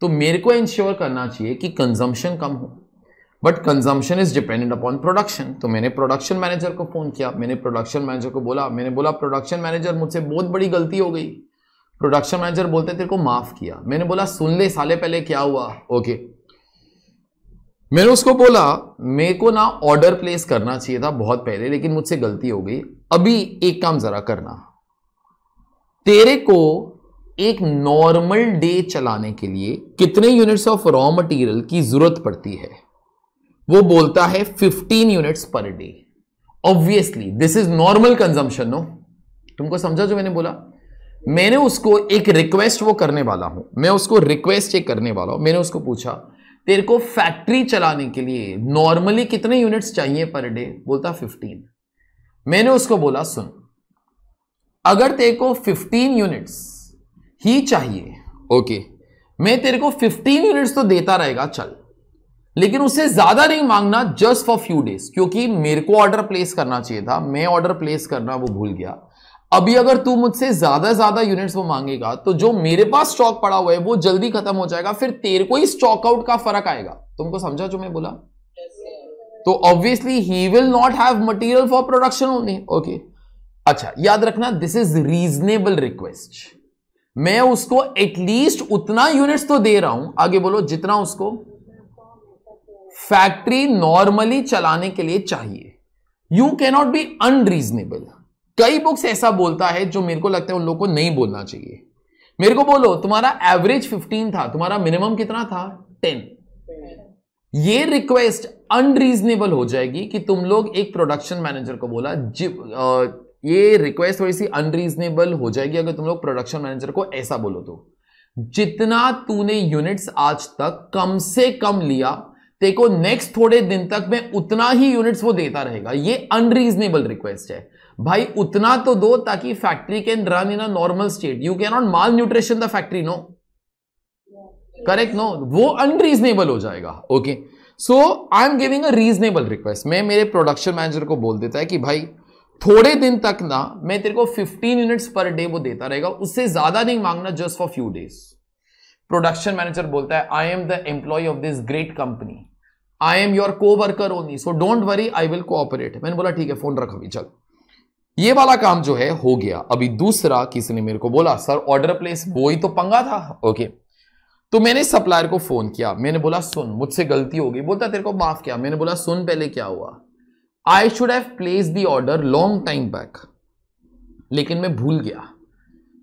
तो मेरे को इंश्योर करना चाहिए कि कंजम्पशन कम हो but consumption is dependent upon production तो मैंने प्रोडक्शन मैनेजर को फोन किया मैंने प्रोडक्शन मैनेजर को बोला मैंने बोला प्रोडक्शन मैनेजर मुझसे बहुत बड़ी गलती हो गई प्रोडक्शन मैनेजर बोलते तेरे को माफ किया मैंने बोला सुन ले साले पहले क्या हुआ ओके मैंने उसको बोला मेरे को ना ऑर्डर प्लेस करना चाहिए था बहुत पहले लेकिन मुझसे गलती हो गई अभी एक काम जरा करना तेरे को एक नॉर्मल डे चलाने के लिए कितने यूनिट्स ऑफ रॉ मटेरियल की जरूरत पड़ती है वो बोलता है 15 units per day obviously this is normal consumption no तुमको समझा जो मैंने बोला मैंने उसको एक रिक्वेस्ट वो करने वाला हूं मैं उसको रिक्वेस्ट ये करने वाला हूं मैंने उसको पूछा तेरे को फैक्ट्री चलाने के लिए नॉर्मली कितने यूनिट्स चाहिए पर डे बोलता फिफ्टीन मैंने उसको बोला सुन अगर तेरे को फिफ्टीन यूनिट्स ही चाहिए ओके मैं तेरे को फिफ्टीन यूनिट्स तो देता रहेगा चल लेकिन उससे ज्यादा नहीं मांगना जस्ट फॉर फ्यू डेज क्योंकि मेरे को ऑर्डर प्लेस करना चाहिए था मैं ऑर्डर प्लेस करना वो भूल गया अभी अगर तू मुझसे ज्यादा ज्यादा यूनिट्स वो मांगेगा तो जो मेरे पास स्टॉक पड़ा हुआ है वो जल्दी खत्म हो जाएगा फिर तेरे को ही स्टॉक आउट का फर्क आएगा तुमको समझा जो मैं बोला तो obviously he will not have material for production only okay अच्छा याद रखना दिस इज रीजनेबल रिक्वेस्ट मैं उसको एटलीस्ट उतना यूनिट्स तो दे रहा हूं आगे बोलो जितना उसको फैक्ट्री नॉर्मली चलाने के लिए चाहिए यू कैनॉट बी अनरीजनेबल कई बुक्स ऐसा बोलता है जो मेरे को लगता है उन लोगों को नहीं बोलना चाहिए मेरे को बोलो तुम्हारा एवरेज 15 था तुम्हारा मिनिमम कितना था 10 ये रिक्वेस्ट अनरीजनेबल हो जाएगी कि तुम लोग एक प्रोडक्शन मैनेजर को बोला ये रिक्वेस्ट थोड़ी सी अनरीजनेबल हो जाएगी अगर तुम लोग प्रोडक्शन मैनेजर को ऐसा बोलो तो जितना तूने यूनिट्स आज तक कम से कम लिया तेको नेक्स्ट थोड़े दिन तक मैं उतना ही यूनिट्स वो देता रहेगा ये अनरीजनेबल रिक्वेस्ट है भाई उतना तो दो ताकि factory can run in a normal state you can not malnutrition the factory no correct no वो अनरीजनेबल हो जाएगा okay so I am giving a reasonable request मैं मेरे प्रोडक्शन मैनेजर को बोल देता है कि भाई थोड़े दिन तक ना मैं तेरे को 15 यूनिट्स पर डे वो देता रहेगा उससे ज्यादा नहीं मांगना just for few days production manager बोलता है I am the employ of this great company I am your coworker only so don't worry I will cooperate मैंने बोला ठीक है फोन रखो चलो ये वाला काम जो है हो गया अभी दूसरा किसी ने मेरे को बोला सर ऑर्डर प्लेस वो ही तो पंगा था ओके तो मैंने सप्लायर को फोन किया मैंने बोला सुन मुझसे गलती हो गई बोलता तेरे को माफ किया मैंने बोला सुन पहले क्या हुआ I should have place the order long time back लेकिन मैं भूल गया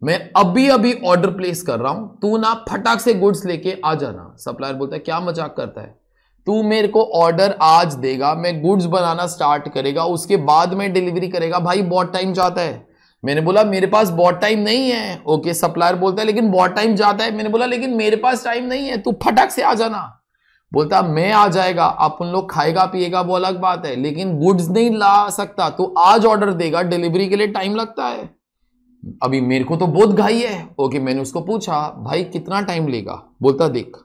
मैं अभी अभी ऑर्डर प्लेस कर रहा हूं तू ना फटाक से गुड्स लेके आ जाना सप्लायर बोलता है क्या मजाक करता है तू मेरे को ऑर्डर आज देगा मैं गुड्स बनाना स्टार्ट करेगा उसके बाद में डिलीवरी करेगा भाई बहुत टाइम जाता है मैंने बोला मेरे पास बहुत टाइम नहीं है ओके सप्लायर बोलता है लेकिन बहुत टाइम जाता है मैंने बोला लेकिन मेरे पास टाइम नहीं है तू फटक से आ जाना बोलता मैं आ जाएगा आप उन लोग खाएगा पिएगा वो अलग बात है लेकिन गुड्स नहीं ला सकता तू आज ऑर्डर देगा डिलीवरी के लिए टाइम लगता है अभी मेरे को तो बहुत घाई है ओके मैंने उसको पूछा भाई कितना टाइम लेगा बोलता देख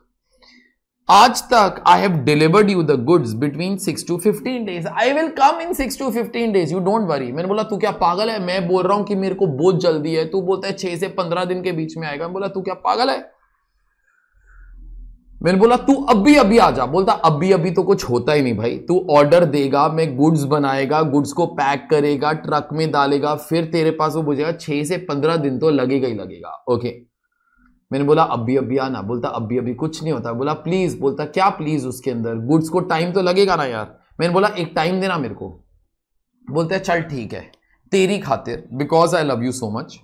आज तक I have delivered you the goods between six to fifteen days I will come in six to fifteen days you don't worry मैंने बोला तू क्या पागल है मैं बोल रहा हूं कि मेरे को बहुत जल्दी है तू बोलता है छह से पंद्रह दिन के बीच में आएगा मैं बोला तू क्या पागल है मैंने बोला तू अभी अभी आ जा बोलता अभी अभी तो कुछ होता ही नहीं भाई तू ऑर्डर देगा मैं गुड्स बनाएगा गुड्स को पैक करेगा ट्रक में डालेगा फिर तेरे पास वो बुझेगा छह से पंद्रह दिन तो लगेगा ही लगेगा ओके okay. मैंने बोला अभी अभी आना बोलता अभी अभी कुछ नहीं होता बोला प्लीज़ बोलता क्या प्लीज़ उसके अंदर गुड्स को टाइम तो लगेगा ना यार मैंने बोला एक टाइम देना मेरे को बोलते चल ठीक है तेरी खातिर because I love you so much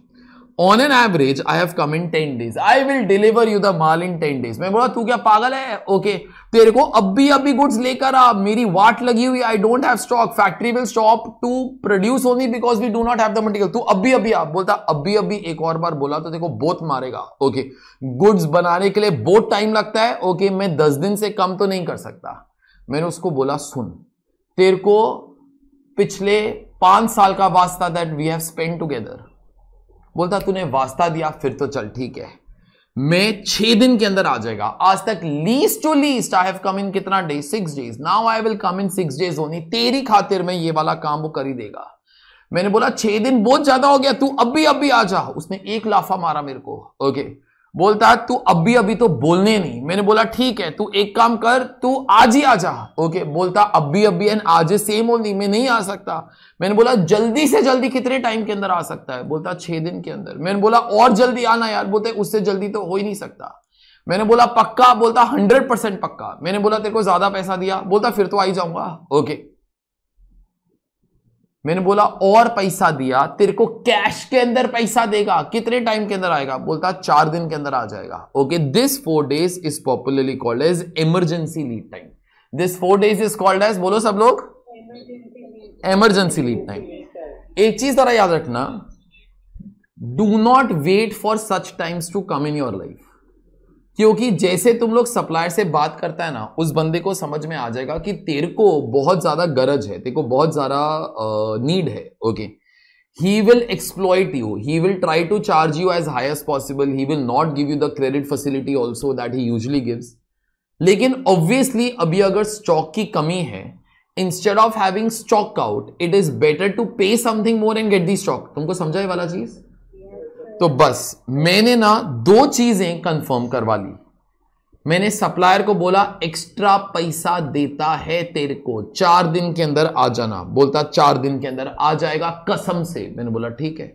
on an average I have come in ten days I will deliver you the माल इन टेन डेज मैं बोला तू क्या पागल है ओके okay. तेरे को अभी अभी गुड्स लेकर आ मेरी वाट लगी हुई I don't have stock factory will stop to produce only because we do not have the material तू अभी अभी आप बोलता अभी अभी एक और बार बोला तो देखो बोत मारेगा ओके okay. गुड्स बनाने के लिए बहुत टाइम लगता है ओके okay, मैं दस दिन से कम तो नहीं कर सकता मैंने उसको बोला सुन तेरे को पिछले पांच साल का वास्ता that we have spend together बोलता तूने वास्ता दिया फिर तो चल ठीक है मैं छह दिन के अंदर आ जाएगा आज तक least to least I have come in कितना day six days now I will come in six days only तेरी खातिर में ये वाला काम वो कर ही देगा मैंने बोला छह दिन बहुत ज्यादा हो गया तू अभी अभी आ जा उसने एक लाफा मारा मेरे को ओके okay. बोलता तू अभी अभी तो बोलने नहीं मैंने बोला ठीक है तू एक काम कर तू आज ही आ जा ओके बोलता अभी अभी एंड आज सेम ओनली मैं नहीं आ सकता मैंने बोला जल्दी से जल्दी कितने टाइम के अंदर आ सकता है बोलता छह दिन के अंदर मैंने बोला और जल्दी आना यार बोलते उससे जल्दी तो हो ही नहीं सकता मैंने बोला पक्का बोलता हंड्रेड परसेंट पक्का मैंने बोला तेरे को ज्यादा पैसा दिया बोलता फिर तो आई जाऊंगा ओके मैंने बोला और पैसा दिया तेरे को कैश के अंदर पैसा देगा कितने टाइम के अंदर आएगा बोलता चार दिन के अंदर आ जाएगा okay this four days is popularly called as emergency lead time this four days is called as बोलो सब लोग इमरजेंसी लीड टाइम एक चीज जरा याद रखना do not wait for such times to come in your life क्योंकि जैसे तुम लोग सप्लायर से बात करता है ना उस बंदे को समझ में आ जाएगा कि तेरे को बहुत ज़्यादा गरज है तेरे को बहुत ज़्यादा नीड है okay he will exploit you he will try to charge you as high as possible he will not give you the credit facility also that he usually gives लेकिन ऑब्वियसली अभी अगर स्टॉक की कमी है instead of having stock out it is better to pay something more and get the stock तुमको समझाए वाला चीज़ तो बस मैंने ना दो चीजें कंफर्म करवा ली मैंने सप्लायर को बोला एक्स्ट्रा पैसा देता है तेरे को चार दिन के अंदर आ जाना बोलता चार दिन के अंदर आ जाएगा कसम से मैंने बोला ठीक है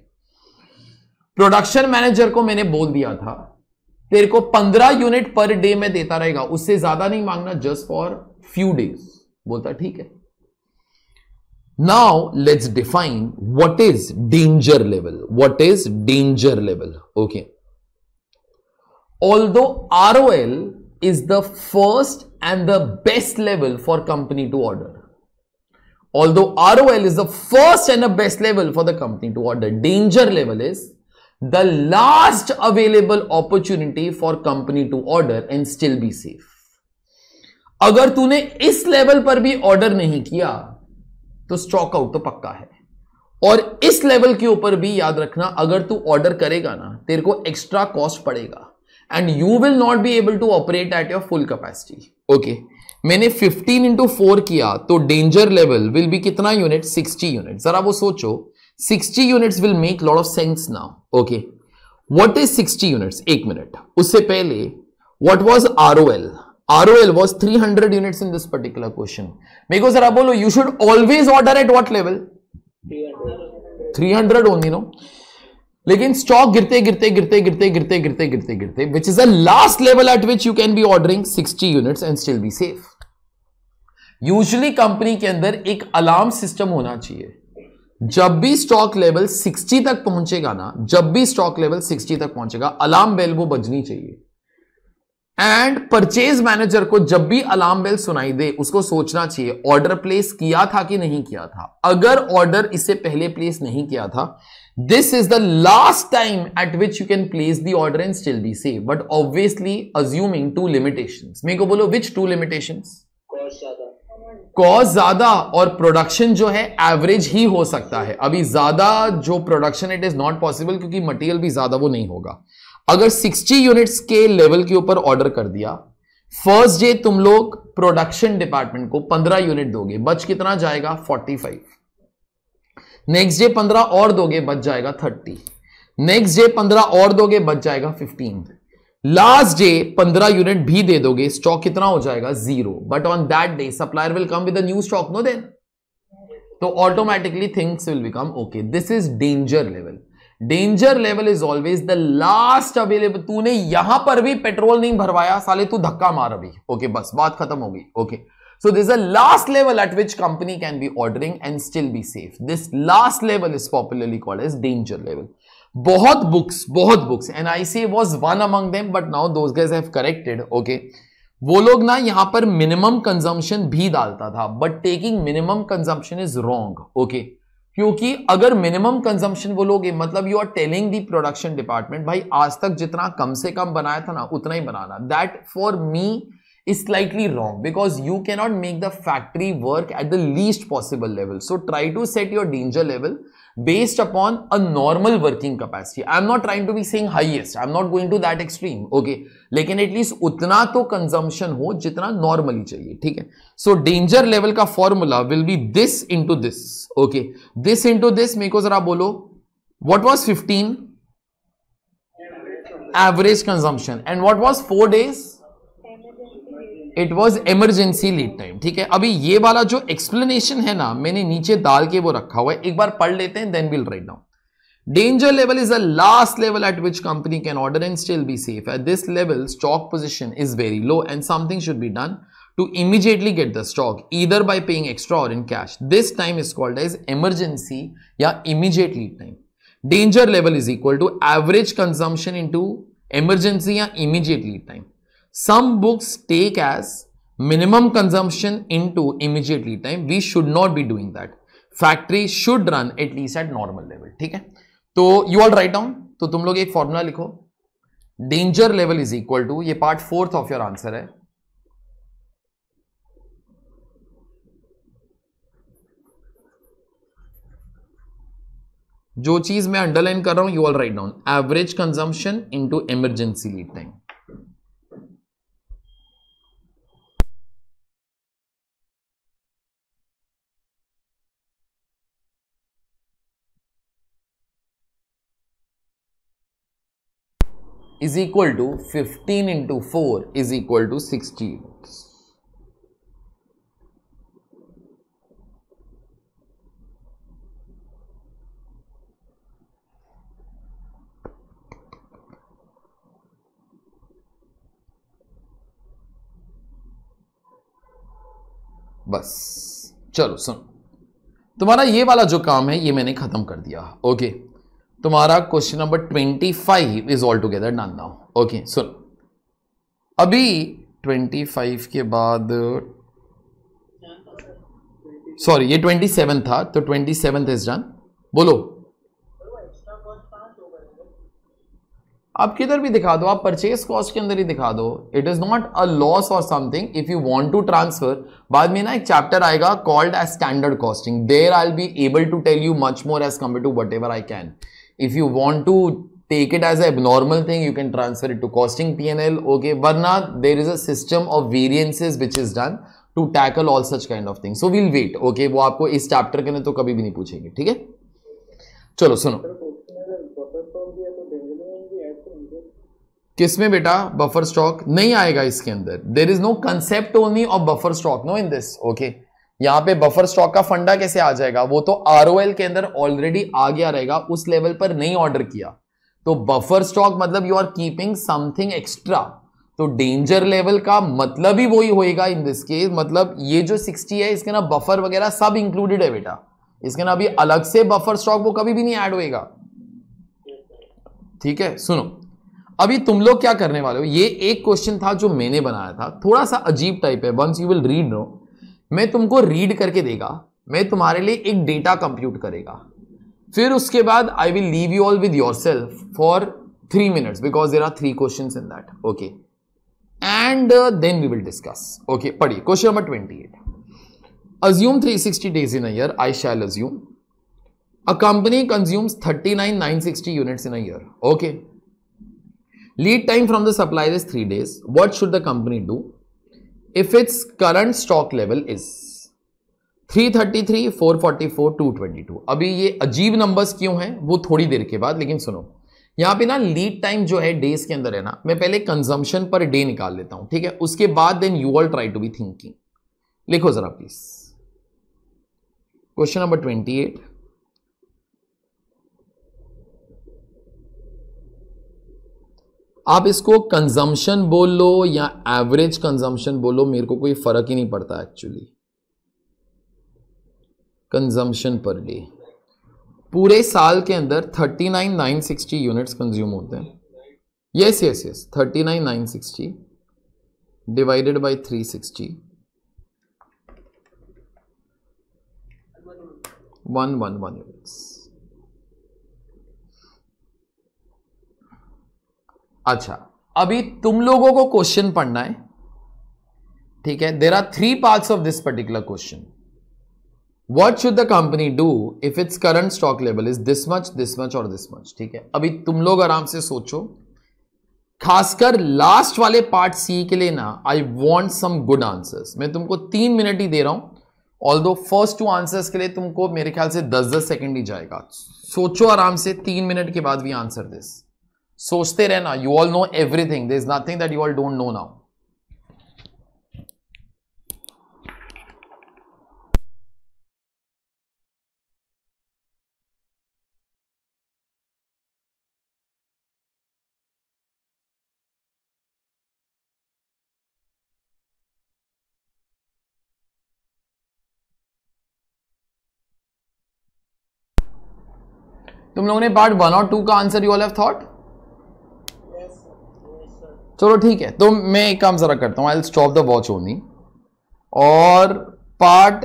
प्रोडक्शन मैनेजर को मैंने बोल दिया था तेरे को पंद्रह यूनिट पर डे में देता रहेगा उससे ज्यादा नहीं मांगना जस्ट फॉर फ्यू डेज बोलता ठीक है Now let's define what is danger level. What is danger level? Okay. Although ROL is the first and the best level for company to order. Although ROL is the first and the best level for the company to order, danger level is the last available opportunity for company to order and still be safe. अगर तूने इस level पर भी order नहीं किया तो stock out तो पक्का है और इस लेवल के ऊपर भी याद रखना अगर तू ऑर्डर करेगा ना तेरे को एक्स्ट्रा कॉस्ट पड़ेगा and you will not be able to operate at your full capacity okay मैंने 15 इंटू फोर किया तो डेंजर लेवल विल बी कितना यूनिट 60 यूनिट जरा वो सोचो 60 units will make lot of sense now okay what is 60 units एक minute उससे पहले what was ROL ROL was 300 units in this particular question. Because sir, Apollo, you should always order at what level? 300. 300 only, no? लेकिन stock गिरते गिरते गिरते गिरते गिरते गिरते गिरते गिरते which is the last level at which you can be ordering 60 units and still be safe usually company के अंदर एक अलार्म सिस्टम होना चाहिए जब भी स्टॉक लेवल 60 तक पहुंचेगा ना जब भी स्टॉक लेवल 60 तक पहुंचेगा अलार्म बेल वो बजनी चाहिए एंड परचेज मैनेजर को जब भी अलार्म बेल सुनाई दे उसको सोचना चाहिए ऑर्डर प्लेस किया था कि नहीं किया था अगर ऑर्डर इससे पहले प्लेस नहीं किया था this is the last time at which you can place the order and still be safe but obviously assuming to limitation मेरे को बोलो विच टू लिमिटेशन कॉस्ट ज्यादा और प्रोडक्शन जो है एवरेज ही हो सकता है अभी ज्यादा जो production it is not possible क्योंकि मटेरियल भी ज्यादा वो नहीं होगा अगर 60 यूनिट्स के लेवल के ऊपर ऑर्डर कर दिया फर्स्ट डे तुम लोग प्रोडक्शन डिपार्टमेंट को 15 यूनिट दोगे बच कितना जाएगा 45 नेक्स्ट डे 15 और दोगे बच जाएगा 30 नेक्स्ट डे 15 और दोगे बच जाएगा 15 लास्ट डे 15 यूनिट भी दे दोगे स्टॉक कितना हो जाएगा zero but on that day supplier will come with new stock no then तो automatically things will become okay this is danger level danger level is always the last available तूने यहां पर भी पेट्रोल नहीं भरवाया साले तू धक्का मार अभी ओके okay, बस बात खत्म होगी okay so this a last level at which company can be ordering and still be safe this last level is popularly called as danger level बहुत बुक्स बहुत books and I see was one among them but now those have corrected okay वो लोग ना यहां पर minimum consumption भी डालता था but taking minimum consumption is wrong okay क्योंकि अगर मिनिमम वो लोग मतलब you are telling the production department भाई आज तक जितना कम से कम बनाया था ना उतना ही बनाना that for me is slightly wrong because you cannot make the factory work at the least possible level so try to set your danger level based upon a normal working capacity. I'm not trying to be saying highest. I'm not going to that extreme. Okay. लेकिन at least उतना तो consumption हो जितना normally चाहिए ठीक है so danger level का formula will be this into this okay this into this मेरे को जरा बोलो what was fifteen average consumption and what was four days it was emergency lead time ठीक है अभी ये वाला जो एक्सप्लेनेशन है ना मैंने नीचे डाल के वो रखा हुआ है एक बार पढ़ लेते हैं then will write down Danger level is the last level at which company can order and still be safe. At this level, stock position is very low and something should be done to immediately get the stock either by paying extra or in cash. This time is called as emergency या immediate lead time. Danger level is equal to average consumption into emergency या immediate lead time. some books take as minimum consumption into immediately time we should not be doing that factory should run at least at normal level ठीक है तो you all write down तो तुम लोग एक formula लिखो danger level is equal to ये part fourth of your answer है जो चीज मैं अंडरलाइन कर रहा हूं you all write down average consumption into emergency lead time is equal to fifteen into four is equal to sixty बस चलो सुन तुम्हारा ये वाला जो काम है ये मैंने खत्म कर दिया ओके तुम्हारा question number twenty five is all together done now okay सुन अभी ट्वेंटी फाइव के बाद सॉरी ये ट्वेंटी सेवन था तो ट्वेंटी सेवन इज डन बोलो आप किधर भी दिखा दो आप परचेज कॉस्ट के अंदर ही दिखा दो it is not a loss और something if you want to transfer बाद में ना एक चैप्टर आएगा called as standard costing there I be able to tell you much more as compare to whatever I can if you want to take it as abnormal thing you can transfer it to costing P N L okay वरना there is a system of variances which is done to tackle all such kind of thing so we'll wait okay वो आपको इस chapter के ने तो कभी भी नहीं पूछेंगे ठीक है चलो सुनो किसमें बेटा बफर स्टॉक नहीं आएगा इसके अंदर there is no concept only of buffer stock no in this okay यहां पे बफर स्टॉक का फंडा कैसे आ जाएगा वो तो आर के अंदर ऑलरेडी आ गया रहेगा उस लेवल पर नहीं ऑर्डर किया तो बफर स्टॉक मतलब you are keeping something extra तो डेंजर लेवल का मतलब ही वही होएगा इन दिस केस मतलब ये जो 60 है इसके ना बफर वगैरह सब इंक्लूडेड है बेटा इसके ना अभी अलग से बफर स्टॉक वो कभी भी नहीं ऐड होएगा ठीक है सुनो अभी तुम लोग क्या करने वाले हो ये एक क्वेश्चन था जो मैंने बनाया था थोड़ा सा अजीब टाइप है once you will read no मैं तुमको रीड करके देगा मैं तुम्हारे लिए एक डेटा कंप्यूट करेगा फिर उसके बाद I will leave you all with your self for three minutes because there are three question in that okay and then we will discuss okay पढ़िए question number twenty eight assume three sixty days in a year I shall assume a company consumes thirty nine nine sixty units in a year okay lead time from the supply is three days what should the company do if it's current stock level is 333, 444, 222. अभी ये अजीब numbers क्यों हैं वो थोड़ी देर के बाद लेकिन सुनो यहाँ पे ना लीड टाइम जो है डेज के अंदर है ना मैं पहले कंजम्पशन पर डे निकाल लेता हूँ ठीक है उसके बाद then you all try to be thinking लिखो जरा please question number twenty eight आप इसको कंजम्पशन बोल लो या एवरेज कंजम्पशन बोलो मेरे को कोई फ़र्क ही नहीं पड़ता एक्चुअली कंजम्पशन पर डे पूरे साल के अंदर 39,960 यूनिट्स कंज्यूम होते हैं yes yes yes 39,960 divided by 360 111 units अच्छा अभी तुम लोगों को क्वेश्चन पढ़ना है ठीक है there are three part of this particular question what should the company do if it's current stock level is this much this much और दिस मच ठीक है अभी तुम लोग आराम से सोचो खासकर लास्ट वाले पार्ट सी के लिए ना I want some good answers मैं तुमको तीन मिनट ही दे रहा हूं ऑल दो फर्स्ट टू आंसर्स के लिए तुमको मेरे ख्याल से दस दस सेकेंड ही जाएगा सोचो आराम से तीन मिनट के बाद भी आंसर दिस सोचते रहना you all know everything there is nothing that you all don't know now तुम लोगों ने पार्ट वन और टू का answer you all have thought चलो ठीक है तो मैं एक काम ज़रा करता हूं I stop the watch only और पार्ट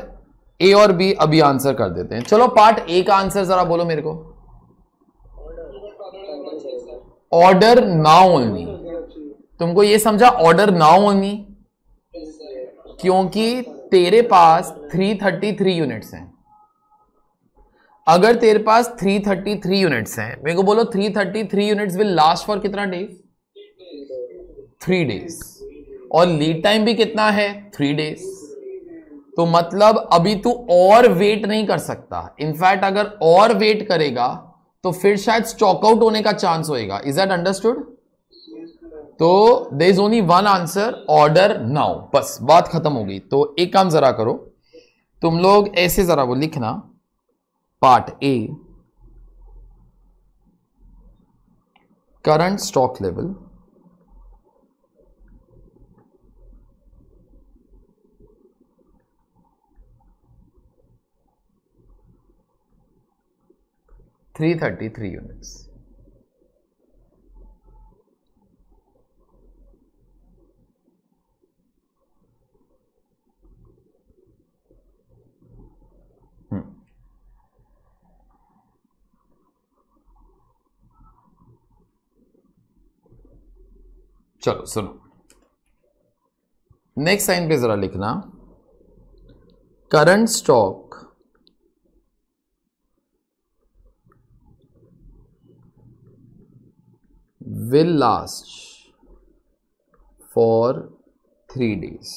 ए और बी अभी आंसर कर देते हैं चलो पार्ट ए का आंसर ज़रा बोलो मेरे को ऑर्डर नाउ ओनली तुमको ये समझा ऑर्डर नाउ ओनली क्योंकि तेरे पास 333 यूनिट्स हैं अगर तेरे पास 333 यूनिट्स हैं मेरे को बोलो 333 यूनिट्स विल लास्ट फॉर कितना डेज थ्री डेज और लीड टाइम भी कितना है थ्री डेज तो मतलब अभी तू और वेट नहीं कर सकता इनफैक्ट अगर और वेट करेगा तो फिर शायद स्टॉकआउट होने का चांस होएगा इज दैट अंडरस्टूड तो there is only one answer order now बस बात खत्म होगी तो एक काम जरा करो तुम लोग ऐसे जरा वो लिखना part A current stock level 333 units. Units hmm. चलो सुनो नेक्स्ट साइन पे जरा लिखना current stock will last for 3 days.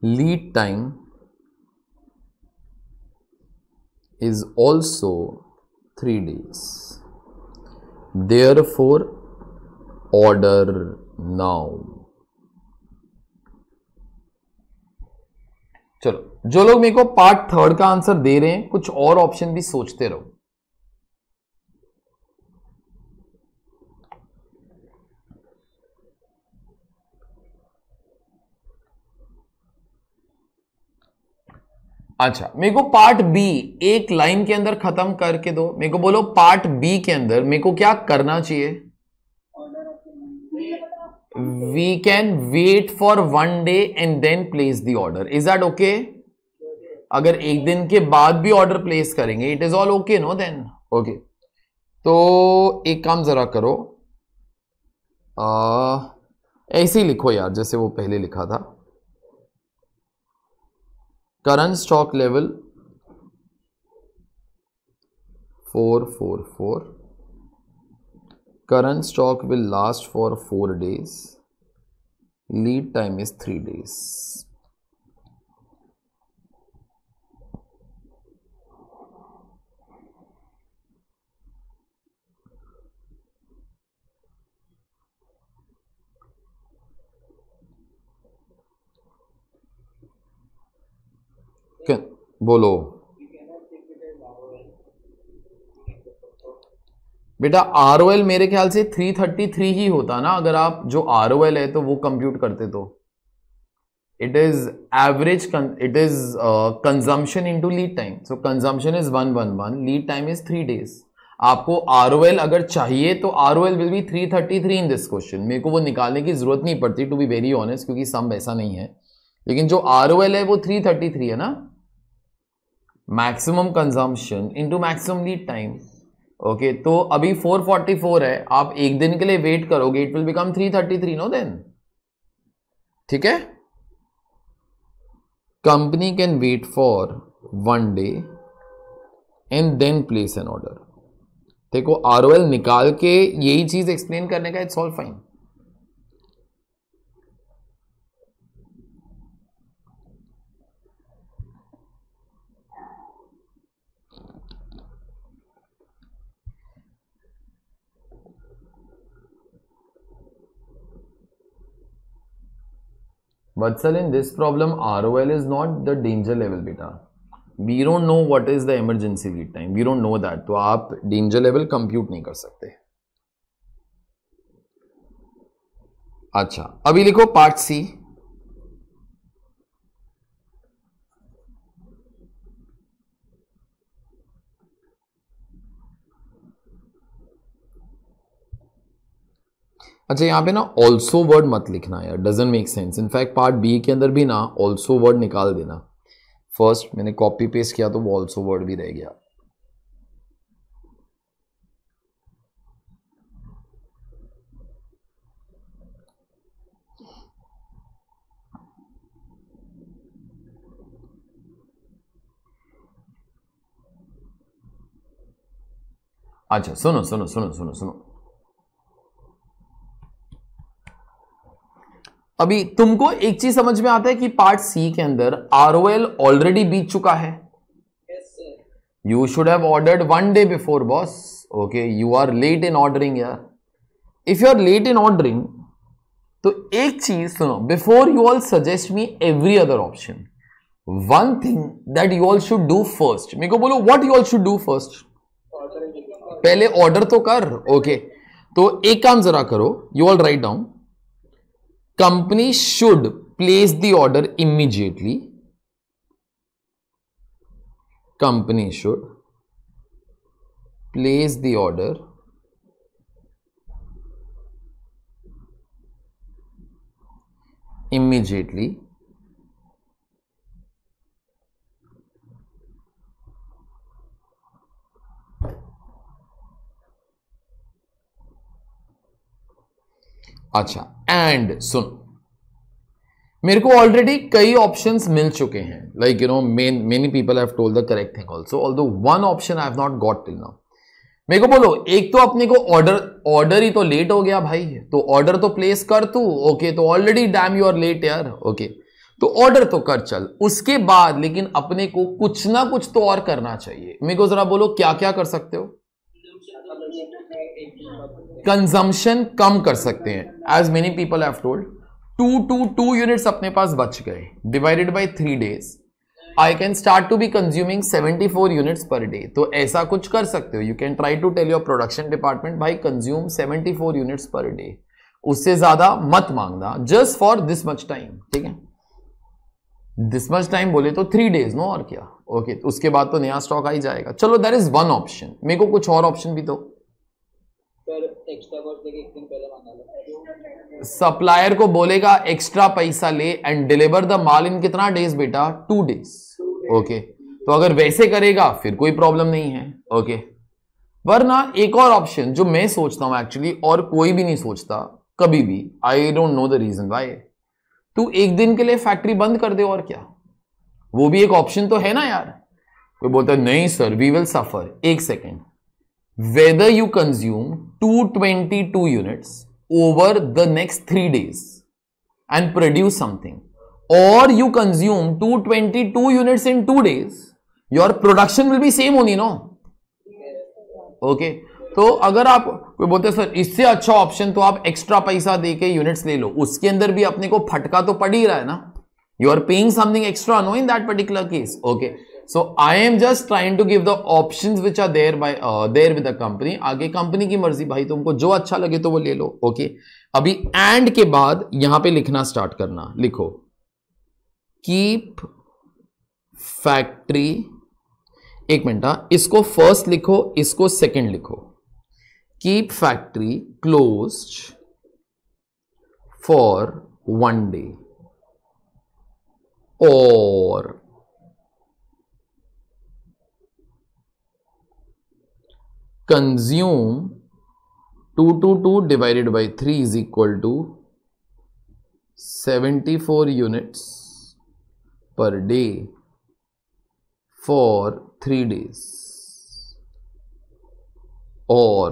lead time is also 3 days. Therefore, order now चलो जो लोग मेरे को पार्ट थर्ड का आंसर दे रहे हैं कुछ और ऑप्शन भी सोचते रहो अच्छा मेरे को पार्ट बी एक लाइन के अंदर खत्म करके दो मेरे को बोलो पार्ट बी के अंदर मेरे को क्या करना चाहिए we can wait for one day and then place the order is that okay अगर एक दिन के बाद भी ऑर्डर प्लेस करेंगे it is all okay no then okay तो एक काम जरा करो ऐसे ही लिखो यार जैसे वो पहले लिखा था current stock level four four four current stock will last for 4 days lead time is 3 days बोलो बेटा आर मेरे ख्याल से 333 ही होता ना अगर आप जो आर है तो वो कंप्यूट करते तो it is average it is consumption to lead time so consumption is one one one lead time is three days आपको आर अगर चाहिए तो R will be 333 in this question मेरे को वो निकालने की जरूरत नहीं पड़ती टू बी वेरी ऑनेस्ट क्योंकि सम ऐसा नहीं है लेकिन जो आर है वो 333 है ना maximum consumption into maximum lead time okay तो अभी 444 है आप एक दिन के लिए वेट करोगे it will become 333 no then ठीक है company can wait for one day and then place an order देखो आर निकाल के यही चीज एक्सप्लेन करने का it's all fine But sir, in this problem, ROL is not the danger level beta. We don't know what is the emergency lead time. We don't know that. तो आप danger level compute नहीं कर सकते अच्छा अभी लिखो part C. अच्छा यहाँ पे ना ऑल्सो वर्ड मत लिखना यार doesn't make sense in fact part B के अंदर भी ना ऑल्सो वर्ड निकाल देना फर्स्ट मैंने कॉपी पेस्ट किया तो वो ऑल्सो वर्ड भी रह गया अच्छा सुनो सुनो सुनो सुनो सुनो अभी तुमको एक चीज समझ में आता है कि पार्ट सी के अंदर आर ऑलरेडी बीत चुका है you should have ordered one day before boss okay you are late in ordering यार if you are late in ordering तो एक चीज सुनो before you all suggest me every other option one thing that you all should do first मेरे को बोलो what you all should do first पहले order तो कर ओके okay. तो एक काम जरा करो you all write down company should place the order immediately company should place the order immediately अच्छा एंड सुन मेरे को ऑलरेडी कई ऑप्शंस मिल चुके हैं like you know men many people have told the correct thing also although one option I have not got till now मेरे को बोलो एक तो अपने को ऑर्डर ऑर्डर ही तो लेट हो गया भाई तो ऑर्डर तो प्लेस कर तू ओके तो already damn you are late यार ओके तो ऑर्डर तो कर चल उसके बाद लेकिन अपने को कुछ ना कुछ तो और करना चाहिए मेरे को जरा बोलो क्या क्या कर सकते हो कंजम्पशन कम कर सकते हैं as many people have told two two two units अपने पास बच गए divided by three days I can start to be consuming 74 units per day तो ऐसा कुछ कर सकते हो you can try to tell your production department भाई कंज्यूम 74 यूनिट्स पर डे उससे ज्यादा मत मांगना just for this much time ठीक है दिस मच टाइम बोले तो थ्री डेज नो और क्या ओके okay, उसके बाद तो नया स्टॉक आ ही जाएगा चलो दैट इज वन ऑप्शन मेरे को कुछ और ऑप्शन भी दो तो. सप्लायर को बोलेगा एक्स्ट्रा पैसा ले एंड डिलीवर द माल इन कितना डेज बेटा टू डेज ओके तो अगर वैसे करेगा फिर कोई प्रॉब्लम नहीं है ओके वरना एक और ऑप्शन जो मैं सोचता हूं एक्चुअली और कोई भी नहीं सोचता कभी भी I don't know the reason why तू एक दिन के लिए फैक्ट्री बंद कर दे और क्या वो भी एक ऑप्शन तो है ना यार कोई बोलता नहीं सर वी विल सफर एक second whether you consume 222 units over the next three days and produce something or you consume 222 units in two days your production will be same only no okay तो अगर आप कोई बोलते sir इससे अच्छा option तो आप एक्स्ट्रा पैसा दे के यूनिट्स ले लो उसके अंदर भी अपने को फटका तो पड़ ही रहा है ना you are paying something extra no in that particular case okay so I am just trying to give the option which are there by there with the company आगे कंपनी की मर्जी भाई तुमको जो अच्छा लगे तो वो ले लो ओके okay? अभी एंड के बाद यहां पे लिखना स्टार्ट करना लिखो कीप फैक्ट्री एक मिनट हाँ। इसको फर्स्ट लिखो इसको सेकंड लिखो keep factory close for one day और consume 2 to 2 divided by 3 is equal to 74 units per day for 3 days or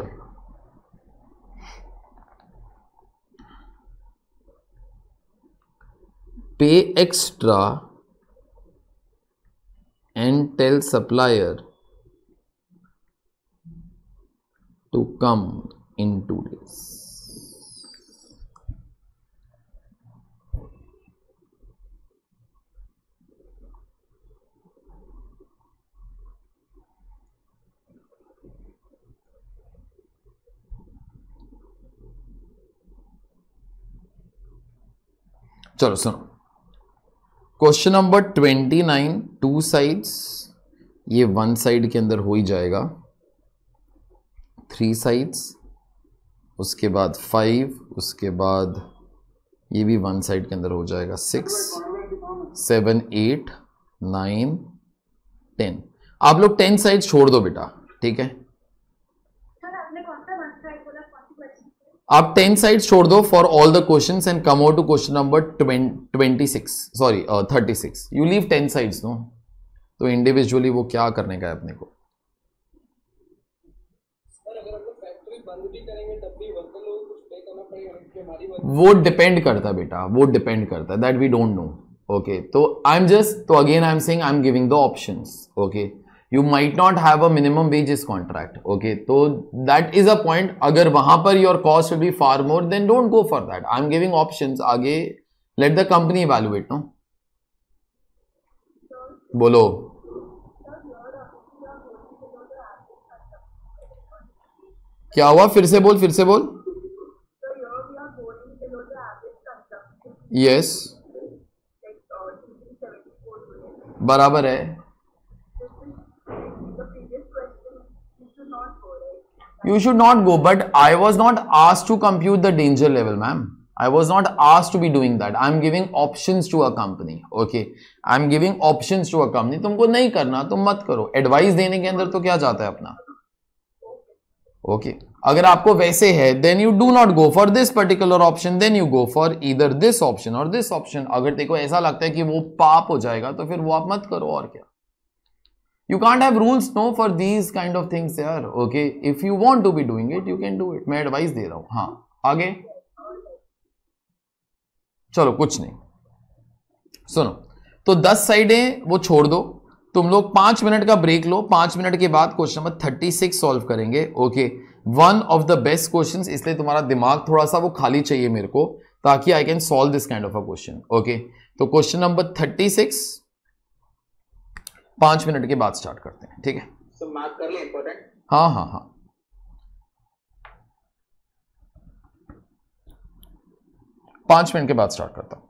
pay extra and tell supplier to come in two days. चलो सुनो question number twenty nine two sides ये one side के अंदर हो ही जाएगा three sides उसके बाद five उसके बाद ये भी वन साइड के अंदर हो जाएगा six seven eight nine ten आप लोग टेन साइड छोड़ दो बेटा ठीक है आप टेन साइड छोड़ दो for all the question and come out to question number twenty six sorry thirty six you leave ten sides no तो इंडिविजुअली वो क्या करने का है अपने को वो डिपेंड करता बेटा वो डिपेंड करता that we don't know okay तो आई एम जस्ट तो again I am saying I am giving the option okay you might not have a minimum wages contract okay तो दैट इज अ पॉइंट अगर वहां पर your cost will be far more then don't go for that I am giving option आगे let the company evaluate no बोलो क्या हुआ फिर से बोल फिर से बोल यस बराबर है you should not go but I was not asked to compute the danger level ma'am I was not asked to be doing that I am giving option to a company okay I am giving option to a company तुमको नहीं करना तुम मत करो advice देने के अंदर तो क्या जाता है अपना ओके okay. अगर आपको वैसे है then you do not go for this particular option then you go for इधर दिस ऑप्शन और दिस ऑप्शन अगर देखो ऐसा लगता है कि वो पाप हो जाएगा तो फिर वो आप मत करो और क्या you can't have rules no for these kind of things यार okay if you want to be doing it you can do it मैं एडवाइस दे रहा हूं हाँ आगे चलो कुछ नहीं सुनो तो दस साइडें वो छोड़ दो तुम लोग पांच मिनट का ब्रेक लो पांच मिनट के बाद question number thirty six solve करेंगे okay one of the best question इसलिए तुम्हारा दिमाग थोड़ा सा वो खाली चाहिए मेरे को ताकि I can solve this kind of a question okay तो क्वेश्चन नंबर थर्टी सिक्स पांच मिनट के बाद स्टार्ट करते हैं ठीक है हाँ हाँ हाँ पांच मिनट के बाद स्टार्ट करता हूं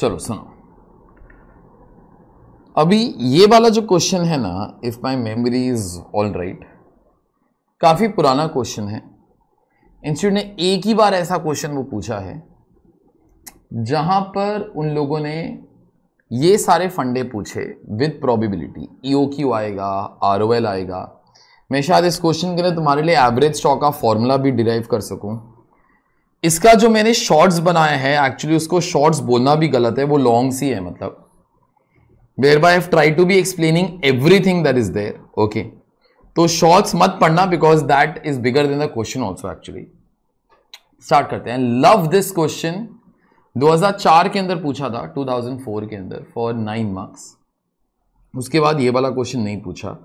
चलो सुनो अभी ये वाला जो क्वेश्चन है ना if my memory is all right काफ़ी पुराना क्वेश्चन है इंस्टीट्यूट ने एक ही बार ऐसा क्वेश्चन वो पूछा है जहां पर उन लोगों ने ये सारे फंडे पूछे विद प्रोबेबिलिटी ईओ क्यू आएगा आर ओ एल आएगा मैं शायद इस क्वेश्चन के लिए तुम्हारे लिए एवरेज स्टॉक का फॉर्मूला भी डिराइव कर सकूं इसका जो मैंने शॉर्ट्स बनाया है एक्चुअली उसको शॉर्ट्स बोलना भी गलत है वो लॉन्ग सी है मतलब whereby have try to be explaining everything that is there okay तो शॉर्ट्स मत पढ़ना because that is bigger than the question also actually start करते हैं लव दिस क्वेश्चन 2004 के अंदर पूछा था 2004 के अंदर फॉर नाइन मार्क्स उसके बाद ये वाला क्वेश्चन नहीं पूछा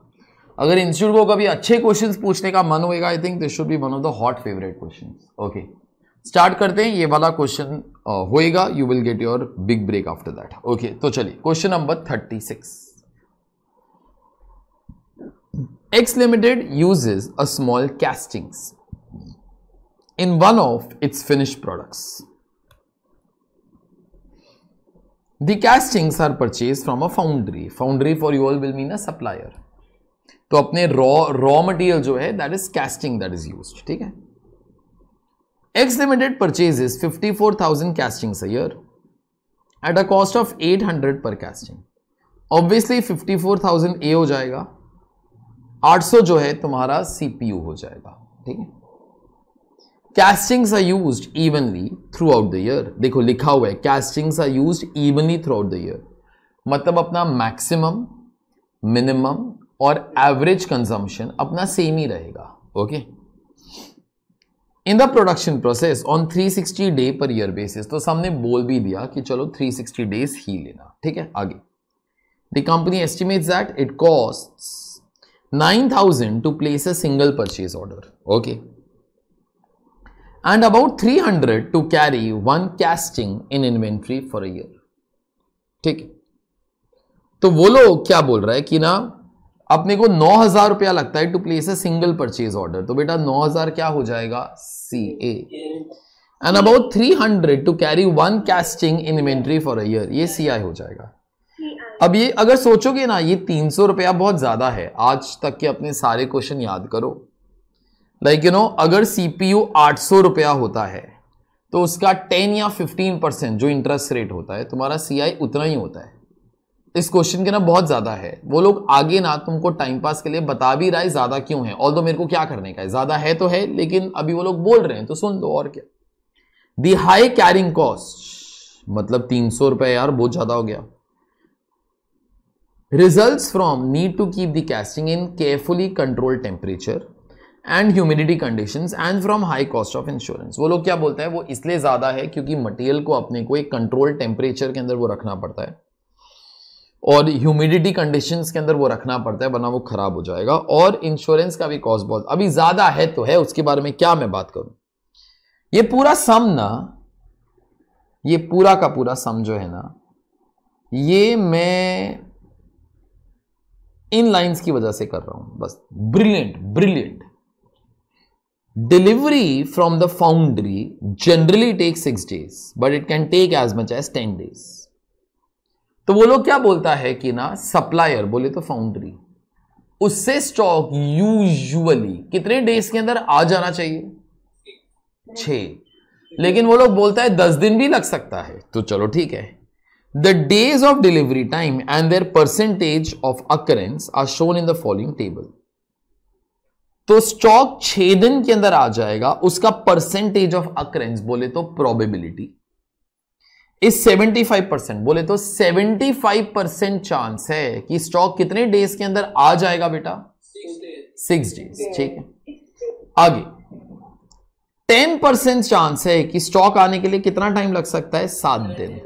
अगर इंस्टीट्यूट को कभी अच्छे क्वेश्चंस पूछने का मन होएगा I think this should be one of the hot favourite questions okay start करते हैं ये वाला क्वेश्चन होएगा you will get your big break after that okay तो चलिए question number thirty six X Limited uses a small castings in one of its finished products. The castings are purchased from a foundry. Foundry for you all will mean a supplier. तो अपने raw raw material जो है that is casting that is used ठीक है X Limited purchases 54,000 at a cost of eight hundred per casting obviously fifty four thousand A हो जाएगा आठ सौ जो है तुम्हारा सीपीयू हो जाएगा ठीक है castings are use evenly throughout the year देखो लिखा हुआ है castings are use evenly throughout the year मतलब अपना मैक्सिमम मिनिमम और एवरेज कंजम्पशन अपना सेम ही रहेगा okay okay? In the production process on 360 day per year basis तो सामने बोल भी दिया कि चलो 360 डेज ही लेना ठीक है आगे the company estimate that it cost 9000 to place a single purchase order okay and about 300 hundred to carry one casting in inventory for year ठीक तो वो लोग क्या बोल रहा है कि ना अपने को नौ हजार रुपया लगता है to place a single purchase order तो बेटा नौ हजार क्या हो जाएगा C A and about three hundred to carry one casting in inventory for a year ये सी आई हो जाएगा अब ये अगर सोचोगे ना ये तीन सौ रुपया बहुत ज़्यादा है आज तक के अपने सारे क्वेश्चन याद करो लाइक यू नो अगर सी पी यू आठ सौ रुपया होता है तो उसका टेन या फिफ्टीन परसेंट जो इंटरेस्ट रेट होता है तुम्हारा सी आई उतना ही होता है इस क्वेश्चन के ना बहुत ज़्यादा है वो लोग आगे ना तुमको टाइम पास के लिए बता भी रहा है ज़्यादा क्यों है और तो मेरे को क्या करने का है ज़्यादा है तो है लेकिन अभी वो लोग बोल रहे हैं तो सुन दो और क्या दी हाई कैरिंग कॉस्ट मतलब तीन सौ रुपए यार बहुत ज़्यादा हो गया result from need to keep the casting in carefully control temperature and humidity condition and from high cost of insurance वो लोग क्या बोलते हैं वो इसलिए ज़्यादा है क्योंकि मटेरियल को अपने को एक कंट्रोल टेम्परेचर के अंदर वो रखना पड़ता है और ह्यूमिडिटी कंडीशंस के अंदर वो रखना पड़ता है वरना वो खराब हो जाएगा और इंश्योरेंस का भी कॉस्ट बहुत अभी ज्यादा है तो है उसके बारे में क्या मैं बात करूं ये पूरा सम ना ये पूरा का पूरा सम जो है ना ये मैं इन लाइंस की वजह से कर रहा हूं बस brilliant brilliant delivery from the foundry generally take six days but it can take as much as ten days तो वो लोग क्या बोलता है कि ना सप्लायर बोले तो फाउंड्री उससे स्टॉक यूजुअली कितने डेज के अंदर आ जाना चाहिए छ लेकिन वो लोग बोलता है दस दिन भी लग सकता है तो चलो ठीक है the days of delivery time and their percentage of occurrence are shown in the following table तो स्टॉक छह दिन के अंदर आ जाएगा उसका परसेंटेज ऑफ अकरेंस बोले तो प्रोबेबिलिटी इस 75 परसेंट बोले तो 75 परसेंट चांस है कि स्टॉक कितने डेज के अंदर आ जाएगा बेटा सिक्स डेज ठीक है आगे 10 परसेंट चांस है कि स्टॉक आने के लिए कितना टाइम लग सकता है सात दिन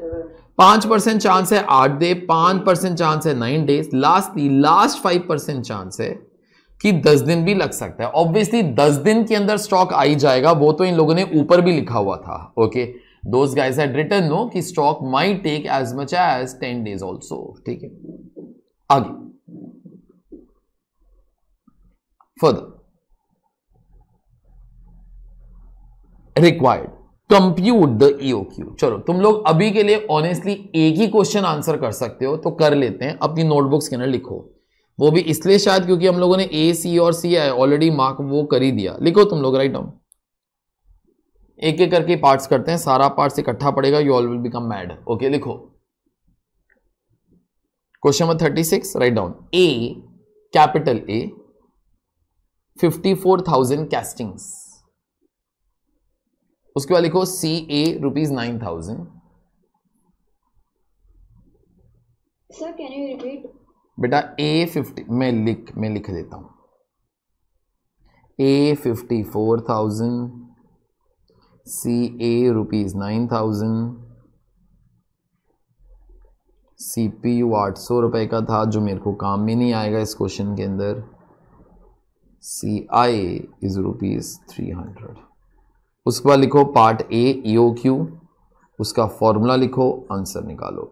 पांच परसेंट चांस है आठ डे पांच परसेंट चांस है nine days lastly last five percent chance है कि दस दिन भी लग सकता है ऑब्वियसली दस दिन के अंदर स्टॉक आई जाएगा वो तो इन लोगों ने ऊपर भी लिखा हुआ था okay okay? Those guys had written no कि stock might as as much as 10 days ठीक है आगे further required compute the EOQ चलो तुम लोग अभी के लिए ऑनेस्टली एक ही क्वेश्चन आंसर कर सकते हो तो कर लेते हैं अपनी नोटबुक्स के अंदर लिखो वो भी इसलिए शायद क्योंकि हम लोगों ने ए सी और सी आई ऑलरेडी मार्क वो कर ही दिया लिखो तुम लोग राइट डाउन एक एक करके पार्ट्स करते हैं सारा पार्ट्स इकट्ठा पड़ेगा you all will become mad okay लिखो question number thirty six write down a capital A fifty four thousand castings उसके बाद लिखो C A rupees nine thousand sir can you repeat बेटा ए फिफ्टी मैं लिख मैं लिख देता हूं A fifty four thousand C A rupees nine thousand C P U आठ सौ रुपये का था जो मेरे को काम में नहीं आएगा इस क्वेश्चन के अंदर C I is rupees three hundred उसके बाद लिखो पार्ट ए ईओ क्यू उसका फॉर्मूला लिखो आंसर निकालो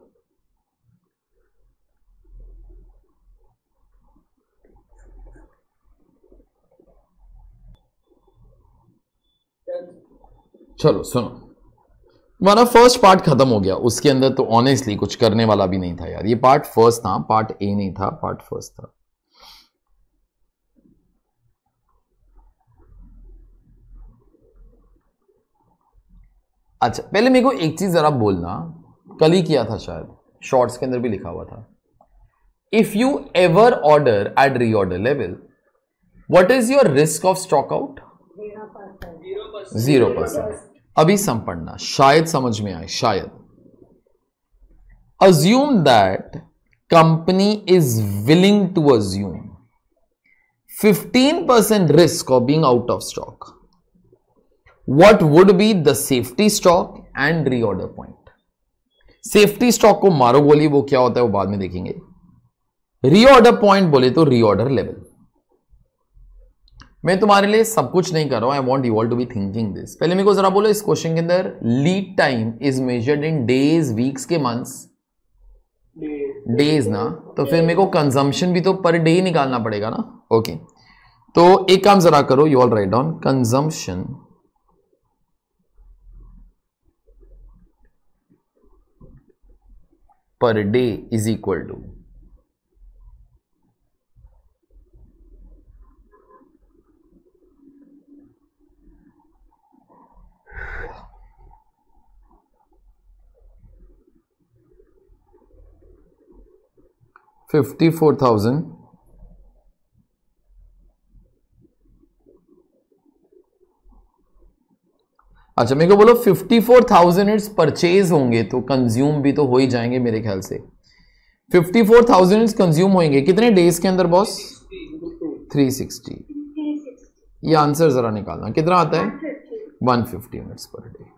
चलो सुनो हमारा फर्स्ट पार्ट खत्म हो गया उसके अंदर तो ऑनेस्टली कुछ करने वाला भी नहीं था यार ये पार्ट फर्स्ट था पार्ट ए नहीं था पार्ट फर्स्ट था अच्छा पहले मेरे को एक चीज जरा बोलना कल ही किया था शायद शॉर्ट्स के अंदर भी लिखा हुआ था if you ever order at reorder level what is your risk of stock out zero percent अभी सम पढ़ना शायद समझ में आए शायद assume that company is willing to assume 15% percent risk of being out of stock what would be the safety stock and reorder point safety stock को मारो बोली वो क्या होता है वो बाद में देखेंगे रीऑर्डर पॉइंट बोले तो रीऑर्डर लेवल मैं तुम्हारे लिए सब कुछ नहीं कर रहा हूँ I want you all to be thinking this पहले मेरे को जरा बोलो इस क्वेश्चन के अंदर lead time is measured in days weeks के मंथ्स डेज ना तो फिर मेरे को कंजम्पशन भी तो पर डे निकालना पड़ेगा ना ओके okay. तो एक काम जरा करो you all write down consumption per day is equal to fifty four thousand अच्छा मेरे को बोलो फिफ्टी फोर थाउजेंड परचेज होंगे तो कंज्यूम भी तो हो ही जाएंगे मेरे ख्याल से fifty four thousand it's consume होंगे कितने डेज के अंदर बॉस थ्री सिक्सटी ये आंसर जरा निकालना कितना आता है one fifty minutes per day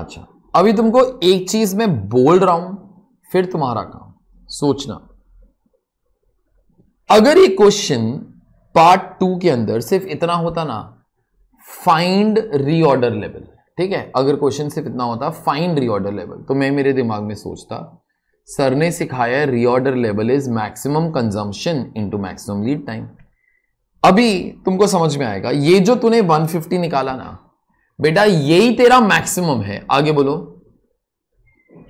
अच्छा अभी तुमको एक चीज मैं बोल रहा हूं फिर तुम्हारा काम सोचना अगर ये क्वेश्चन पार्ट टू के अंदर सिर्फ इतना होता ना फाइंड रीऑर्डर लेवल ठीक है अगर क्वेश्चन सिर्फ इतना होता फाइंड रीऑर्डर लेवल तो मैं मेरे दिमाग में सोचता सर ने सिखाया reorder level is maximum consumption into maximum lead time अभी तुमको समझ में आएगा ये जो तूने 150 निकाला ना बेटा यही तेरा मैक्सिमम है आगे बोलो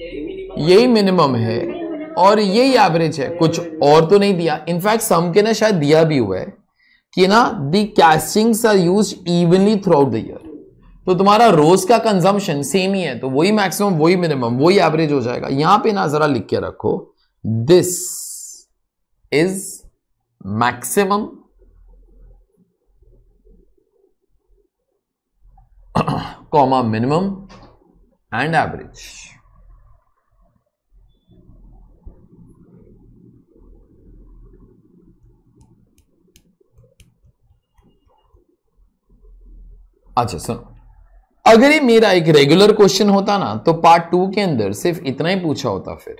यही मिनिमम है और यही एवरेज है कुछ और तो नहीं दिया इनफैक्ट सम के ना शायद दिया भी हुआ है कि ना the castings are use evenly throughout the year तो तुम्हारा रोज का कंजम्पशन सेम ही है तो वही मैक्सिमम वही मिनिमम वही एवरेज हो जाएगा यहां पे ना जरा लिख के रखो this is maximum comma minimum and average अच्छा सुनो अगर ये मेरा एक रेगुलर क्वेश्चन होता ना तो पार्ट टू के अंदर सिर्फ इतना ही पूछा होता फिर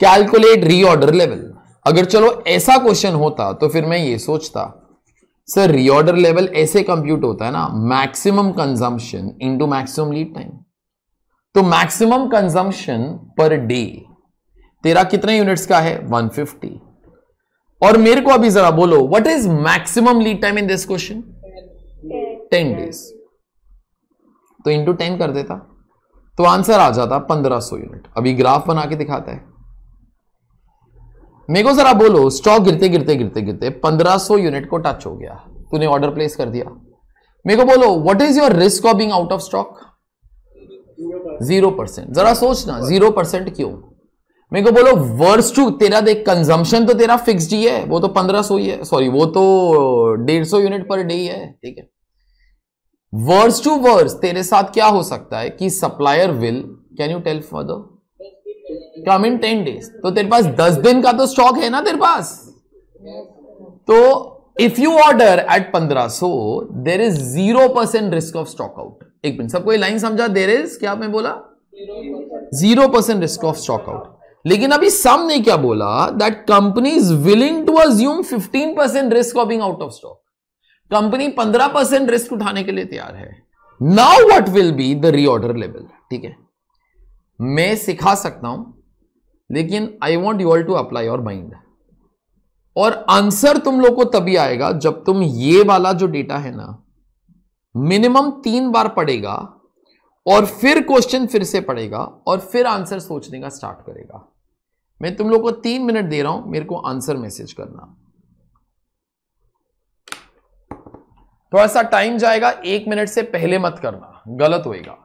कैलकुलेट रीऑर्डर लेवल अगर चलो ऐसा क्वेश्चन होता तो फिर मैं ये सोचता सर रीऑर्डर लेवल ऐसे कंप्यूट होता है ना maximum consumption into maximum lead time तो मैक्सिमम कंजम्पशन पर डे तेरा कितने यूनिट्स का है 150 और मेरे को अभी जरा बोलो what is maximum lead time in this question ten days तो इंटू टेन कर देता तो आंसर आ जाता पंद्रह सौ यूनिट अभी ग्राफ बना के दिखाता है मेरे को जरा बोलो स्टॉक गिरते गिरते गिरते गिरते पंद्रह सौ यूनिट को टच हो गया तूने ऑर्डर प्लेस कर दिया मेरे को बोलो what is your risk of being out of stock zero percent जरा सोचना जीरो परसेंट क्यों मेरे को बोलो वर्स टू तेरा देख कंजम्पशन तो तेरा फिक्स ही है वो तो पंद्रह सौ ही है सॉरी वो तो डेढ़ सौ यूनिट पर डे ही है ठीक है वर्स टू वर्स तेरे साथ क्या हो सकता है कि supplier will can you tell further come in ten days तो तेरे पास दस दिन का तो स्टॉक है ना तेरे पास तो इफ यू ऑर्डर एट पंद्रह so there is zero percent risk of stock out एक मिनट सबको लाइन समझा देर इज क्या मैं बोला जीरो percent risk of stock out लेकिन अभी सम ने क्या बोला that company is willing to assume fifteen percent risk of being out of stock company पंद्रह परसेंट रिस्क उठाने के लिए तैयार है now what will be the reorder level ठीक है मैं सिखा सकता हूं लेकिन I want you all to apply और माइंड और आंसर तुम लोग को तभी आएगा जब तुम ये वाला जो डेटा है ना मिनिमम तीन बार पड़ेगा और फिर क्वेश्चन फिर से पड़ेगा और फिर आंसर सोचने का स्टार्ट करेगा मैं तुम लोग को तीन मिनट दे रहा हूं मेरे को आंसर मैसेज करना थोड़ा सा टाइम जाएगा एक मिनट से पहले मत करना गलत होएगा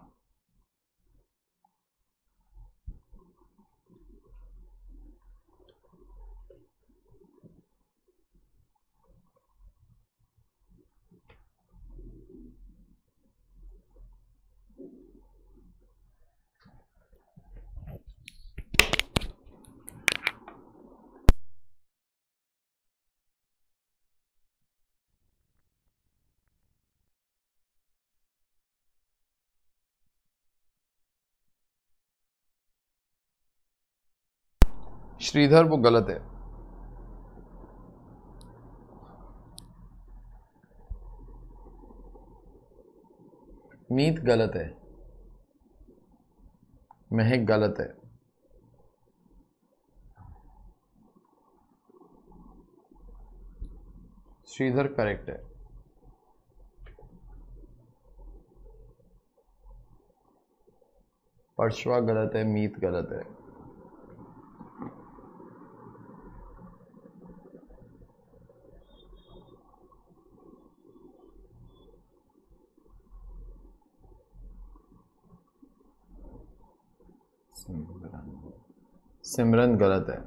श्रीधर वो गलत है मीत गलत है महक गलत है श्रीधर करेक्ट है परशवा गलत है मीत गलत है सिमरन गलत है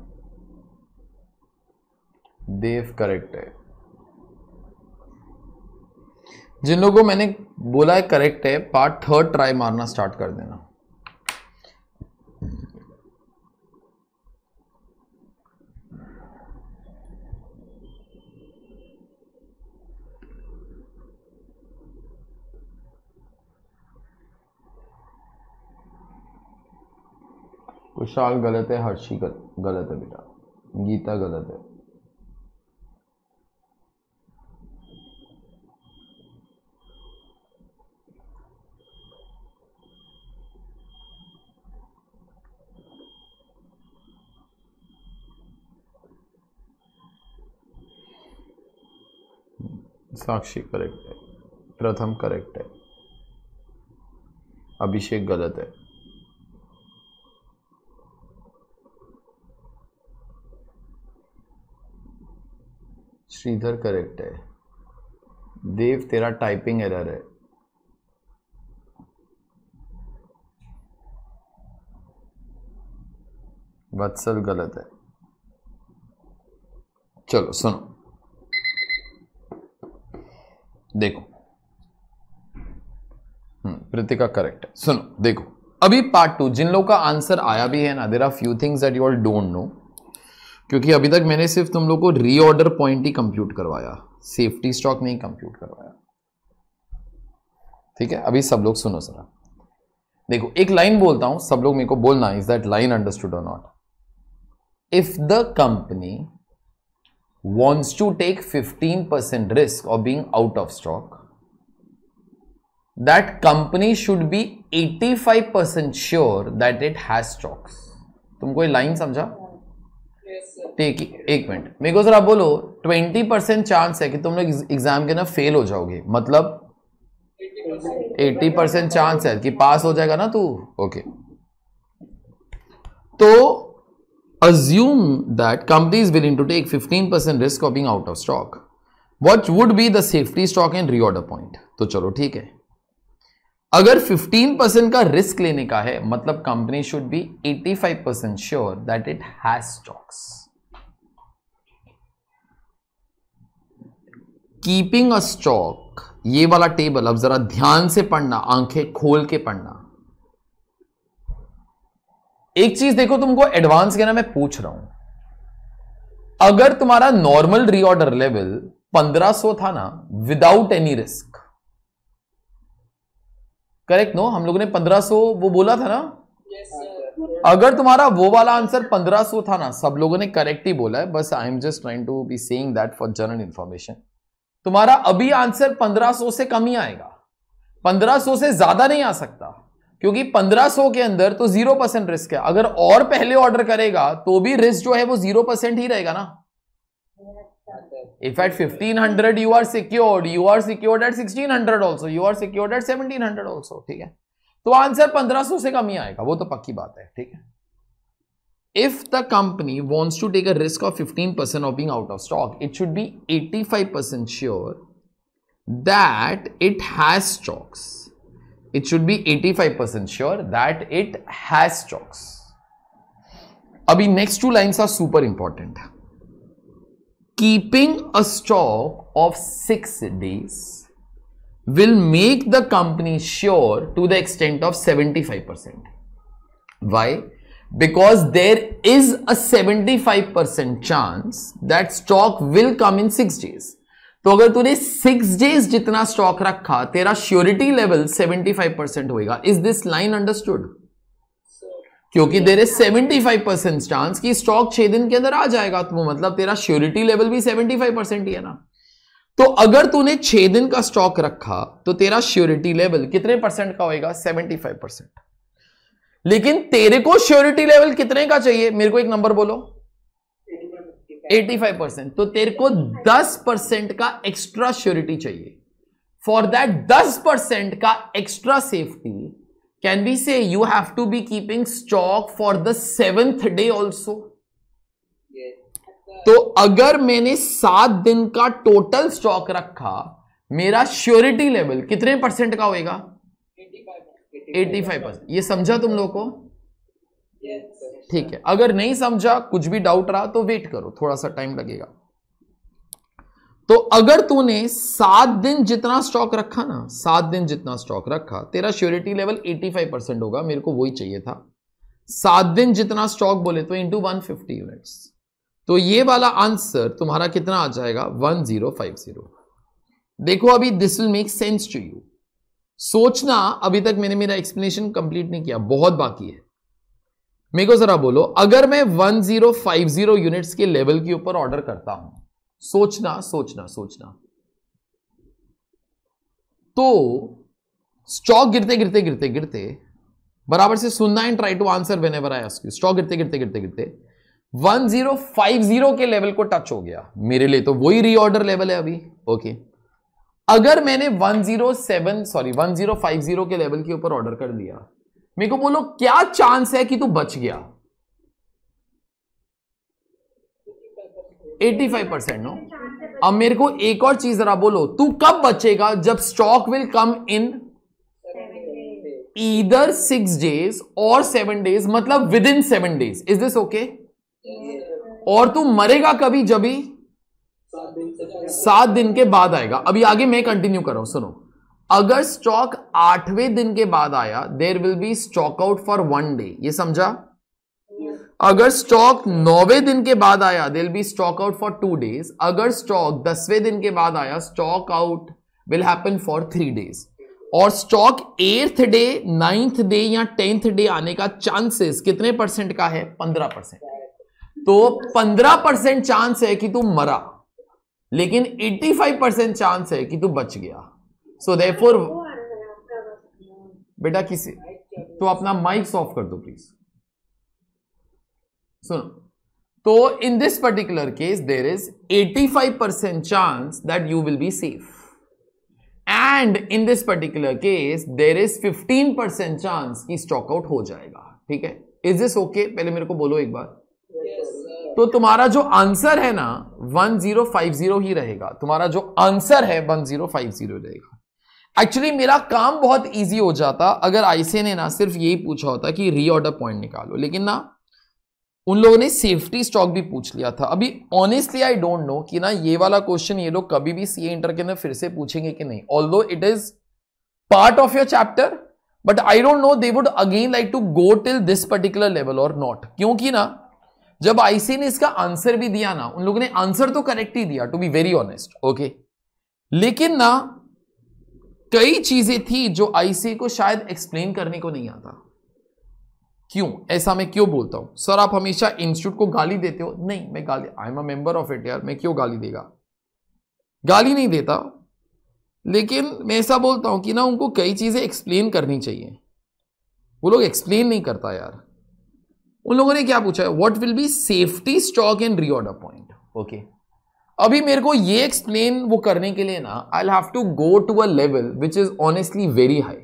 देव करेक्ट है जिन लोगों मैंने बोला है करेक्ट है पार्ट थर्ड ट्राई मारना स्टार्ट कर देना कुशाल गलत है हर्षी गलत है बेटा गीता गलत है साक्षी करेक्ट है प्रथम करेक्ट है अभिषेक गलत है श्रीधर करेक्ट है देव तेरा टाइपिंग एरर है वत्सल गलत है चलो सुनो देखो प्रीतिका हम्म, करेक्ट है सुनो देखो अभी पार्ट टू जिन लोगों का आंसर आया भी है ना there are few things that you all don't know क्योंकि अभी तक मैंने सिर्फ तुम लोग को रीऑर्डर पॉइंट ही कंप्यूट करवाया सेफ्टी स्टॉक नहीं कंप्यूट करवाया ठीक है अभी सब लोग सुनो सरा देखो एक लाइन बोलता हूं सब लोग मेरे को बोलना is that line understood or not if the company fifteen percent risk 15% being out of stock that company should be eighty five 85% sure that it has stocks तुमको ये लाइन समझा देखिए एक मिनट मेरे को सर आप बोलो ट्वेंटी परसेंट चांस है कि तुम लोग एग्जाम के ना फेल हो जाओगे मतलब एट्टी परसेंट चांस है कि पास हो जाएगा ना तू ओके तो assume that company is willing to take 15% risk of being out of stock what would be the safety stock and reorder point तो चलो ठीक है अगर 15% का रिस्क लेने का है मतलब company should be 85% sure that it has stocks keeping a stock ये वाला टेबल अब जरा ध्यान से पढ़ना आंखें खोल के पढ़ना एक चीज देखो तुमको एडवांस के ना मैं पूछ रहा हूं अगर तुम्हारा नॉर्मल रीऑर्डर लेवल 1500 था ना without any risk correct no हम लोगों ने 1500 वो बोला था ना yes, अगर तुम्हारा वो वाला आंसर 1500 था ना सब लोगों ने करेक्ट ही बोला है बस I am just trying to be saying that for general information तुम्हारा अभी आंसर 1500 से कम ही आएगा 1500 से ज्यादा नहीं आ सकता क्योंकि 1500 के अंदर तो जीरो परसेंट रिस्क है अगर और पहले ऑर्डर करेगा तो भी रिस्क जो है वो जीरो परसेंट ही रहेगा ना hundred you 1500 secured you are secured at sixteen hundred 1600 you are secured at at 1700 also ठीक है तो आंसर 1500 से कम ही आएगा वो तो पक्की बात है ठीक है if the company wants to take a risk of 15% of being out of stock, it should be 85% sure that it has stocks. It should be 85% sure that it has stocks. Abhi next two lines are super important. Keeping a stock of 6 days will make the company sure to the extent of 75%. Why? Is a seventy five percent chance that stock will come in six days तो अगर तूने six days जितना stock रखा तेरा surety level seventy five percent होगा is this line understood क्योंकि there is seventy five percent chance कि stock छह दिन के अंदर आ जाएगा तो मतलब तेरा श्योरिटी लेवल भी सेवेंटी फाइव परसेंट ही है ना तो अगर तूने छह दिन का स्टॉक रखा तो तेरा श्योरिटी लेवल कितने परसेंट का होगा फाइव परसेंट लेकिन तेरे को श्योरिटी लेवल कितने का चाहिए मेरे को एक नंबर बोलो 85 परसेंट तो तेरे को 10 परसेंट का एक्स्ट्रा श्योरिटी चाहिए फॉर दैट 10 परसेंट का extra safety can be say you have to be keeping stock for the seventh day also तो अगर मैंने सात दिन का टोटल स्टॉक रखा मेरा श्योरिटी लेवल कितने परसेंट का होएगा एट्टी फाइव परसेंट ये समझा तुम लोग को ठीक है अगर नहीं समझा कुछ भी डाउट रहा तो वेट करो थोड़ा सा टाइम लगेगा तो अगर तूने सात दिन जितना स्टॉक रखा ना सात दिन जितना स्टॉक रखा तेरा श्योरिटी लेवल 85 परसेंट होगा मेरे को वही चाहिए था सात दिन जितना स्टॉक बोले तो इंटू वन फिफ्टी यूनिट्स तो ये वाला आंसर तुम्हारा कितना आ जाएगा 1050 देखो अभी this will make sense to you सोचना अभी तक मैंने मेरा एक्सप्लेनेशन कंप्लीट नहीं किया बहुत बाकी है मेरे को जरा बोलो अगर मैं 1050 यूनिट्स के लेवल के ऊपर ऑर्डर करता हूं सोचना सोचना सोचना तो स्टॉक गिरते गिरते गिरते गिरते बराबर से सुनना and try to answer whenever I ask stock गिरते गिरते गिरते गिरते 1050 के लेवल को टच हो गया मेरे लिए तो वही रीऑर्डर लेवल है अभी ओके okay. अगर मैंने 107 सॉरी 1050 के लेवल के ऊपर ऑर्डर कर दिया मेरे को बोलो क्या चांस है कि तू बच गया 85 परसेंट नो अब मेरे को एक और चीज जरा बोलो तू कब बचेगा जब stock will come in either six days or seven days मतलब within seven days is this okay और तू मरेगा कभी जब ही सात दिन के बाद आएगा अभी आगे मैं कंटिन्यू कर रहा हूं सुनो अगर स्टॉक आठवें दिन के बाद आया there will be stock out for one day ये समझा अगर स्टॉक नौवे दिन के बाद आया there be stock out for two days अगर स्टॉक दसवें दिन के बाद आया stock out will happen for three days और stock eighth day ninth day या टेंथ डे आने का चांसेस कितने परसेंट का है पंद्रह परसेंट तो पंद्रह परसेंट चांस है कि तू मरा लेकिन 85 परसेंट चांस है कि तू बच गया सो दे फोर बेटा किसी तो अपना माइक ऑफ कर दो प्लीज सुनो तो in this particular case there is 85 percent chance that you will be safe and in this particular case there is 15 percent chance कि स्टॉकआउट हो जाएगा ठीक है इज दिस ओके पहले मेरे को बोलो एक बार तो तुम्हारा जो आंसर है ना 1050 ही रहेगा तुम्हारा जो आंसर है 1050 रहेगा एक्चुअली मेरा काम बहुत इजी हो जाता अगर आईसे ने ना सिर्फ यही पूछा होता कि रीऑर्डर पॉइंट निकालो लेकिन ना उन लोगों ने सेफ्टी स्टॉक भी पूछ लिया था अभी ऑनेस्टली आई डोंट नो कि ना ये वाला क्वेश्चन ये लोग कभी भी सी इंटर के अंदर फिर से पूछेंगे कि नहीं all it is part of your chapter but I don't know they would again like to go till this particular level or not क्योंकि ना जब आईसी ने इसका आंसर भी दिया ना उन लोगों ने आंसर तो करेक्ट ही दिया to be very honest okay लेकिन ना कई चीजें थी जो आईसी को शायद एक्सप्लेन करने को नहीं आता क्यों ऐसा मैं क्यों बोलता हूं सर आप हमेशा इंस्टीट्यूट को गाली देते हो नहीं मैं गाली I am a member of it यार मैं क्यों गाली देगा गाली नहीं देता लेकिन मैं ऐसा बोलता हूं कि ना उनको कई चीजें एक्सप्लेन करनी चाहिए वो लोग एक्सप्लेन नहीं करता यार उन लोगों ने क्या पूछा है what will be safety stock and reorder point okay अभी मेरे को ये एक्सप्लेन वो करने के लिए ना I have to go to a level which is honestly very high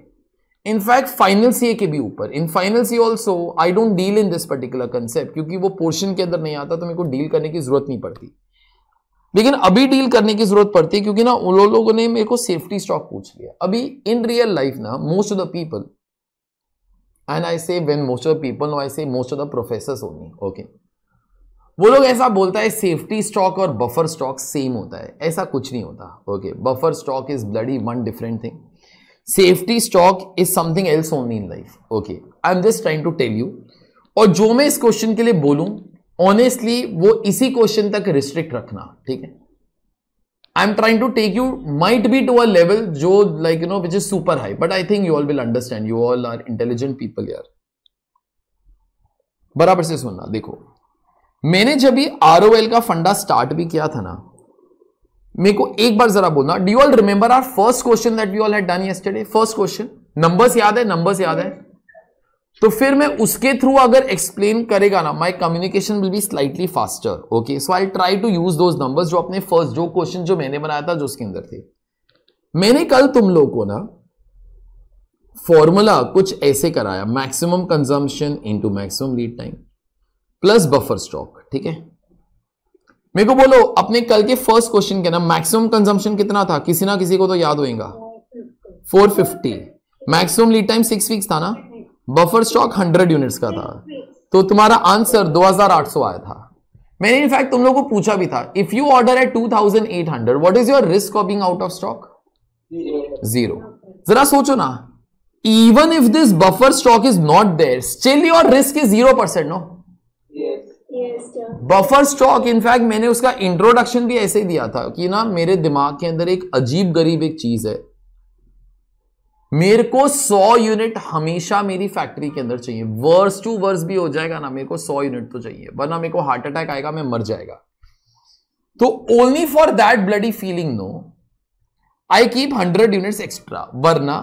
in fact final C A के भी ऊपर in final C also I don't deal in this particular concept क्योंकि वो पोर्शन के अंदर नहीं आता तो मेरे को डील करने की जरूरत नहीं पड़ती लेकिन अभी डील करने की जरूरत पड़ती है क्योंकि ना उन लोगों ने मेरे को सेफ्टी स्टॉक पूछ लिया अभी इन रियल लाइफ ना most of the people and I say when most of people no I say most of the professor only okay वो लोग ऐसा बोलता है सेफ्टी स्टॉक और बफर स्टॉक सेम होता है ऐसा कुछ नहीं होता okay buffer stock is bloody one different thing safety stock is something else only in life okay I am just trying to tell you और जो मैं इस क्वेश्चन के लिए बोलूं ऑनेस्टली वो इसी क्वेश्चन तक रिस्ट्रिक्ट रखना ठीक है I am trying to take you might be to a level जो like you know which is super high but I think you all will understand you all are intelligent people यार बराबर से सुनना देखो मैंने जब ये आर का फंडा स्टार्ट भी किया था ना मेरे को एक बार जरा बोलना do all remember our first question that we all had done yesterday first question numbers याद है नंबर्स याद है तो फिर मैं उसके थ्रू अगर एक्सप्लेन करेगा ना my communication will be slightly faster okay so I try to use those numbers जो अपने फर्स्ट जो क्वेश्चन जो मैंने बनाया था जो उसके अंदर थे मैंने कल तुम लोग को ना फॉर्मूला कुछ ऐसे कराया maximum consumption into maximum lead time plus buffer stock ठीक है मेरे को बोलो अपने कल के फर्स्ट क्वेश्चन के ना मैक्सिमम कंजम्पशन कितना था किसी ना किसी को तो याद होगा 450 maximum lead time six weeks था ना बफर स्टॉक 100 यूनिट्स का था तो तुम्हारा आंसर 2800 आया था मैंने इनफैक्ट तुम लोग को पूछा भी था if you order at 2800 what is your risk of being out of stock zero जरा सोचो ना if this buffer stock is not not still your risk is zero percent no buffer stock in fact मैंने उसका introduction भी ऐसे ही दिया था कि ना मेरे दिमाग के अंदर एक अजीब गरीब एक चीज है मेरे को 100 यूनिट हमेशा मेरी फैक्ट्री के अंदर चाहिए वर्स टू वर्स भी हो जाएगा ना मेरे को 100 यूनिट तो चाहिए वरना मेरे को हार्ट अटैक आएगा मैं मर जाएगा तो only for that bloody feeling no I keep 100 units extra वरना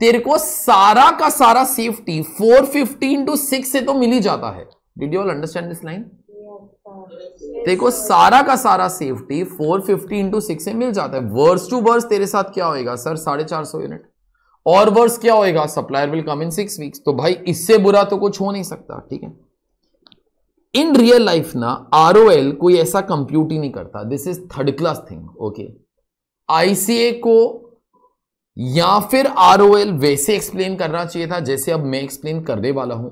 तेरे को सारा का सारा सेफ्टी 415 टू 6 से तो मिल ही जाता है did you all understand this line तेरे को सारा का सारा safety four fifty into six से मिल जाता है वर्स टू वर्स तेरे साथ क्या होएगा सर साढ़े चार सौ यूनिट और वर्ष क्या होएगा supplier will come in six weeks तो भाई इससे बुरा तो कुछ हो नहीं सकता ठीक है इन रियल लाइफ ना आर कोई ऐसा कंप्यूट ही नहीं करता this is third class thing okay ICA को या फिर आर वैसे एक्सप्लेन करना चाहिए था जैसे अब मैं एक्सप्लेन करने वाला हूं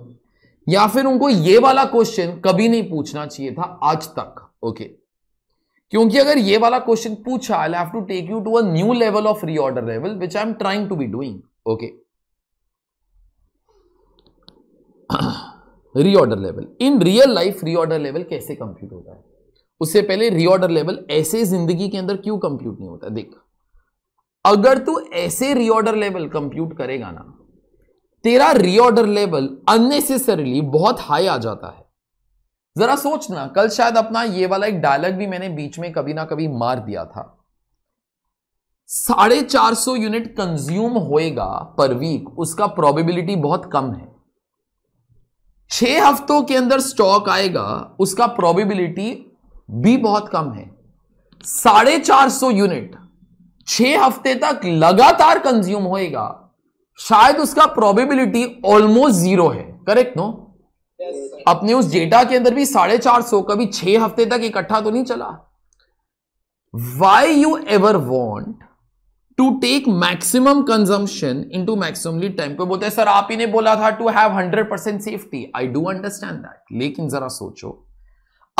या फिर उनको ये वाला क्वेश्चन कभी नहीं पूछना चाहिए था आज तक ओके okay. क्योंकि अगर ये वाला क्वेश्चन पूछा I have to take you to a new level of reorder level which I am trying to be doing okay reorder level in real life reorder level कैसे कंप्लीट होता है उससे पहले रीऑर्डर लेवल ऐसे जिंदगी के अंदर क्यों कंप्लीट नहीं होता देख अगर तू ऐसे रीऑर्डर लेवल कंप्यूट करेगा ना तेरा रीऑर्डर लेवल अननेसेसरीली बहुत हाई आ जाता है जरा सोचना कल शायद अपना ये वाला एक डायलॉग भी मैंने बीच में कभी ना कभी मार दिया था साढ़े चार सौ यूनिट कंज्यूम होएगा पर वीक उसका प्रोबेबिलिटी बहुत कम है छह हफ्तों के अंदर स्टॉक आएगा उसका प्रोबेबिलिटी भी बहुत कम है साढ़े चार सौ यूनिट छह हफ्ते तक लगातार कंज्यूम होएगा शायद उसका प्रोबेबिलिटी ऑलमोस्ट जीरो है करेक्ट नो अपने उस डेटा के अंदर भी साढ़े चार सौ कभी छह हफ्ते तक इकट्ठा तो नहीं चला why you ever want to take maximum consumption into maximum lead time को बोलते हैं सर आप ही ने बोला था to have hundred percent safety I do understand that लेकिन जरा सोचो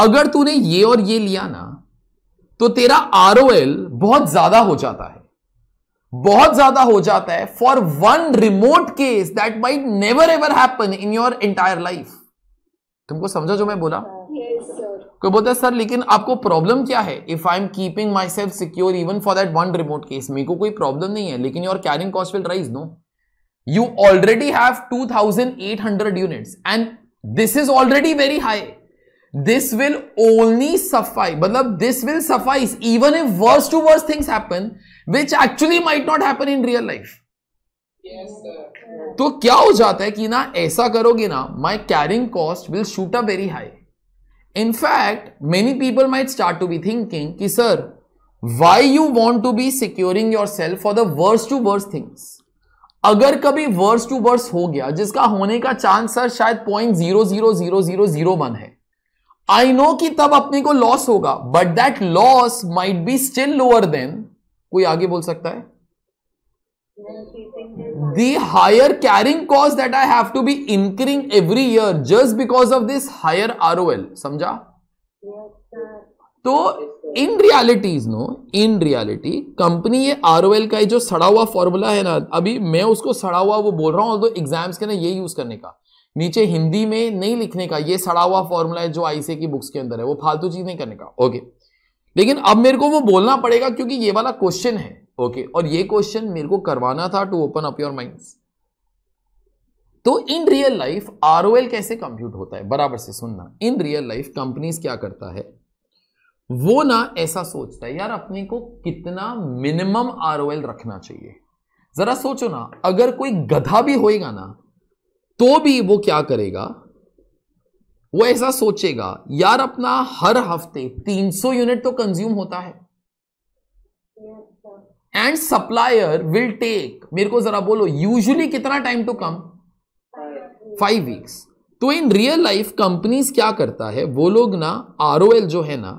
अगर तूने ये और ये लिया ना तो तेरा आर बहुत ज्यादा हो जाता है बहुत ज्यादा हो जाता है for one remote case that might never ever happen in your entire life तुमको समझा जो मैं बोला कोई बोलता है सर लेकिन आपको प्रॉब्लम क्या है if I am keeping my self secure even for that one remote case मेरे को कोई प्रॉब्लम नहीं है लेकिन your carrying cost will rise no you already have 2800 units and this is already very high this will only suffice मतलब this will suffice even if worse to worse things happen which actually might not happen in real life तो क्या हो जाता है कि ना ऐसा करोगे ना my carrying cost will shoot a very high in fact many people might start to be thinking कि sir why you want to be securing your self for the worse to worse things अगर कभी verse to verse हो गया जिसका होने का chance sir शायद point zero zero zero zero zero one है आई नो कि तब अपने को लॉस होगा but that loss might be still lower than कोई आगे बोल सकता है the higher carrying cost that I have to be incurring every year just because of this higher ROL. समझा? Yes, sir. तो in realities no in reality company ये R का ये जो सड़ा हुआ फॉर्मूला है ना अभी मैं उसको सड़ा हुआ वो बोल रहा हूँ तो एग्जाम्स के ना ये यूज करने का नीचे हिंदी में नहीं लिखने का ये सड़ा हुआ फॉर्मूला है जो आईसीए की बुक्स के अंदर है वो फालतू चीज नहीं करने का ओके लेकिन अब मेरे को वो बोलना पड़ेगा क्योंकि ये वाला क्वेश्चन है ओके और ये क्वेश्चन मेरे को करवाना था to open up your minds तो इन रियल लाइफ आर कैसे कंप्यूट होता है बराबर से सुनना इन रियल लाइफ कंपनीज क्या करता है वो ना ऐसा सोचता है यार अपने को कितना मिनिमम आर रखना चाहिए जरा सोचो ना अगर कोई गधा भी होएगा ना तो भी वो क्या करेगा वो ऐसा सोचेगा यार अपना हर हफ्ते 300 यूनिट तो कंज्यूम होता है एंड सप्लायर विल टेक मेरे को जरा बोलो यूजली कितना time to come five weeks तो इन रियल लाइफ कंपनीज क्या करता है वो लोग ना आर जो है ना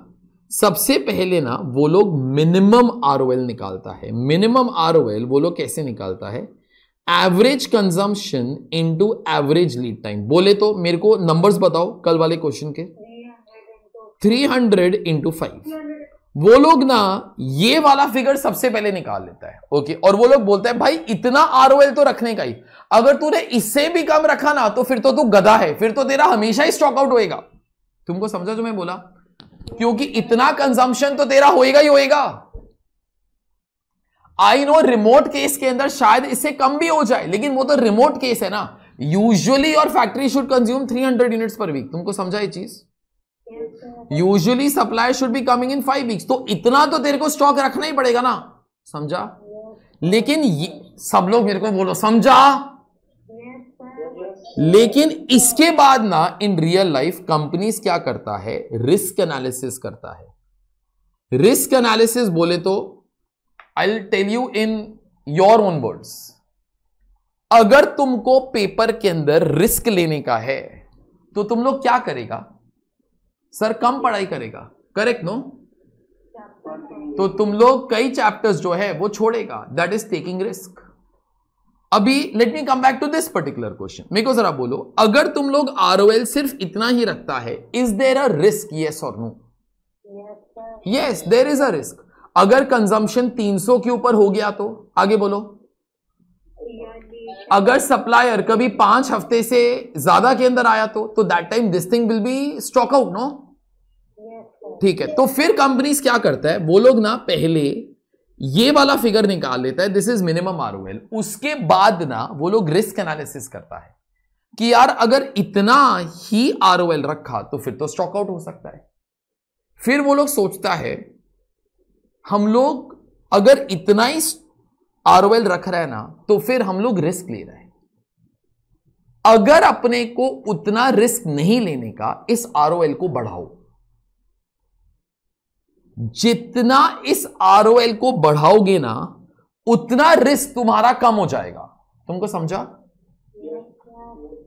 सबसे पहले ना वो लोग मिनिमम आर निकालता है मिनिमम आर वो लोग कैसे निकालता है average consumption into average lead time बोले तो मेरे को नंबर्स बताओ कल वाले क्वेश्चन के थ्री हंड्रेड इंटू फाइव वो लोग ना ये वाला फिगर सबसे पहले निकाल लेता है ओके और वो लोग बोलते हैं भाई इतना एल तो रखने का ही अगर तूने इससे भी कम रखा ना तो फिर तो तू गधा है फिर तो तेरा हमेशा ही स्टॉक आउट होएगा तुमको समझा जो मैं बोला क्योंकि इतना कंजम्पशन तो तेरा होएगा ही होएगा आई नो रिमोट केस के अंदर शायद इससे कम भी हो जाए लेकिन वो तो रिमोट केस है ना यूजली और factory should consume hundred units per week तुमको समझा ये चीज़ usually supply should be coming in five weeks तो इतना तो तेरे को स्टॉक रखना ही पड़ेगा ना समझा लेकिन सब लोग मेरे को बोलो समझा लेकिन इसके बाद ना इन रियल लाइफ कंपनीज क्या करता है रिस्क एनालिसिस करता है रिस्क एनालिसिस बोले तो I tell you in your own words अगर तुमको पेपर के अंदर रिस्क लेने का है तो तुम लोग क्या करेगा सर कम पढ़ाई करेगा करेक्ट नो तो तुम लोग कई चैप्टर्स जो है वो छोड़ेगा दैट इज टेकिंग रिस्क अभी let me come back to this particular question मेरे को जरा बोलो अगर तुम लोग आर सिर्फ इतना ही रखता है is there a risk yes और no yes there is a risk अगर कंजम्पशन 300 के ऊपर हो गया तो आगे बोलो अगर सप्लायर कभी पांच हफ्ते से ज्यादा के अंदर आया तो तो that time this thing will be stock out no ठीक है तो फिर कंपनीज क्या करता है वो लोग ना पहले ये वाला फिगर निकाल लेता है दिस इज मिनिमम आर उसके बाद ना वो लोग रिस्क एनालिसिस करता है कि यार अगर इतना ही आर रखा तो फिर तो स्टॉक आउट हो सकता है फिर वो लोग सोचता है हम लोग अगर इतना ही आर रख रहा है ना तो फिर हम लोग रिस्क ले रहे हैं अगर अपने को उतना रिस्क नहीं लेने का इस आर को बढ़ाओ जितना इस आर को बढ़ाओगे ना उतना रिस्क तुम्हारा कम हो जाएगा तुमको समझा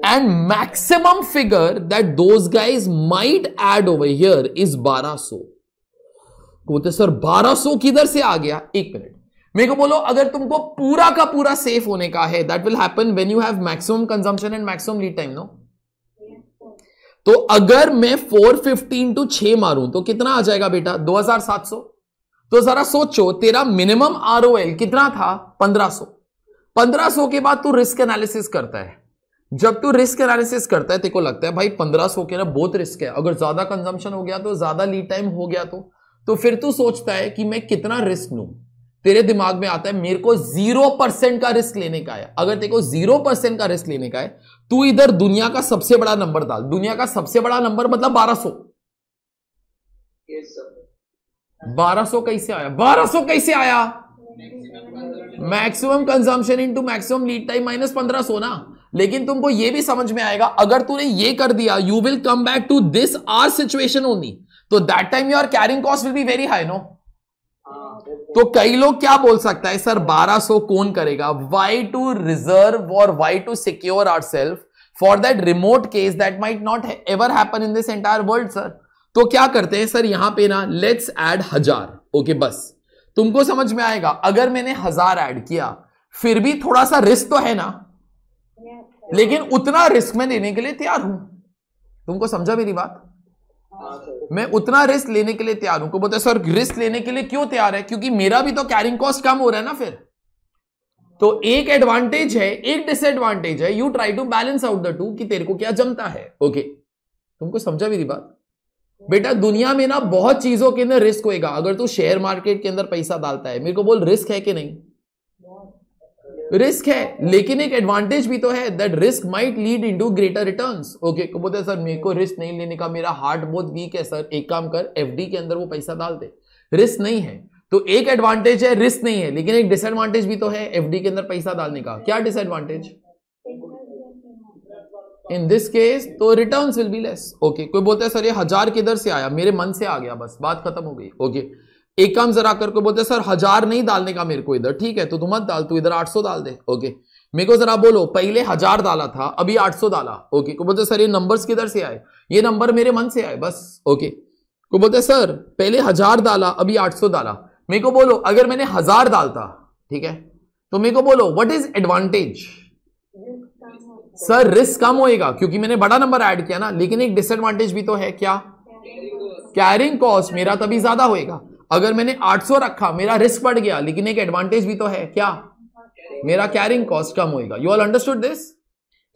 and maximum figure that those guys might add over here is 1200 बोलते सर 1200 किधर से आ गया एक मिनट मेरे को बोलो अगर तुमको पूरा का पूरा सेफ होने का है that will happen when you have maximum consumption and maximum lead time no तो अगर मैं 415 टू 6 मारूं तो कितना आ जाएगा बेटा 2700 तो जरा सोचो तेरा मिनिमम आर कितना था 1500 1500 के बाद तू रिस्क एनालिसिस करता है जब तू रिस्क एनालिसिस करता है तेरे को लगता है भाई 1500 के ना बहुत रिस्क है अगर ज्यादा कंजम्पशन हो गया तो ज्यादा लीड टाइम हो गया तो तो फिर तू सोचता है कि मैं कितना रिस्क लू तेरे दिमाग में आता है मेरे को जीरो परसेंट का रिस्क लेने का है अगर तेरे को जीरो परसेंट का रिस्क लेने का है तू इधर दुनिया का सबसे बड़ा नंबर डाल दुनिया का सबसे बड़ा नंबर मतलब बारह सौ बारह सौ कैसे आया बारह सौ कैसे आया maximum consumption to maximum lead time minus पंद्रह सौ ना लेकिन तुमको यह भी समझ में आएगा अगर तूने ये कर दिया you will come back to this our situation only तो that time your carrying cost will be very high no तो कई लोग क्या बोल सकता है सर 1200 कौन करेगा वाई टू रिजर्व और why to secure our self for that remote case that might not ever happen in this entire world sir तो क्या करते हैं सर यहां पे ना लेट्स एड हजार ओके बस तुमको समझ में आएगा अगर मैंने हजार एड किया फिर भी थोड़ा सा रिस्क तो है ना लेकिन उतना रिस्क में लेने के लिए तैयार हूं तुमको समझा मेरी बात मैं उतना रिस्क लेने के लिए तैयार हूं को बोलते सर रिस्क लेने के लिए क्यों तैयार है क्योंकि मेरा भी तो कैरिंग कॉस्ट कम हो रहा है ना फिर तो एक एडवांटेज है एक डिसएडवांटेज है you try to balance out the two कि तेरे को क्या जमता है ओके तुमको समझा मेरी बात बेटा दुनिया में ना बहुत चीजों के अंदर रिस्क होएगा अगर तू शेयर मार्केट के अंदर पैसा डालता है मेरे को बोल रिस्क है कि नहीं रिस्क है लेकिन एक एडवांटेज भी तो है that risk might lead into greater returns okay को बोलते सर मेरे को रिस्क नहीं लेने का मेरा हार्ट बहुत वीक है सर एक काम कर एफडी के अंदर वो पैसा डाल दे रिस्क नहीं है तो एक एडवांटेज है रिस्क नहीं है लेकिन एक डिसएडवांटेज भी तो है एफडी के अंदर पैसा डालने का क्या डिसएडवांटेज इन दिस केस तो return will be less okay कोई बोलता है सर ये हजार किधर से आया मेरे मन से आ गया बस बात खत्म हो गई ओके okay. एक काम जरा करके बोलते सर हजार नहीं डालने का मेरे को इधर ठीक है तो तू मत डाल तू इधर आठ सौ डाल दे ओके मेरे को जरा बोलो पहले हजार डाला था अभी आठ सौ डाला ओके को बोलते सर ये नंबर्स किधर से आए ये नंबर मेरे मन से आए बस ओके को बोलते सर पहले हजार डाला अभी आठ सौ डाला मेरे को बोलो अगर मैंने हजार डालता ठीक है तो मेरे को बोलो what is advantage sir risk कम होएगा क्योंकि मैंने बड़ा नंबर ऐड किया ना लेकिन एक डिसएडवांटेज भी तो है क्या कैरिंग कॉस्ट मेरा तभी ज्यादा होएगा अगर मैंने 800 रखा मेरा रिस्क बढ़ गया लेकिन एक एडवांटेज भी तो है क्या मेरा कैरिंग कॉस्ट कम होएगा यू ऑल अंडरस्टूड दिस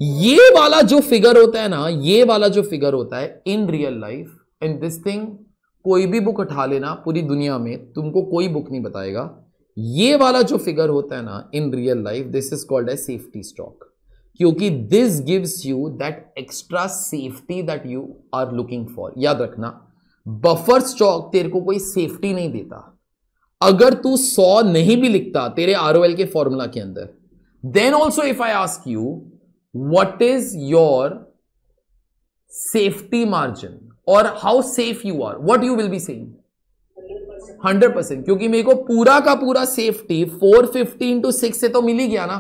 ये वाला जो फिगर होता है ना ये वाला जो फिगर होता है in real life in this thing कोई भी बुक उठा लेना पूरी दुनिया में तुमको कोई बुक नहीं बताएगा ये वाला जो फिगर होता है ना in real life this is called a safety stock क्योंकि this gives you that extra safety that you are looking for याद रखना बफर स्टॉक तेरे को कोई सेफ्टी नहीं देता अगर तू सौ नहीं भी लिखता तेरे आर के फॉर्मूला के अंदर then also if I ask you what is your safety margin और how safe you are what you will be same hundred percent क्योंकि मेरे को पूरा का पूरा safety four fifty into six से तो मिल ही गया ना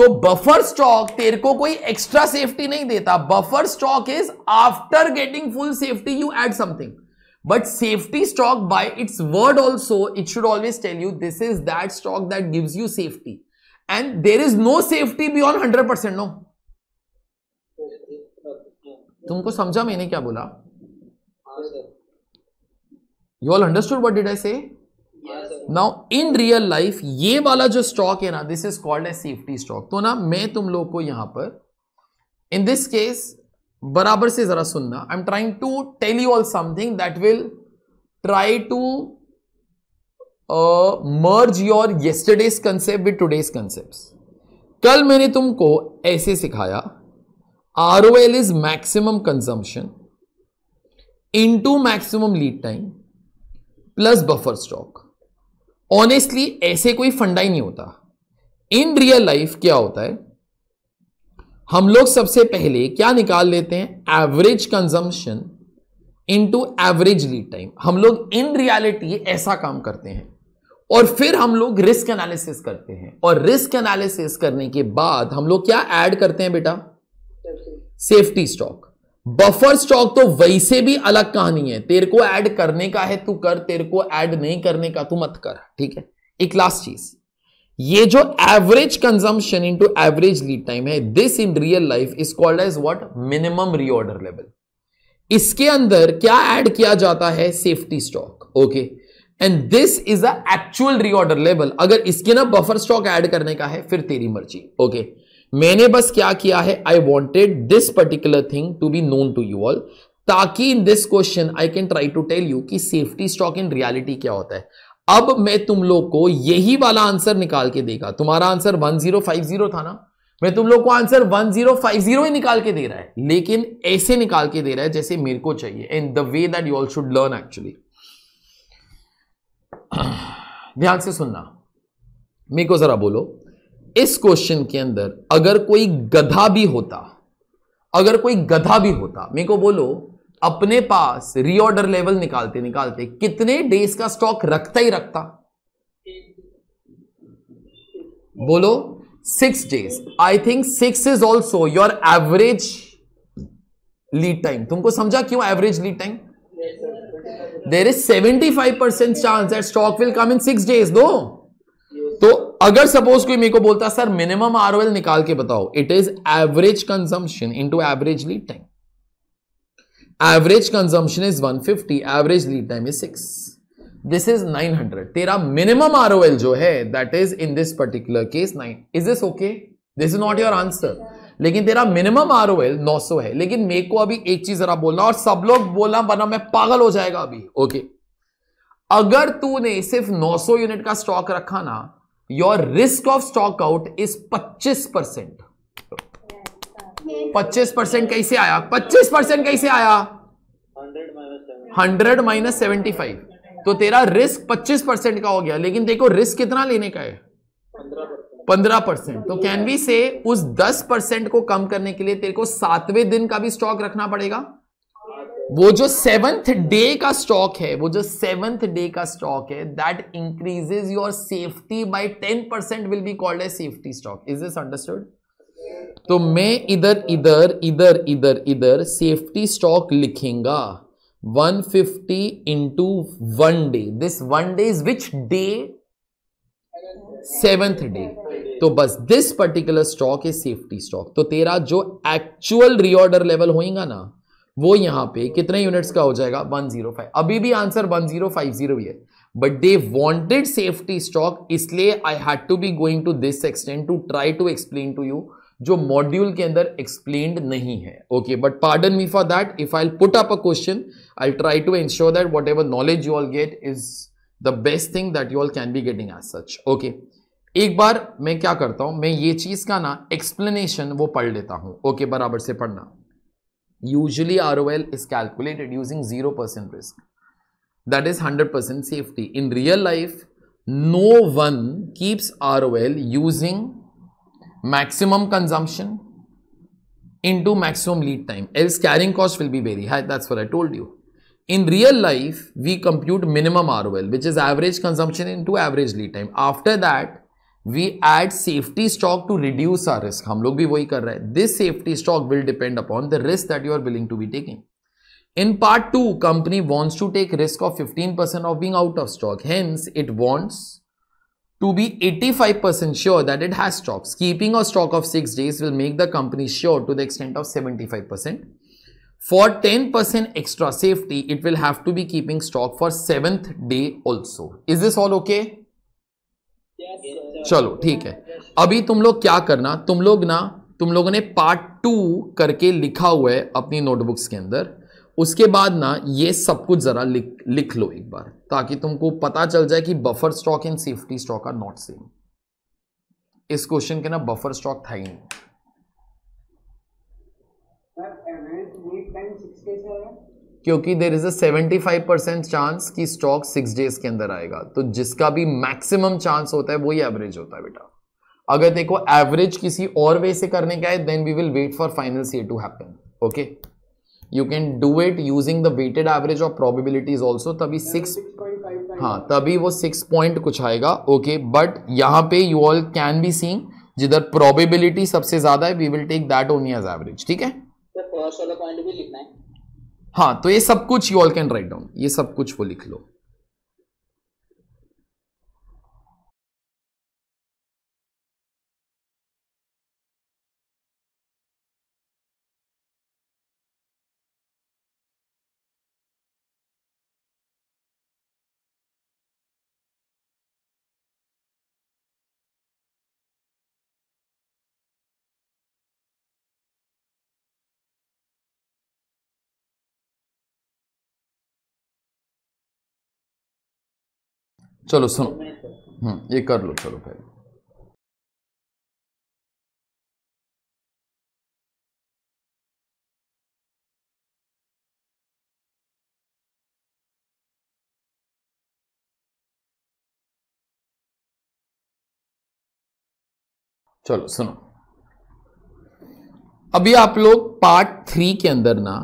तो बफर स्टॉक तेरे को कोई एक्स्ट्रा सेफ्टी नहीं देता buffer stock is after getting full safety you add something but safety stock by its word also it should always tell you this is that stock that gives you safety and there is no safety beyond hundred percent no तुमको समझा मैंने क्या बोला you all understood what did I say now in real life ये वाला जो stock है ना this is called a safety stock तो ना मैं तुम लोग को यहां पर इन दिस केस बराबर से जरा सुनना I am trying to tell you all something that will try to merge your yesterday's concept with today's concept कल मैंने तुमको ऐसे सिखाया R O L is maximum into maximum lead time plus buffer stock honestly ऐसे कोई फंडा ही नहीं होता इन रियल लाइफ क्या होता है हम लोग सबसे पहले क्या निकाल लेते हैं average consumption into average lead time हम लोग इन रियलिटी ऐसा काम करते हैं और फिर हम लोग रिस्क एनालिसिस करते हैं और रिस्क एनालिसिस करने के बाद हम लोग क्या ऐड करते हैं बेटा सेफ्टी स्टॉक बफर स्टॉक तो वैसे भी अलग कहानी है तेरे को ऐड करने का है तू कर तेरे को ऐड नहीं करने का तू मत कर ठीक है एक लास्ट चीज ये जो average consumption into average lead time है this in real life is called as what minimum reorder level इसके अंदर क्या ऐड किया जाता है safety stock okay and this is the actual reorder level अगर इसके ना बफर स्टॉक ऐड करने का है फिर तेरी मर्जी ओके okay. मैंने बस क्या किया है I wanted this particular thing to be known to you all ताकि in this question I can try to tell you कि सेफ्टी स्टॉक इन रियलिटी क्या होता है अब मैं तुम लोग को यही वाला आंसर निकाल के देगा तुम्हारा आंसर 1050 था ना मैं तुम लोग को आंसर 1050 ही निकाल के दे रहा है लेकिन ऐसे निकाल के दे रहा है जैसे मेरे को चाहिए in the way that you all should learn actually ध्यान से सुनना मेरे को जरा बोलो इस क्वेश्चन के अंदर अगर कोई गधा भी होता अगर कोई गधा भी होता मेरे को बोलो अपने पास रीऑर्डर लेवल निकालते निकालते कितने डेज का स्टॉक रखता ही रखता बोलो six days I think six is also your average lead time तुमको समझा क्यों average lead time there is seventy five percent chance that stock will come in six days दो अगर सपोज कोई मेरे को बोलता सर मिनिमम आरओएल निकाल के बताओ it is average consumption into average lead time average consumption is 150 average lead time is 6 this is 900 तेरा मिनिमम आरओएल जो है that is in this particular case 9 is this okay this is not your answer लेकिन तेरा minimum ROL 900 है लेकिन मेरे को अभी एक चीज जरा बोलना और सब लोग बोलना वरना मैं पागल हो जाएगा अभी ओके okay. अगर तूने सिर्फ 900 यूनिट का स्टॉक रखा ना your risk of stock out is पच्चीस परसेंट पच्चीस परसेंट कैसे आया पच्चीस परसेंट कैसे आया हंड्रेड माइनस सेवेंटी फाइव तो तेरा रिस्क पच्चीस परसेंट का हो गया लेकिन देखो रिस्क कितना लेने का है पंद्रह परसेंट तो कैन वी से उस दस परसेंट को कम करने के लिए तेरे को सातवें दिन का भी स्टॉक रखना पड़ेगा वो जो सेवंथ डे का स्टॉक है वो जो सेवंथ डे का स्टॉक है that increases your safety by ten percent will be called a safety stock is this understood तो मैं इधर इधर इधर इधर इधर सेफ्टी स्टॉक लिखेंगा 150 fifty into one day this one day is which day seventh day तो बस this particular stock is safety stock तो तेरा जो एक्चुअल रिओर्डर लेवल होएगा ना वो यहां पे कितने यूनिट्स का हो जाएगा 105 अभी भी आंसर 1050 ही है but they wanted safety stock इसलिए I had to be going to this extend to try to explain to you जो मॉड्यूल के अंदर एक्सप्लेन नहीं है okay but pardon me for that if I put up a question I try to ensure that whatever knowledge you all get is the best thing that you all can be getting as such okay एक बार मैं क्या करता हूं मैं ये चीज का ना एक्सप्लेनेशन वो पढ़ लेता हूं ओके okay, बराबर से पढ़ना Usually ROL is calculated using 0% risk. That is 100% safety. In real life, no one keeps ROL using maximum consumption into maximum lead time else carrying cost will be very high that's what I told you. In real life we compute minimum ROL which is average consumption into average lead time. After that we add safety stock to reduce our risk. हम लोग भी वही कर रहे हैं this safety stock will depend upon the risk that you are willing to In part 2, company wants to take risk of 15% of being out of stock. Hence, it wants to be 85% sure that it has stocks. Keeping a stock of 6 days will make the company sure to the extent of 75%. For 10% extra safety, it will have to be keeping stock for 7th day also. Is this all okay? चलो ठीक है अभी तुम लोग क्या करना तुम लोग ना तुम लोगों ने पार्ट टू करके लिखा हुआ है अपनी नोटबुक्स के अंदर उसके बाद ना ये सब कुछ ज़रा लिख लिख लो एक बार ताकि तुमको पता चल जाए कि buffer stock and safety stock are not same इस क्वेश्चन के ना बफर स्टॉक था ही नहीं क्योंकि there is a 75 percent chance कि स्टॉक सिक्स डेज के अंदर आएगा तो जिसका भी मैक्सिमम चांस होता है वही एवरेज होता है बेटा अगर देखो एवरेज किसी और वे से करने का है then we will wait for final C to happen okay you can do it using the weighted average of probabilities also तभी सिक्स हाँ तभी वो सिक्स पॉइंट कुछ आएगा ओके बट यहाँ पे you all can be seeing जिधर probability सबसे ज्यादा है we will take that only as average ठीक है फर्स्ट वाला पॉइंट भी लिखना है हाँ तो ये सब कुछ you all can write down ये सब कुछ वो लिख लो चलो सुनो हम्म, ये कर लो चलो पहले चलो सुनो अभी आप लोग पार्ट थ्री के अंदर ना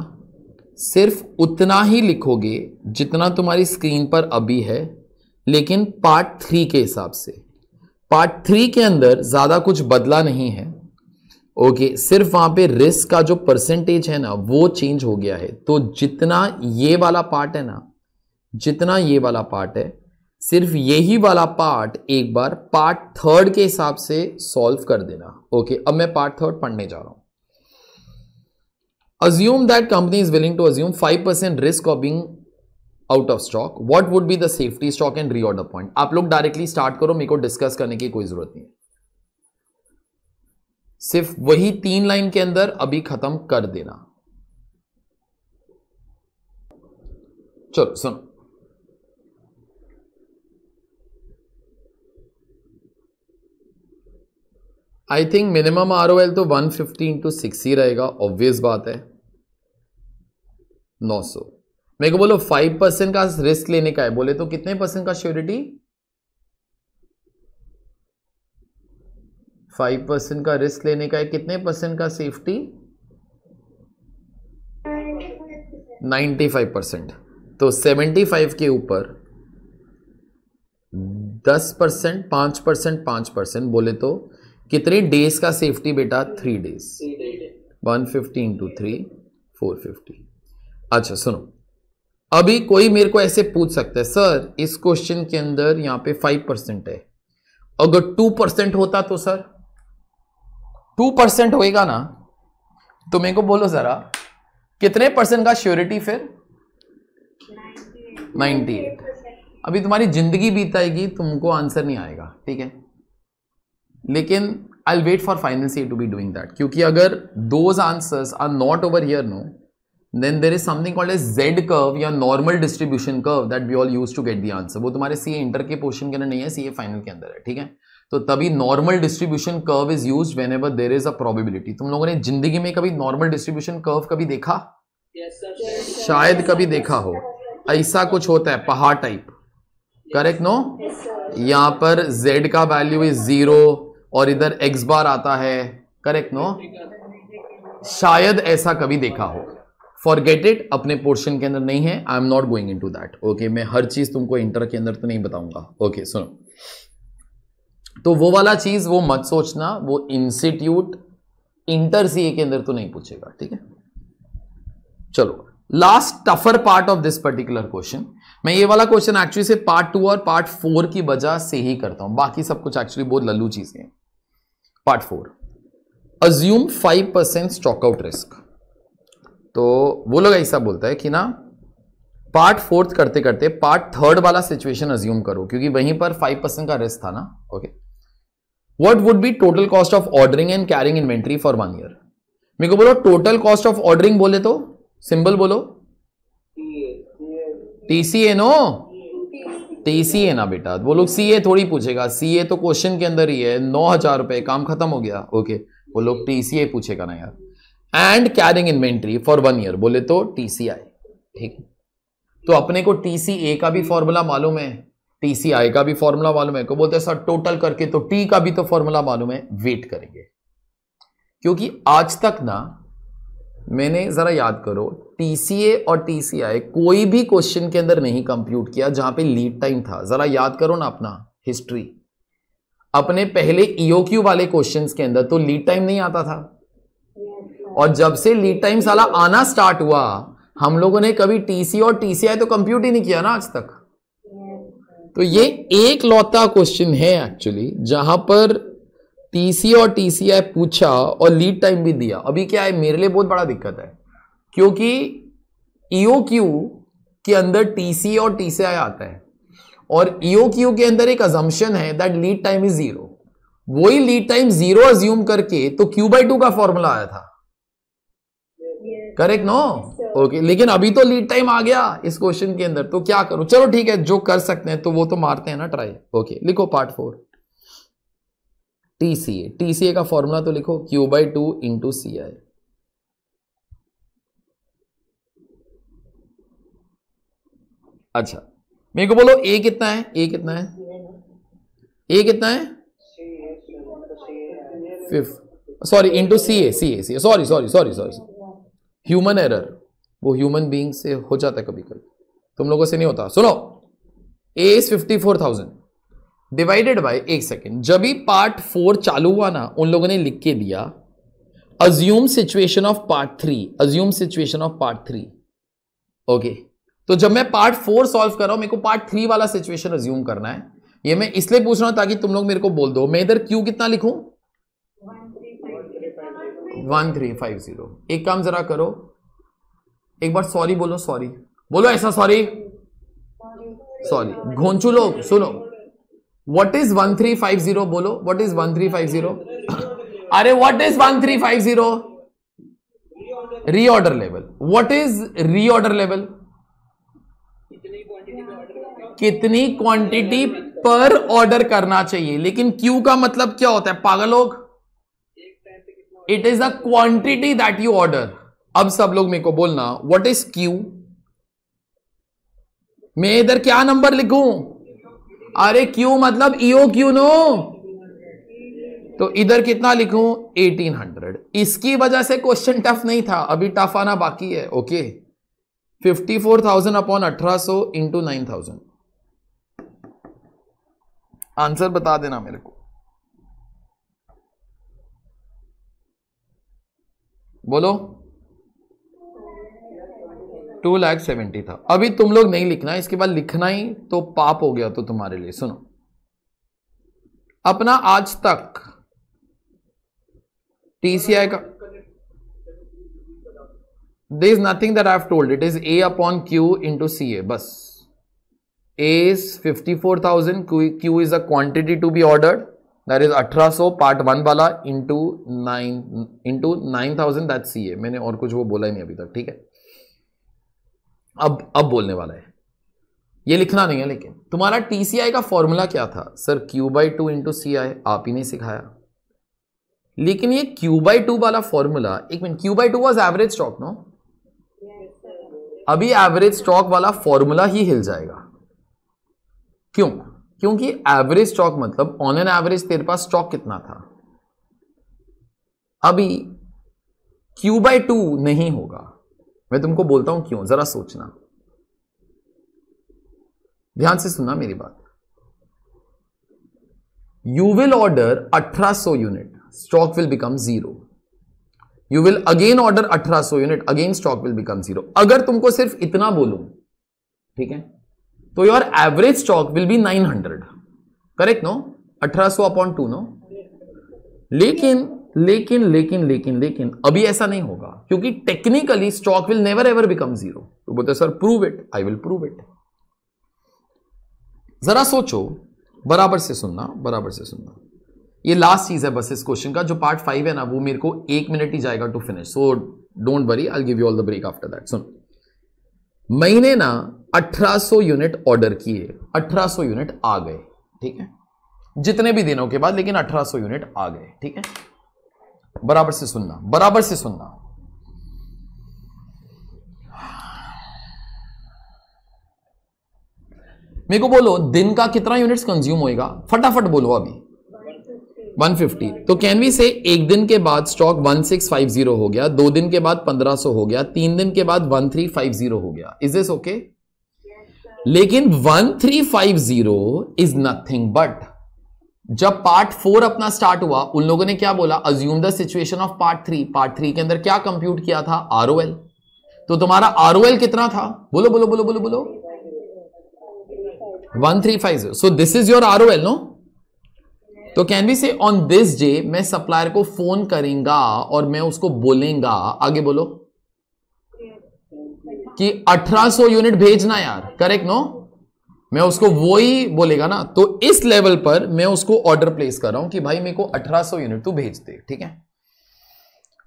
सिर्फ उतना ही लिखोगे जितना तुम्हारी स्क्रीन पर अभी है लेकिन पार्ट थ्री के हिसाब से पार्ट थ्री के अंदर ज़्यादा कुछ बदला नहीं है ओके सिर्फ वहां पे रिस्क का जो परसेंटेज है ना वो चेंज हो गया है तो जितना ये वाला पार्ट है ना जितना ये वाला पार्ट है सिर्फ यही वाला पार्ट एक बार पार्ट थर्ड के हिसाब से सॉल्व कर देना ओके अब मैं पार्ट थर्ड पढ़ने जा रहा हूं assume that company is willing to assume five percent risk of being out of stock what would be the safety stock and reorder point आप लोग डायरेक्टली स्टार्ट करो मेरे को डिस्कस करने की कोई जरूरत नहीं है सिर्फ वही तीन लाइन के अंदर अभी खत्म कर देना चलो सुनो I think minimum R O L तो वन फिफ्टी इंटू सिक्स ही रहेगा ऑब्वियस बात है नौ सौ मेरे को बोलो फाइव परसेंट का रिस्क लेने का है बोले तो कितने परसेंट का श्योरिटी फाइव परसेंट का रिस्क लेने का है कितने परसेंट का सेफ्टी नाइन्टी फाइव परसेंट तो सेवेंटी फाइव के ऊपर दस परसेंट पांच परसेंट पांच परसेंट बोले तो कितने डेज का सेफ्टी बेटा three days one fifty into three four fifty अच्छा सुनो अभी कोई मेरे को ऐसे पूछ सकता है सर इस क्वेश्चन के अंदर यहां पे फाइव परसेंट है अगर टू परसेंट होता तो सर टू परसेंट होएगा ना तो मेरे को बोलो जरा कितने परसेंट का श्योरिटी फिर नाइनटी एट अभी तुम्हारी जिंदगी बीताएगी तुमको आंसर नहीं आएगा ठीक है लेकिन I wait for final C to be doing that क्योंकि अगर those answers are not over here no then there is something called as Z curve या normal distribution curve that we all use to get the answer वो तुम्हारे C inter के portion के अंदर नहीं है सी फाइनल के अंदर है ठीक है तो तभी normal distribution curve is use whenever there is a probability तुम लोगों ने जिंदगी में कभी नॉर्मल डिस्ट्रीब्यूशन कर्व कभी देखा yes, शायद कभी देखा हो ऐसा कुछ होता है पहाड़ टाइप करेक्ट नो यहाँ पर z का वैल्यू इज जीरो और इधर x बार आता है करेक्ट नो शायद ऐसा कभी देखा हो फॉरगेट इट अपने पोर्शन के अंदर नहीं है I M not going into that okay मैं हर चीज़ तुमको इंटर के अंदर तो नहीं बताऊंगा ओके okay, सुनो तो वो वाला चीज़ वो मत सोचना वो इंस्टीट्यूट इंटर सी के अंदर तो नहीं पूछेगा ठीक है चलो last tougher part of this particular question मैं ये वाला क्वेश्चन एक्चुअली से पार्ट टू और पार्ट फोर की वजह से ही करता हूं बाकी सब कुछ एक्चुअली बहुत लल्लू चीजें हैं part four assume five percent stockout risk तो वो लोग ऐसा बोलता है कि ना पार्ट फोर्थ करते करते पार्ट थर्ड वाला सिचुएशन अज्यूम करो क्योंकि वहीं पर फाइव परसेंट का रिस्क था ना okay what would be total cost of ordering and carrying inventory for one year मेरे को बोलो टोटल कॉस्ट ऑफ ऑर्डरिंग बोले तो सिंबल बोलो टीसीए नो टीसीए ना बेटा वो लोग सीए थोड़ी पूछेगा सीए तो क्वेश्चन के अंदर ही है नौ हजार रुपए काम खत्म हो गया ओके okay. वो लोग टीसीए पूछेगा ना यार and carrying inventory for one year बोले तो टीसीआई ठीक तो अपने को टीसीए का भी फॉर्मूला मालूम है टीसीआई का भी फॉर्मूला मालूम है को तो बोलते हैं सर टोटल करके तो टी का भी तो फॉर्मूला मालूम है वेट करेंगे क्योंकि आज तक ना मैंने जरा याद करो टीसीए और टीसीआई कोई भी क्वेश्चन के अंदर नहीं कंप्यूट किया जहां पे लीड टाइम था जरा याद करो ना अपना हिस्ट्री अपने पहले ईओक्यू e वाले क्वेश्चंस के अंदर तो लीड टाइम नहीं आता था और जब से लीड टाइम साला आना स्टार्ट हुआ हम लोगों ने कभी टीसी और टीसीआई तो कंप्यूट ही नहीं किया ना आज तक तो ये एक लौता क्वेश्चन है एक्चुअली जहां पर टीसी और टीसीआई पूछा और लीड टाइम भी दिया अभी क्या है मेरे लिए बहुत बड़ा दिक्कत है क्योंकि ईओ e के अंदर टीसी और टीसीआई आता है और ईओ e के अंदर एक अजम्पन है that lead time is zero वही लीड टाइम जीरो अज्यूम करके तो क्यू बाई टू का फॉर्मूला आया था करेक्ट नो ओके लेकिन अभी तो लीड टाइम आ गया इस क्वेश्चन के अंदर तो क्या करूं चलो ठीक है जो कर सकते हैं तो वो तो मारते हैं ना ट्राई ओके okay, लिखो पार्ट फोर टीसीए टीसीए का फॉर्मूला तो लिखो Q by two into C I अच्छा मेरे को बोलो ए कितना है ए कितना है ए कितना है fifth sorry into C A C A C sorry sorry sorry sorry human error वो ह्यूमन बींग से हो जाता है कभी कभी तुम लोगों से नहीं होता सुनो S fifty four thousand divided by एक सेकेंड जब भी पार्ट फोर चालू हुआ ना उन लोगों ने लिख के दिया assume situation of part three assume situation of part three okay तो जब मैं पार्ट फोर सॉल्व कर रहा हूं मेरे को पार्ट थ्री वाला सिचुएशन अज्यूम करना है ये मैं इसलिए पूछ रहा हूं ताकि तुम लोग मेरे को बोल दो मैं इधर क्यू कितना लिखूं वन थ्री फाइव जीरो एक काम जरा करो एक बार सॉरी बोलो सॉरी बोलो ऐसा सॉरी सॉरी घोंचू लोग सुनो what is one three five zero बोलो what is one three five zero अरे what is one three five zero reorder level what is reorder level कितनी क्वांटिटी पर ऑर्डर करना चाहिए लेकिन क्यू का मतलब क्या होता है पागल लोग it is the quantity that you order अब सब लोग मेरे को बोलना व्हाट इज क्यू मैं इधर क्या नंबर लिखू अरे क्यू मतलब ईओ क्यू नो तो इधर कितना लिखूं 1800 इसकी वजह से क्वेश्चन टफ नहीं था अभी टफ आना बाकी है okay 54,000 upon 1800 into thousand answer बता देना मेरे को बोलो टू लैख सेवेंटी था अभी तुम लोग नहीं लिखना इसके बाद लिखना ही तो पाप हो गया तो तुम्हारे लिए सुनो अपना आज तक टीसीआई का they is nothing that I have told it is A upon Q into C A बस A is fifty four thousand Q is a quantity to be ordered that is 1800 part one वाला into nine into nine thousand that C A मैंने और कुछ वो बोला ही नहीं अभी तक ठीक है अब अब बोलने वाला है ये लिखना नहीं है लेकिन तुम्हारा टीसीआई का फॉर्मूला क्या था sir Q by two into C I आप ही नहीं सिखाया लेकिन ये क्यू बाई टू वाला फॉर्मूला एक minute Q by two was average stock no अभी एवरेज स्टॉक वाला फॉर्मूला ही हिल जाएगा क्यों क्योंकि एवरेज स्टॉक मतलब ऑन एन एवरेज तेरे पास स्टॉक कितना था अभी क्यू बाई टू नहीं होगा मैं तुमको बोलता हूं क्यों जरा सोचना ध्यान से सुनना मेरी बात you will order 1800 unit stock will become zero you will again order 1800 unit again stock will become zero अगर तुमको सिर्फ इतना बोलूं ठीक है तो your average stock will be 900 correct no 1800 upon two no लेकिन लेकिन लेकिन लेकिन लेकिन अभी ऐसा नहीं होगा क्योंकि technically stock will never ever become zero तो बोलते sir prove it I will prove it जरा सोचो बराबर से सुनना बराबर से सुनना ये लास्ट चीज है बस इस क्वेश्चन का जो पार्ट फाइव है ना वो मेरे को एक मिनट ही जाएगा to finish so don't worry I give you all the break after that सुन मैंने ना 1800 यूनिट ऑर्डर किए 1800 यूनिट आ गए ठीक है जितने भी दिनों के बाद लेकिन 1800 यूनिट आ गए ठीक है बराबर से सुनना बराबर से सुनना मेरे को बोलो दिन का कितना यूनिट्स कंज्यूम होएगा फटाफट बोलो अभी 150 तो कैन वी से एक दिन के बाद स्टॉक 1650 हो गया दो दिन के बाद 1500 हो गया तीन दिन के बाद 1350 हो गया इज दिस ओके okay? लेकिन 1350 इज नथिंग बट जब पार्ट फोर अपना स्टार्ट हुआ उन लोगों ने क्या बोला assume the situation of part three part three के अंदर क्या कंप्यूट किया था आर तो तुम्हारा आर कितना था बोलो बोलो बोलो बोलो बोलो one three five zero so this is your R no तो can be say on this day मैं सप्लायर को फोन करेंगे और मैं उसको बोलेंगे आगे बोलो कि 1800 यूनिट भेजना यार करेक्ट नो मैं उसको वो ही बोलेगा ना तो इस लेवल पर मैं उसको ऑर्डर प्लेस कर रहा हूं कि भाई मेरे को 1800 यूनिट तू भेज दे ठीक है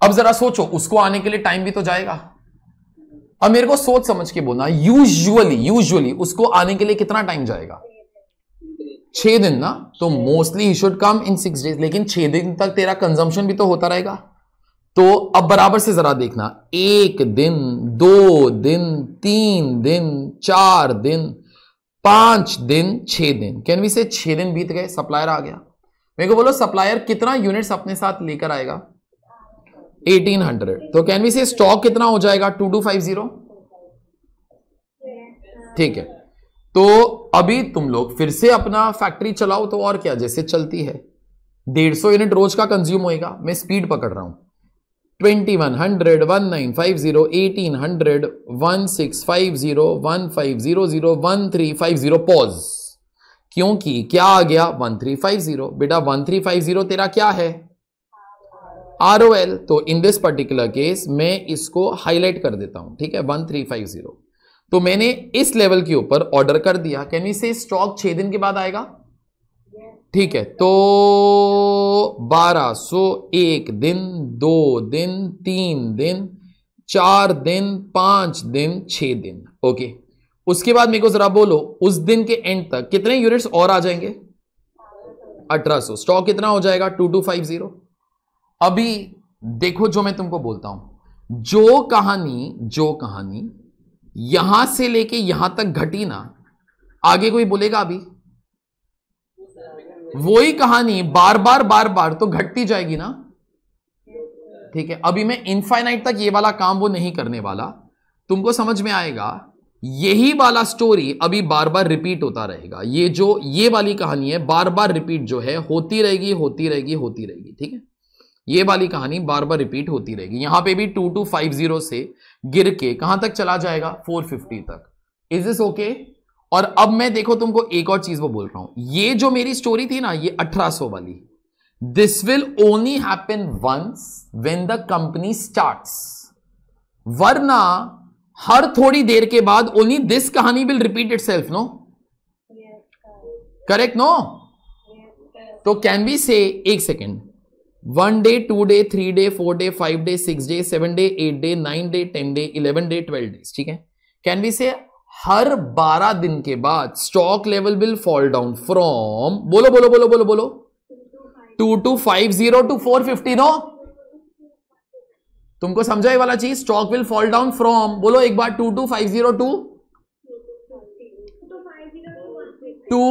अब जरा सोचो उसको आने के लिए टाइम भी तो जाएगा अब मेरे को सोच समझ के बोलना यूजुअली यूजुअली उसको आने के लिए कितना टाइम जाएगा छह दिन ना तो मोस्टली ही should come in six days लेकिन छह दिन तक तेरा कंजम्पशन भी तो होता रहेगा तो अब बराबर से जरा देखना एक दिन दो दिन तीन दिन चार दिन पांच दिन छह दिन कैन वी से छह दिन बीत गए सप्लायर आ गया मेरे को बोलो सप्लायर कितना यूनिट्स अपने साथ लेकर आएगा 1800 तो कैन वी से स्टॉक कितना हो जाएगा 2250 ठीक है तो अभी तुम लोग फिर से अपना फैक्ट्री चलाओ तो और क्या जैसे चलती है 150 यूनिट रोज का कंज्यूम होएगा मैं स्पीड पकड़ रहा हूं twenty one hundred one nine five zero eighteen hundred one six five zero one five zero zero one three five zero pause क्योंकि क्या आ गया वन थ्री फाइव जीरो बेटा वन थ्री फाइव जीरो तेरा क्या है आर ओ एल तो in this particular case मैं इसको हाईलाइट कर देता हूं ठीक है वन थ्री फाइव जीरो तो मैंने इस लेवल के ऊपर ऑर्डर कर दिया कैन यू से स्टॉक छह दिन के बाद आएगा ठीक है तो बारह सो एक दिन दो दिन तीन दिन चार दिन पांच दिन छह दिन ओके उसके बाद मेरे को जरा बोलो उस दिन के एंड तक कितने यूनिट्स और आ जाएंगे अठारह सो स्टॉक कितना हो जाएगा टू टू फाइव जीरो अभी देखो जो मैं तुमको बोलता हूं जो कहानी जो कहानी यहां से लेके यहां तक घटी ना आगे कोई बोलेगा अभी वही कहानी बार बार बार बार तो घटती जाएगी ना ठीक है अभी मैं इनफाइनाइट तक ये वाला काम वो नहीं करने वाला तुमको समझ में आएगा यही वाला स्टोरी अभी बार बार रिपीट होता रहेगा ये जो ये वाली कहानी है बार बार रिपीट जो है होती रहेगी होती रहेगी होती रहेगी ठीक है ये वाली कहानी बार बार रिपीट होती रहेगी यहां पे भी टू टू फाइव जीरो से गिर के कहां तक चला जाएगा फोर फिफ्टी तक इज दिस ओके और अब मैं देखो तुमको एक और चीज वो बोल रहा हूं ये जो मेरी स्टोरी थी ना ये 1800 वाली this will only happen once when the company start वरना हर थोड़ी देर के बाद ओनली दिस कहानी will repeat itself no correct no तो कैन बी से एक second one day two day three day four day five day six day seven day eight day nine day ten day eleven day twelve days ठीक है can be से हर 12 दिन के बाद stock level will fall down from बोलो बोलो बोलो बोलो बोलो two two five zero to four fifty no तुमको समझा ये वाला चीज stock will fall down from बोलो एक बार two two five zero to two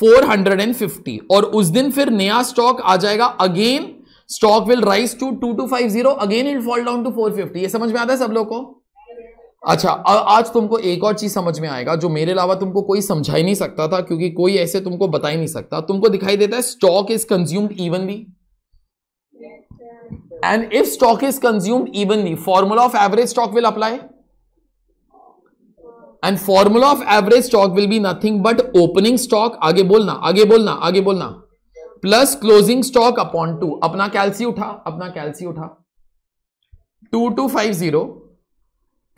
four hundred and fifty और उस दिन फिर नया स्टॉक आ जाएगा again stock will rise to two two five zero again it fall down to four fifty ये समझ में आता है सब लोग को अच्छा आज तुमको एक और चीज समझ में आएगा जो मेरे अलावा तुमको कोई समझा ही नहीं सकता था क्योंकि कोई ऐसे तुमको बता ही नहीं सकता तुमको दिखाई देता है stock is consumed evenly and if stock is consumed evenly formula of average stock will apply and formula of average stock will be nothing but opening stock आगे बोलना आगे बोलना आगे बोलना plus closing stock upon two अपना कैलसी उठा अपना कैलसी उठा two two five zero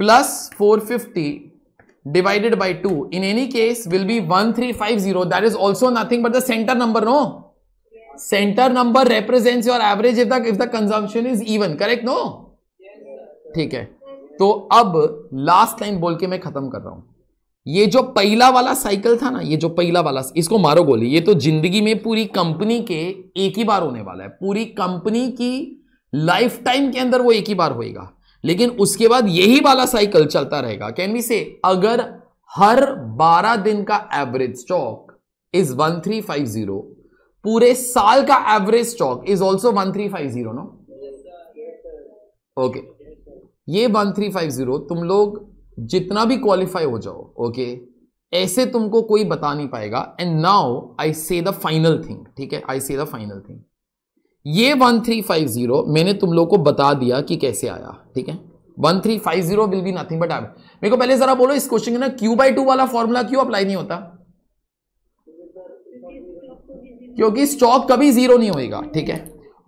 plus 450 divided by 2 in any case will be 1350 that is also nothing but the center number no yes. center number represents your average if the if the consumption is even correct no ठीक है तो अब last line बोल के मैं खत्म कर रहा हूं ये जो पहला वाला साइकिल था ना ये जो पहला वाला इसको मारो गोली ये तो जिंदगी में पूरी कंपनी के एक ही बार होने वाला है पूरी कंपनी की लाइफ टाइम के अंदर वो एक ही बार होएगा लेकिन उसके बाद यही वाला साइकिल चलता रहेगा कैन वी से अगर हर 12 दिन का एवरेज स्टॉक इज 1350 पूरे साल का average stock is also 1350 no okay ये 1350 तुम लोग जितना भी क्वालिफाई हो जाओ ओके okay? ऐसे तुमको कोई बता नहीं पाएगा and now I say the final thing ठीक है I say the final thing ये वन थ्री फाइव जीरो मैंने तुम लोग को बता दिया कि कैसे आया ठीक है one three five zero will be nothing but एव मेरे को पहले जरा बोलो इस क्वेश्चन के ना क्यू बाई टू वाला फॉर्मूला क्यों अप्लाई नहीं होता क्योंकि स्टॉक कभी जीरो नहीं होएगा ठीक है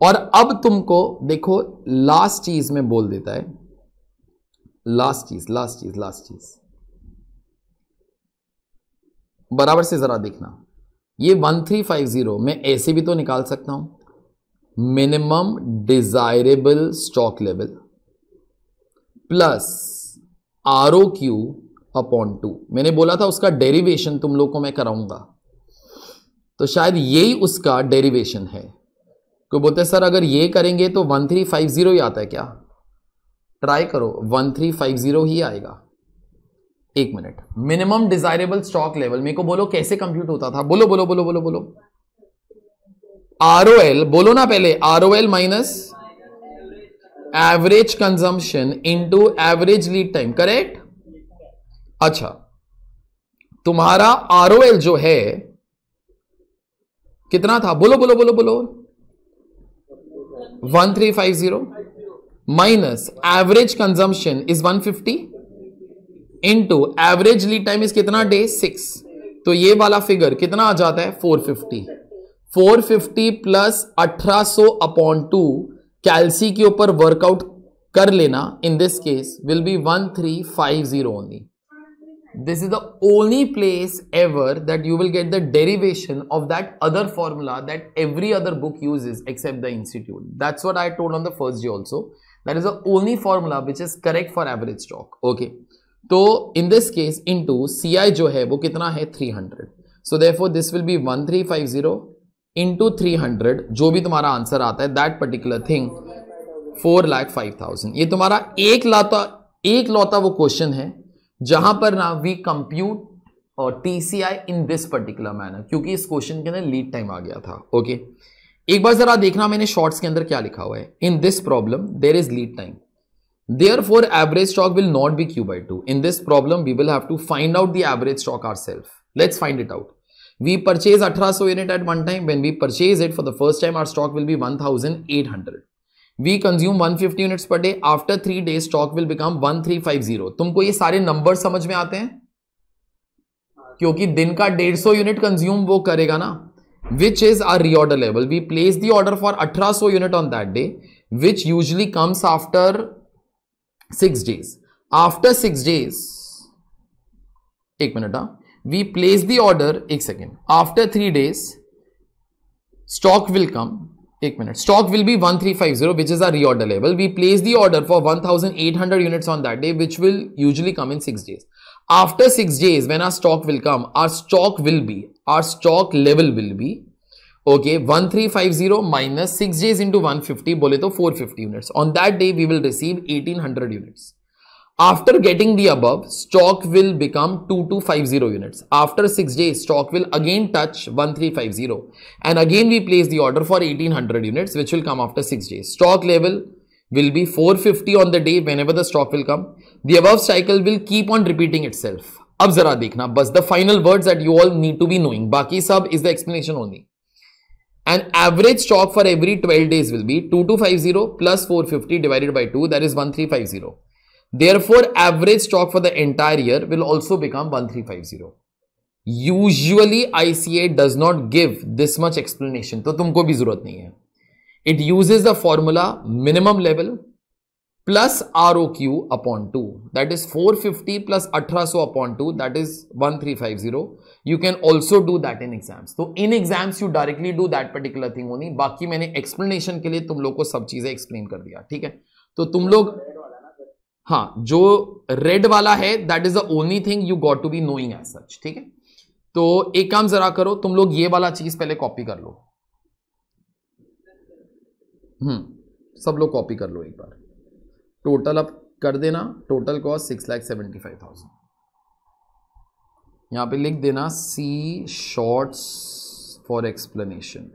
और अब तुमको देखो लास्ट चीज में बोल देता है लास्ट चीज लास्ट चीज लास्ट चीज बराबर से जरा देखना ये वन थ्री फाइव जीरो मैं ऐसे भी तो निकाल सकता हूं minimum desirable stock level plus R O Q upon two मैंने बोला था उसका डेरिवेशन तुम लोग को मैं कराऊंगा तो शायद यही उसका डेरिवेशन है क्यों बोलते हैं सर अगर ये करेंगे तो वन थ्री फाइव जीरो ही आता है क्या ट्राई करो वन थ्री फाइव जीरो ही आएगा एक minute minimum desirable stock level मेरे को बोलो कैसे कंप्यूट होता था बोलो बोलो बोलो बोलो बोलो आर ओ एल बोलो ना पहले R O L minus average consumption into average lead time correct अच्छा तुम्हारा आर ओ एल जो है कितना था बोलो बोलो बोलो बोलो one three five zero minus average consumption is one fifty into average lead time is कितना डे सिक्स तो ये वाला फिगर कितना आ जाता है four fifty four fifty plus अठारह सो अपॉन टू कैलसी के ऊपर वर्कआउट कर लेना in this case will be one three five zero only this is the only place ever that you will get the derivation of that other formula that every other book is except the institute that's what I told on the first day also that is the only formula which is correct for average stock okay तो in this case सी आई जो है वो कितना है three hundred so therefore this will be zero into three hundred जो भी तुम्हारा answer आता है that particular thing four lakh five thousand ये तुम्हारा एक लौता एक लौता वो क्वेश्चन है जहां पर ना वी कंप्यूट और T C I in this particular manner क्योंकि इस क्वेश्चन के अंदर लीड टाइम आ गया था ओके okay? एक बार जरा देखना मैंने शॉर्ट्स के अंदर क्या लिखा हुआ है in this problem there is lead time there for average stock will not be Q by two in this problem we will have to find out the average stock ourself let's find it out we purchase 1800 unit at one time when we purchase it for the first time our stock will be 1800 we consume 150 units per day after 3 days stock will become 1350 tumko ye sare numbers samajh mein aate hain kyunki din ka 150 unit consume wo karega na which is our reorder level we place the order for 1800 unit on that day which usually comes after 6 days after 6 days एक minute हाँ we place the order एक second after three days stock will come एक minute stock will be 1350 which is our reorder level we place the order for 1800 units on that day which will usually come in six days after six days when our stock will come our stock will be our stock level will be okay 1350 minus 6 days into 150 bole to 450 units on that day we will receive 1800 units after getting the above, stock will become 2250 units. After 6 days, stock will again touch 1350 and again we place the order for 1800 units which will come after 6 days. Stock level will be 450 on the day whenever the stock will come. The above cycle will keep on repeating itself. अब जरा देखना बस the final words that you all need to be knowing. बाकी सब is the explanation only. an average stock for every 12 days will be 2250 plus 450 divided by 2 that is 1350 Therefore, average stock for the entire year will also become 1350. Usually, ICA does not give this much explanation. to tumko bhi zarurat nahi hai It uses the formula minimum level plus ROQ upon 2. That is 450 plus 1800 upon 2. That is 1350. You can also do that in exams. So in exams you directly do that particular thing only. baki maine explanation ke liye tum log ko sab cheeze explain kar diya theek hai to tum log हाँ जो red वाला है that is the only thing you got to be knowing as such ठीक है तो एक काम जरा करो तुम लोग ये वाला चीज पहले कॉपी कर लो हम्म सब लोग कॉपी कर लो एक बार टोटल अब कर देना total cost six lakh seventy five thousand यहां पर लिख देना सी शॉर्ट्स फॉर एक्सप्लेनेशन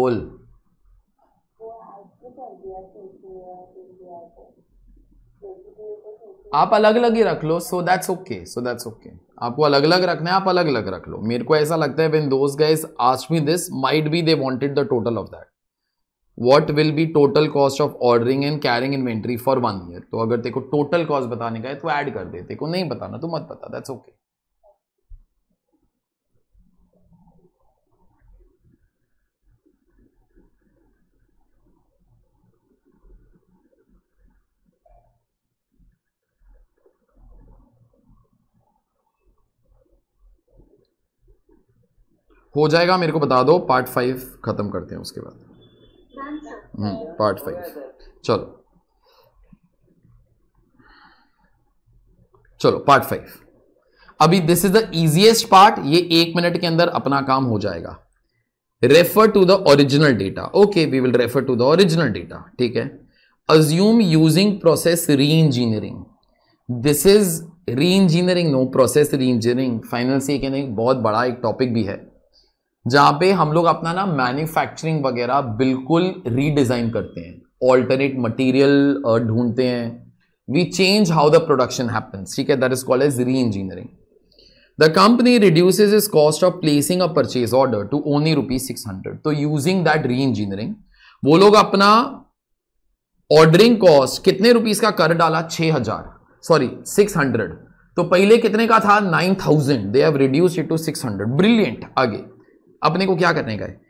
बोल आप अलग अलग ही रख लो so that's okay so that's okay आपको अलग अलग रखना है आप अलग अलग रख लो मेरे को ऐसा लगता है when those guys ask me this might be they wanted the total of that what will be total cost of ordering and carrying inventory for one year तो अगर तेरे टोटल कॉस्ट बताने का है तो ऐड कर दे तेरे नहीं बताना तो मत बता दैट्स ओके okay. हो जाएगा मेरे को बता दो पार्ट फाइव ख़त्म करते हैं उसके बाद पार्ट हम्म, फाइव चलो चलो पार्ट फाइव अभी this is the easiest part ये एक मिनट के अंदर अपना काम हो जाएगा refer to the original data okay we will refer to the original data ठीक है assume using process re engineering this is re engineering no process re engineering final से कहने बहुत बड़ा एक टॉपिक भी है जहां पे हम लोग अपना ना मैन्युफैक्चरिंग वगैरह बिल्कुल रीडिज़ाइन करते हैं ऑल्टरनेट मटेरियल ढूंढते हैं we change how the production happens ठीक है that is called as re engineering the company reduce is cost of placing a purchase order to only rupees six hundred तो using that re engineering वो लोग अपना ordering cost कितने rupees का कर डाला छह हजार सॉरी सिक्स हंड्रेड तो पहले कितने का था nine thousand they have reduce it to six hundred brilliant आगे अपने को क्या करने का है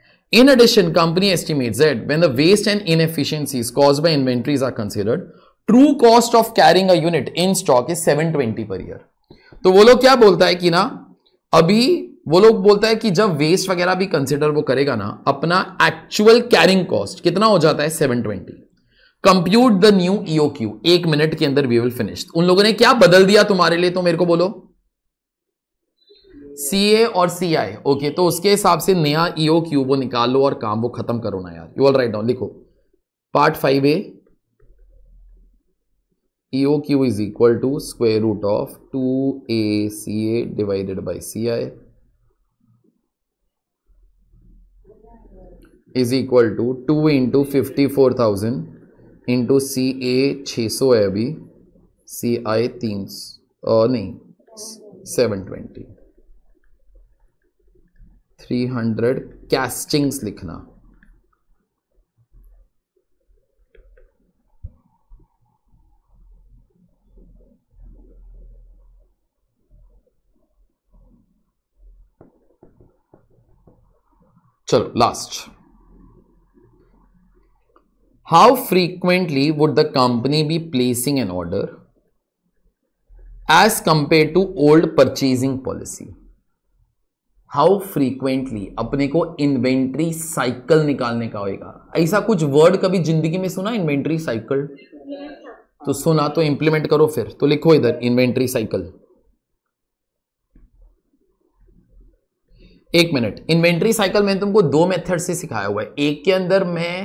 in addition company estimate that when the waste and inefficiencies cause by inventories are considered true cost of carrying a unit in stock is seven per year तो वो लोग क्या बोलता है कि ना अभी वो लोग बोलता है कि जब वेस्ट वगैरह भी कंसिडर वो करेगा ना अपना एक्चुअल कैरिंग कॉस्ट कितना हो जाता है seven twenty compute the new EO एक मिनट के अंदर वी विल फिनिश उन लोगों ने क्या बदल दिया तुम्हारे लिए तो मेरे को बोलो सी ए और सी आई ओके तो उसके हिसाब से नया ईओ e क्यू वो निकालो और काम वो खत्म करो ना यार यू ऑल राइट डाउन लिखो part five A EO Q is equal to square root of two A C A divided by C I is equal to two into fifty four thousand into C A छ सौ है अभी C I तीन और नहीं seven twenty three hundred castings लिखना चलो last how frequently would the company be placing an order as compare to old purchasing policy how frequently अपने को इन्वेंट्री साइकिल निकालने का होगा ऐसा कुछ वर्ड कभी जिंदगी में सुना इन्वेंट्री साइकिल तो सुना तो इंप्लीमेंट करो फिर तो लिखो इधर इन्वेंट्री साइकिल एक मिनट इन्वेंट्री साइकिल मैंने तुमको दो मेथड से सिखाया हुआ है एक के अंदर मैं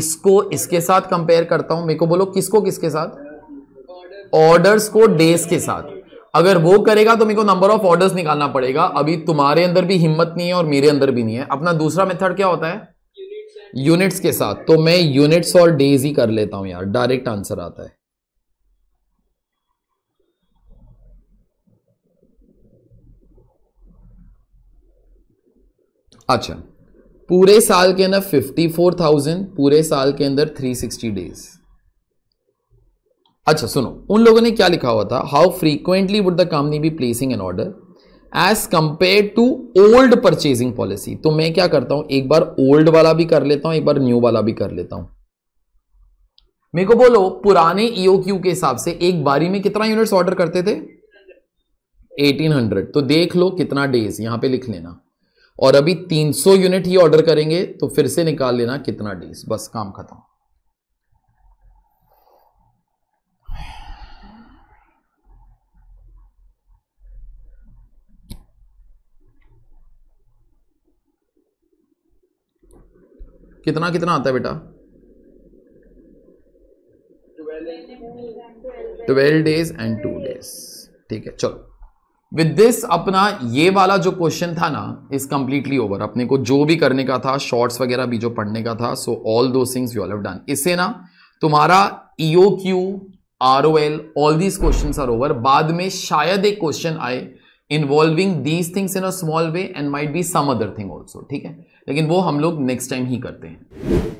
इसको इसके साथ कंपेयर करता हूं मेरे को बोलो किसको किसके साथ ऑर्डर्स को डेज के साथ अगर वो करेगा तो मेरे को नंबर ऑफ ऑर्डर्स निकालना पड़ेगा अभी तुम्हारे अंदर भी हिम्मत नहीं है और मेरे अंदर भी नहीं है अपना दूसरा मेथड क्या होता है यूनिट्स के साथ तो मैं यूनिट्स और डेज ही कर लेता हूं यार डायरेक्ट आंसर आता है अच्छा पूरे साल के अंदर 54,000 पूरे साल के अंदर 360 डेज अच्छा सुनो उन लोगों ने क्या लिखा हुआ था how frequently would the company be placing an order as compare to old purchasing policy तो मैं क्या करता हूं एक बार ओल्ड वाला भी कर लेता हूं एक बार न्यू वाला भी कर लेता हूं मेरे को बोलो पुराने ईओक्यू e के हिसाब से एक बारी में कितना यूनिट्स ऑर्डर करते थे 1800 तो देख लो कितना डेज यहां पे लिख लेना और अभी 300 यूनिट ही ऑर्डर करेंगे तो फिर से निकाल लेना कितना डेज बस काम खत्म कितना कितना आता है बेटा twelve days and two days ठीक है चलो विद दिस अपना ये वाला जो क्वेश्चन था ना इज कंप्लीटली ओवर अपने को जो भी करने का था शॉर्ट्स वगैरह भी जो पढ़ने का था so all those things you have done इससे ना तुम्हारा EO Q R O L all these question are over बाद में शायद एक क्वेश्चन आए involving these things in a small way and might be some other thing also ठीक है लेकिन वो हम लोग नेक्स्ट टाइम ही करते हैं